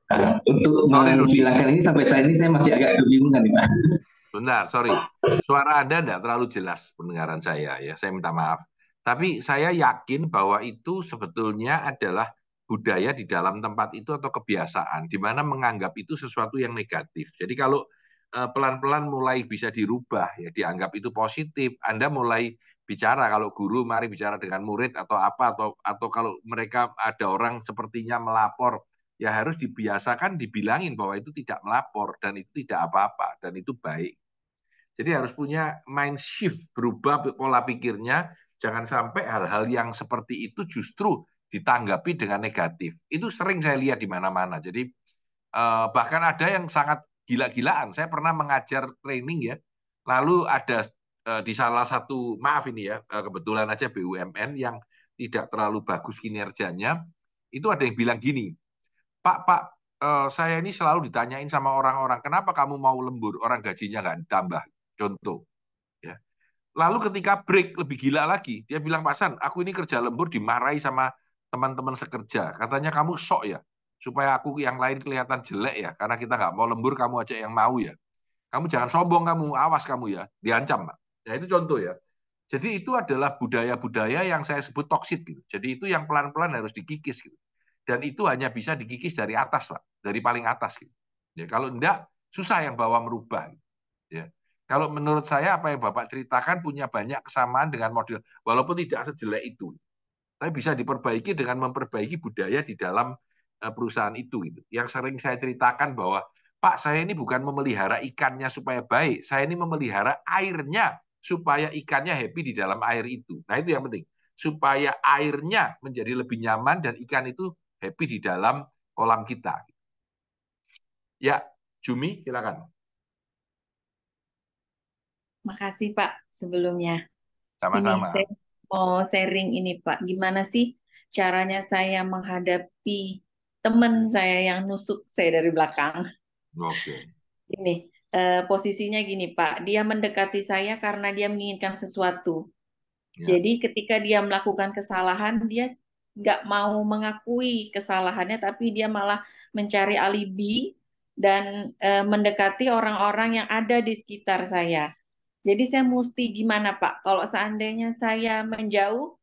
Nah, untuk menghilangkan ini sampai saat ini saya masih agak kebingungan nih Pak. Bentar, sorry. Suara Anda tidak terlalu jelas pendengaran saya ya. Saya minta maaf. Tapi saya yakin bahwa itu sebetulnya adalah budaya di dalam tempat itu atau kebiasaan di mana menganggap itu sesuatu yang negatif. Jadi kalau Eh, pelan-pelan mulai bisa dirubah ya dianggap itu positif. Anda mulai bicara kalau guru mari bicara dengan murid atau apa atau atau kalau mereka ada orang sepertinya melapor ya harus dibiasakan dibilangin bahwa itu tidak melapor dan itu tidak apa-apa dan itu baik. Jadi harus punya mind shift, berubah pola pikirnya, jangan sampai hal-hal yang seperti itu justru ditanggapi dengan negatif. Itu sering saya lihat di mana-mana. Jadi eh, bahkan ada yang sangat gila-gilaan. Saya pernah mengajar training ya, lalu ada eh, di salah satu maaf ini ya eh, kebetulan aja BUMN yang tidak terlalu bagus kinerjanya itu ada yang bilang gini, Pak Pak eh, saya ini selalu ditanyain sama orang-orang kenapa kamu mau lembur orang gajinya nggak ditambah contoh. Ya. Lalu ketika break lebih gila lagi dia bilang Pak San aku ini kerja lembur dimarahi sama teman-teman sekerja katanya kamu sok ya supaya aku yang lain kelihatan jelek ya karena kita nggak mau lembur kamu aja yang mau ya kamu jangan sombong kamu awas kamu ya diancam pak ya nah, itu contoh ya jadi itu adalah budaya-budaya yang saya sebut toksik gitu jadi itu yang pelan-pelan harus dikikis gitu dan itu hanya bisa dikikis dari atas pak dari paling atas gitu ya kalau enggak susah yang bawa merubah gitu. ya kalau menurut saya apa yang bapak ceritakan punya banyak kesamaan dengan model walaupun tidak sejelek itu tapi bisa diperbaiki dengan memperbaiki budaya di dalam Eh, perusahaan itu gitu. Yang sering saya ceritakan bahwa Pak, saya ini bukan memelihara ikannya supaya baik, saya ini memelihara airnya supaya ikannya happy di dalam air itu. Nah, itu yang penting. Supaya airnya menjadi lebih nyaman dan ikan itu happy di dalam kolam kita. Ya, Jumi, silakan. Makasih, Pak, sebelumnya. Sama-sama. Ini saya mau sharing ini, Pak. Gimana sih caranya saya menghadapi teman saya yang nusuk saya dari belakang. Oke. Okay. Ini uh, posisinya gini Pak, dia mendekati saya karena dia menginginkan sesuatu. Ya. Jadi ketika dia melakukan kesalahan, dia nggak mau mengakui kesalahannya, tapi dia malah mencari alibi dan eh, mendekati orang-orang yang ada di sekitar saya. Jadi saya mesti gimana Pak? Kalau seandainya saya menjauh,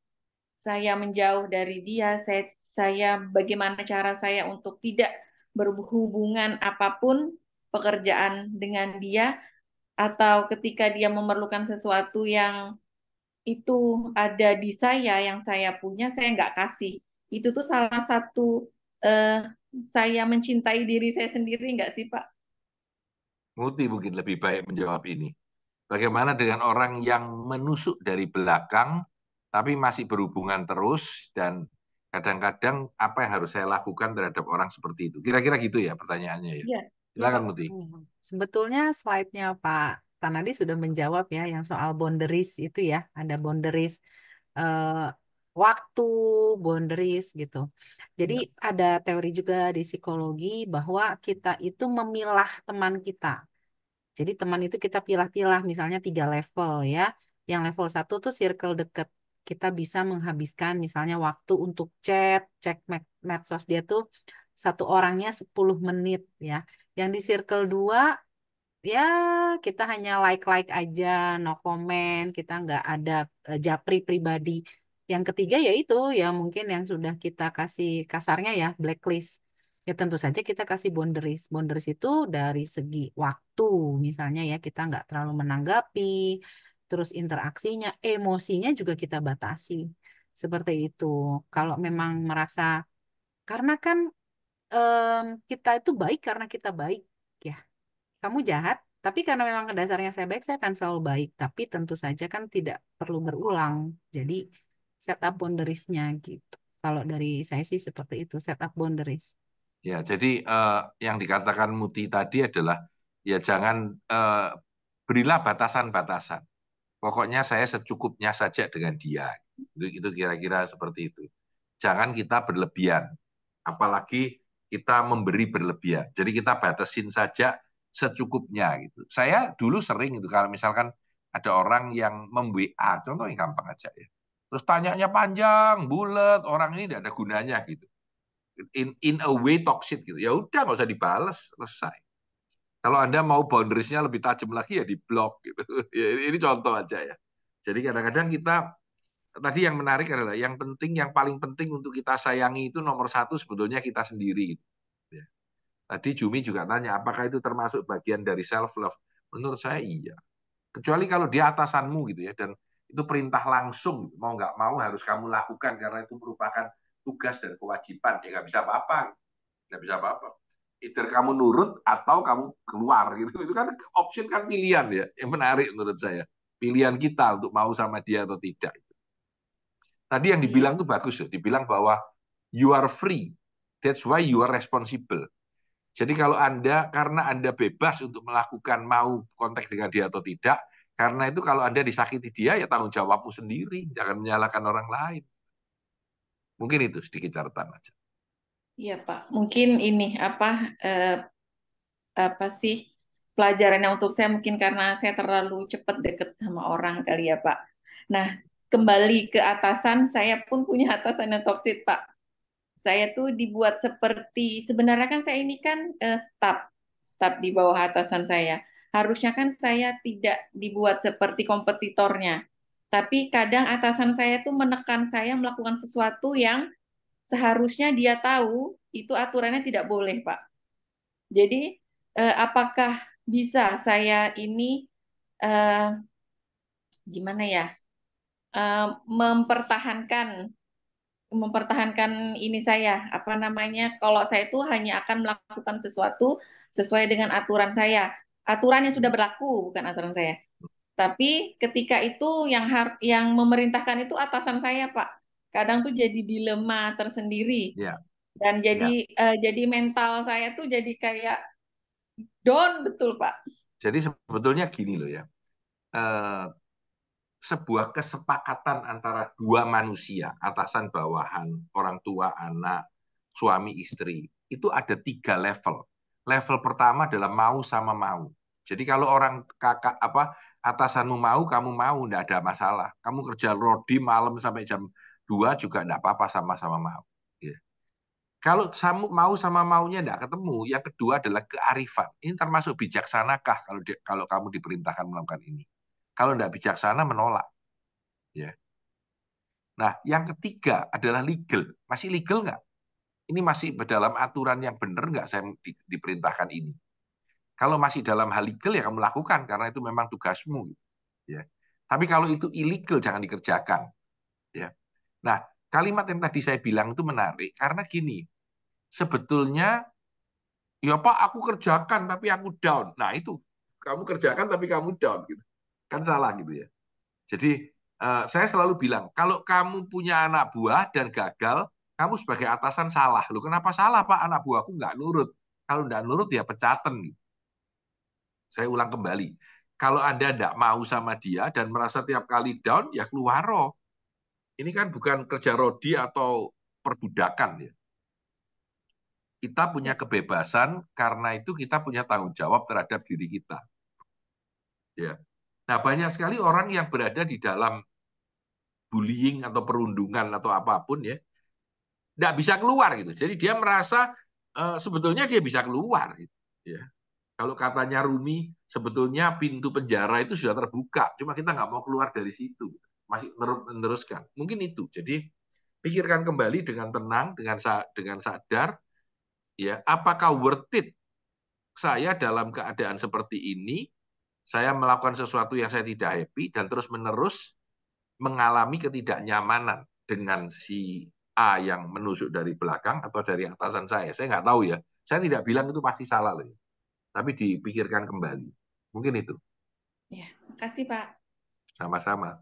saya menjauh dari dia, saya saya bagaimana cara saya untuk tidak berhubungan apapun pekerjaan dengan dia atau ketika dia memerlukan sesuatu yang itu ada di saya yang saya punya saya nggak kasih itu tuh salah satu eh, saya mencintai diri saya sendiri nggak sih pak? Muti mungkin lebih baik menjawab ini. Bagaimana dengan orang yang menusuk dari belakang tapi masih berhubungan terus dan kadang-kadang apa yang harus saya lakukan terhadap orang seperti itu? Kira-kira gitu ya pertanyaannya ya. ya. Silakan Muti. Iya. Sebetulnya slide-nya Pak Tanadi sudah menjawab ya yang soal boundaries itu ya, ada boundaries eh, waktu, boundaries gitu. Jadi ya. ada teori juga di psikologi bahwa kita itu memilah teman kita. Jadi teman itu kita pilah-pilah misalnya tiga level ya. Yang level satu tuh circle deket kita bisa menghabiskan misalnya waktu untuk chat, cek med medsos dia tuh satu orangnya 10 menit ya. Yang di circle 2 ya kita hanya like-like aja, no comment, kita nggak ada uh, japri pribadi. Yang ketiga yaitu ya mungkin yang sudah kita kasih kasarnya ya blacklist. Ya tentu saja kita kasih boundaries. Boundaries itu dari segi waktu misalnya ya kita nggak terlalu menanggapi, terus interaksinya, emosinya juga kita batasi. Seperti itu. Kalau memang merasa karena kan um, kita itu baik karena kita baik, ya. Kamu jahat, tapi karena memang dasarnya saya baik, saya akan selalu baik. Tapi tentu saja kan tidak perlu berulang. Jadi set up nya gitu. Kalau dari saya sih seperti itu, set up boundaries. Ya, jadi uh, yang dikatakan Muti tadi adalah ya jangan uh, berilah batasan-batasan. Pokoknya saya secukupnya saja dengan dia. Itu kira-kira seperti itu. Jangan kita berlebihan. Apalagi kita memberi berlebihan. Jadi kita batasin saja secukupnya gitu. Saya dulu sering itu kalau misalkan ada orang yang mem WA, yang gampang aja ya. Terus tanyanya panjang, bulat, orang ini tidak ada gunanya gitu. In, in a way toxic gitu. Ya udah nggak usah dibales, selesai. Kalau Anda mau boundaries-nya lebih tajam lagi ya di blok gitu. [laughs] Ya, ini contoh aja ya. Jadi kadang-kadang kita tadi yang menarik adalah yang penting, yang paling penting untuk kita sayangi itu nomor satu sebetulnya kita sendiri. Gitu. Ya. Tadi Jumi juga tanya, apakah itu termasuk bagian dari self love? Menurut saya iya. Kecuali kalau di atasanmu gitu ya, dan itu perintah langsung, mau nggak mau harus kamu lakukan karena itu merupakan tugas dan kewajiban. Ya nggak bisa apa-apa, nggak bisa apa-apa either kamu nurut atau kamu keluar gitu itu kan option kan pilihan ya yang menarik menurut saya pilihan kita untuk mau sama dia atau tidak tadi yang iya. dibilang itu bagus ya dibilang bahwa you are free that's why you are responsible jadi kalau anda karena anda bebas untuk melakukan mau kontak dengan dia atau tidak karena itu kalau anda disakiti dia ya tanggung jawabmu sendiri jangan menyalahkan orang lain mungkin itu sedikit catatan aja Iya Pak, mungkin ini apa eh, apa sih pelajarannya untuk saya mungkin karena saya terlalu cepat deket sama orang kali ya Pak. Nah kembali ke atasan, saya pun punya atasan yang toksik Pak. Saya tuh dibuat seperti sebenarnya kan saya ini kan eh, staff staf di bawah atasan saya. Harusnya kan saya tidak dibuat seperti kompetitornya. Tapi kadang atasan saya tuh menekan saya melakukan sesuatu yang seharusnya dia tahu itu aturannya tidak boleh, Pak. Jadi, eh, apakah bisa saya ini eh, gimana ya? Eh, mempertahankan mempertahankan ini saya apa namanya kalau saya itu hanya akan melakukan sesuatu sesuai dengan aturan saya aturan yang sudah berlaku bukan aturan saya tapi ketika itu yang yang memerintahkan itu atasan saya pak kadang tuh jadi dilema tersendiri yeah. dan jadi yeah. Iya. uh, jadi mental saya tuh jadi kayak down betul pak jadi sebetulnya gini loh ya uh, sebuah kesepakatan antara dua manusia atasan bawahan orang tua anak suami istri itu ada tiga level level pertama adalah mau sama mau jadi kalau orang kakak apa atasanmu mau, kamu mau, tidak ada masalah. Kamu kerja rodi malam sampai jam Dua juga tidak apa-apa sama-sama mau. Ya. Kalau mau sama maunya tidak ketemu, yang kedua adalah kearifan. Ini termasuk bijaksanakah kalau di, kalau kamu diperintahkan melakukan ini. Kalau tidak bijaksana menolak. Ya. Nah, yang ketiga adalah legal. Masih legal nggak? Ini masih dalam aturan yang benar nggak saya di, diperintahkan ini? Kalau masih dalam hal legal ya kamu lakukan karena itu memang tugasmu. Ya. Tapi kalau itu illegal jangan dikerjakan. Ya. Nah, kalimat yang tadi saya bilang itu menarik karena gini, sebetulnya ya Pak aku kerjakan tapi aku down. Nah itu kamu kerjakan tapi kamu down gitu. Kan salah gitu ya. Jadi eh, saya selalu bilang kalau kamu punya anak buah dan gagal, kamu sebagai atasan salah. Lu kenapa salah Pak anak buahku nggak nurut? Kalau nggak nurut ya pecaten. Saya ulang kembali. Kalau Anda tidak mau sama dia dan merasa tiap kali down, ya keluar roh ini kan bukan kerja rodi atau perbudakan ya. Kita punya ya. kebebasan karena itu kita punya tanggung jawab terhadap diri kita. Ya. Nah, banyak sekali orang yang berada di dalam bullying atau perundungan atau apapun ya, tidak bisa keluar gitu. Jadi dia merasa e, sebetulnya dia bisa keluar gitu, ya. Kalau katanya Rumi, sebetulnya pintu penjara itu sudah terbuka, cuma kita nggak mau keluar dari situ masih meneruskan. Mungkin itu. Jadi pikirkan kembali dengan tenang, dengan sa dengan sadar, ya apakah worth it saya dalam keadaan seperti ini, saya melakukan sesuatu yang saya tidak happy dan terus menerus mengalami ketidaknyamanan dengan si A yang menusuk dari belakang atau dari atasan saya. Saya nggak tahu ya. Saya tidak bilang itu pasti salah loh. Ya. Tapi dipikirkan kembali. Mungkin itu. Ya, makasih Pak. Sama-sama.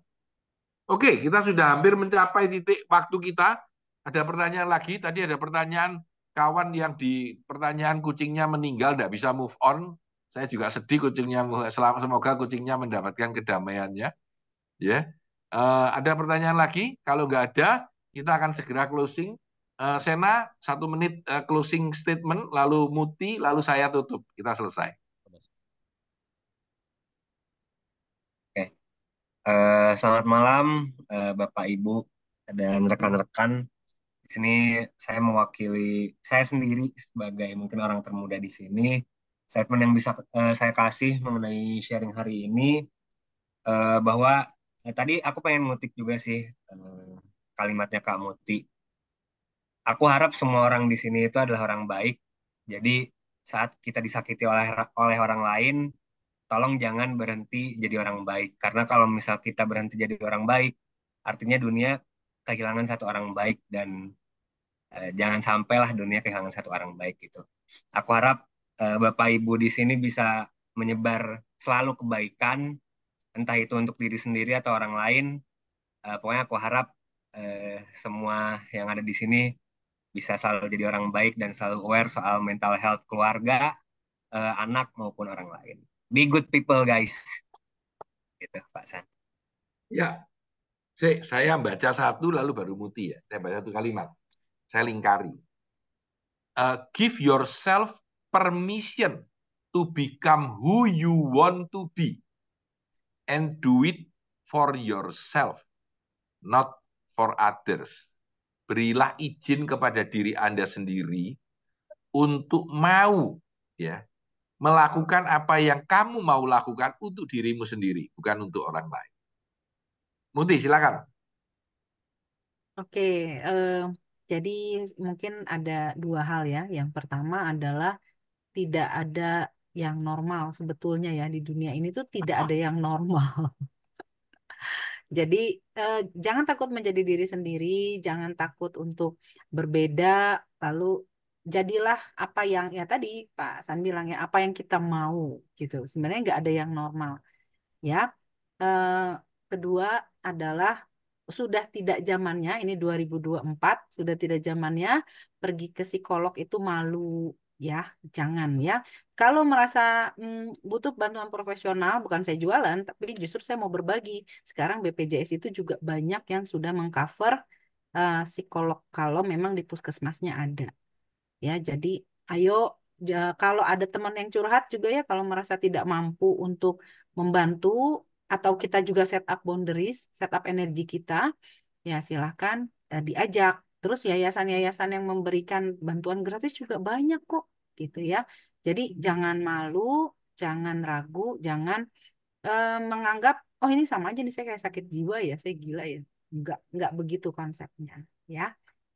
Oke, kita sudah hampir mencapai titik waktu kita. Ada pertanyaan lagi, tadi ada pertanyaan kawan yang di pertanyaan kucingnya meninggal, tidak bisa move on. Saya juga sedih kucingnya, semoga kucingnya mendapatkan kedamaiannya. Ya, yeah. uh, ada pertanyaan lagi? Kalau nggak ada, kita akan segera closing. Uh, Sena, satu menit uh, closing statement, lalu Muti, lalu saya tutup. Kita selesai. Uh, selamat malam, uh, Bapak Ibu dan rekan-rekan. Di sini saya mewakili saya sendiri sebagai mungkin orang termuda di sini. Statement yang bisa uh, saya kasih mengenai sharing hari ini uh, bahwa uh, tadi aku pengen ngutik juga sih uh, kalimatnya Kak Muti. Aku harap semua orang di sini itu adalah orang baik. Jadi saat kita disakiti oleh oleh orang lain, tolong jangan berhenti jadi orang baik. Karena kalau misal kita berhenti jadi orang baik, artinya dunia kehilangan satu orang baik dan uh, jangan sampailah dunia kehilangan satu orang baik gitu. Aku harap uh, Bapak Ibu di sini bisa menyebar selalu kebaikan, entah itu untuk diri sendiri atau orang lain. uh, pokoknya aku harap uh, semua yang ada di sini bisa selalu jadi orang baik dan selalu aware soal mental health keluarga, uh, anak maupun orang lain be good people guys gitu Pak San ya saya baca satu lalu baru muti ya saya baca satu kalimat saya lingkari uh, give yourself permission to become who you want to be and do it for yourself not for others berilah izin kepada diri Anda sendiri untuk mau ya melakukan apa yang kamu mau lakukan untuk dirimu sendiri, bukan untuk orang lain. Muti, silakan. Oke, eh, jadi mungkin ada dua hal ya. Yang pertama adalah tidak ada yang normal sebetulnya ya di dunia ini tuh tidak ada yang normal. [laughs] Jadi eh, jangan takut menjadi diri sendiri, jangan takut untuk berbeda, lalu jadilah apa yang ya tadi Pak San bilang ya apa yang kita mau gitu sebenarnya nggak ada yang normal ya eh, kedua adalah sudah tidak zamannya ini 2024 sudah tidak zamannya pergi ke psikolog itu malu ya jangan ya kalau merasa hmm, butuh bantuan profesional bukan saya jualan tapi justru saya mau berbagi sekarang BPJS itu juga banyak yang sudah mengcover uh, psikolog kalau memang di puskesmasnya ada Ya, jadi ayo ya, kalau ada teman yang curhat juga ya kalau merasa tidak mampu untuk membantu atau kita juga set up boundaries, set up energi kita, ya silahkan ya, eh, diajak. Terus yayasan-yayasan yang memberikan bantuan gratis juga banyak kok gitu ya. Jadi jangan malu, jangan ragu, jangan eh, menganggap oh ini sama aja nih saya kayak sakit jiwa ya, saya gila ya. nggak nggak begitu konsepnya ya.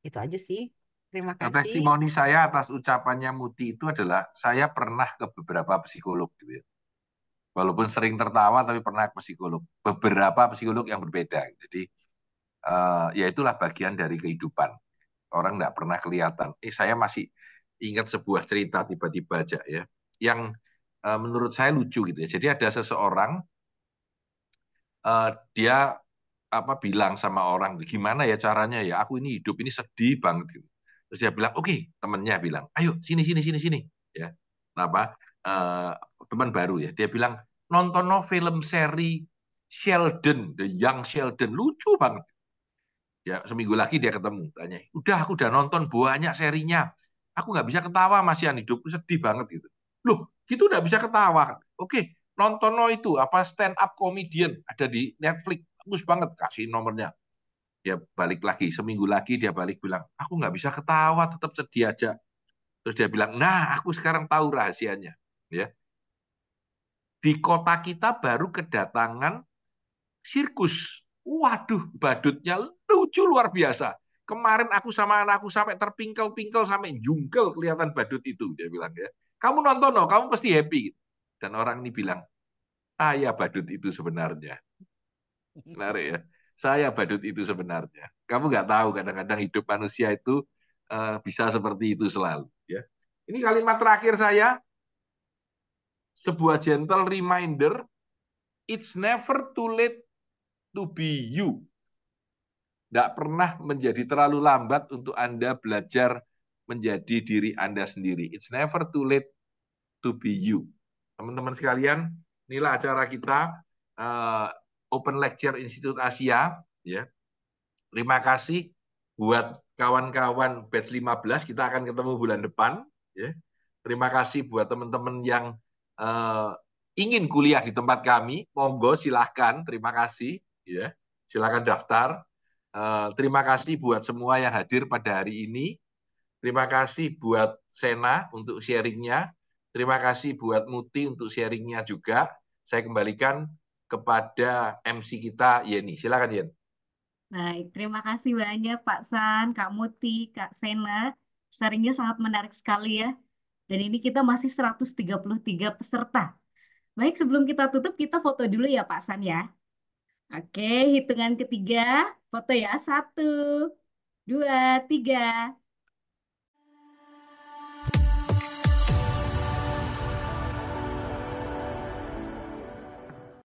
Itu aja sih. Terima nah, kasih. Testimoni saya atas ucapannya Muti itu adalah saya pernah ke beberapa psikolog gitu ya. Walaupun sering tertawa tapi pernah ke psikolog. Beberapa psikolog yang berbeda. Jadi uh, ya itulah bagian dari kehidupan. Orang tidak pernah kelihatan. Eh saya masih ingat sebuah cerita tiba-tiba aja ya. Yang uh, menurut saya lucu gitu ya. Jadi ada seseorang uh, dia apa bilang sama orang gimana ya caranya ya aku ini hidup ini sedih banget gitu Terus dia bilang, oke, okay, temennya bilang, ayo sini sini sini sini, ya. apa Uh, eh, teman baru ya. Dia bilang nonton no film seri Sheldon, The Young Sheldon, lucu banget. Ya seminggu lagi dia ketemu, tanya, udah aku udah nonton banyak serinya, aku nggak bisa ketawa masih hidup sedih banget gitu. Loh, gitu udah bisa ketawa. Oke, nonton no itu apa stand up comedian ada di Netflix, bagus banget kasih nomornya dia balik lagi seminggu lagi dia balik bilang aku nggak bisa ketawa tetap sedih aja terus dia bilang nah aku sekarang tahu rahasianya ya di kota kita baru kedatangan sirkus waduh badutnya lucu luar biasa kemarin aku sama anakku sampai terpingkel-pingkel sampai jungkel kelihatan badut itu dia bilang ya kamu nonton no kamu pasti happy dan orang ini bilang ya badut itu sebenarnya menarik ya saya badut itu sebenarnya. Kamu nggak tahu kadang-kadang hidup manusia itu uh, bisa seperti itu selalu. Ya. Ini kalimat terakhir saya. Sebuah gentle reminder, it's never too late to be you. Tidak pernah menjadi terlalu lambat untuk Anda belajar menjadi diri Anda sendiri. It's never too late to be you. Teman-teman sekalian, inilah acara kita. Eh, Open Lecture Institute Asia. Ya. Terima kasih buat kawan-kawan batch 15. Kita akan ketemu bulan depan. Ya. Terima kasih buat teman-teman yang uh, ingin kuliah di tempat kami. Monggo silahkan. Terima kasih. Ya. Silahkan daftar. Uh, terima kasih buat semua yang hadir pada hari ini. Terima kasih buat Sena untuk sharingnya. Terima kasih buat Muti untuk sharingnya juga. Saya kembalikan kepada MC kita Yeni. Silakan Yen. Baik, terima kasih banyak Pak San, Kak Muti, Kak Sena. Seringnya sangat menarik sekali ya. Dan ini kita masih 133 peserta. Baik, sebelum kita tutup, kita foto dulu ya Pak San ya. Oke, hitungan ketiga, foto ya. Satu, dua, tiga.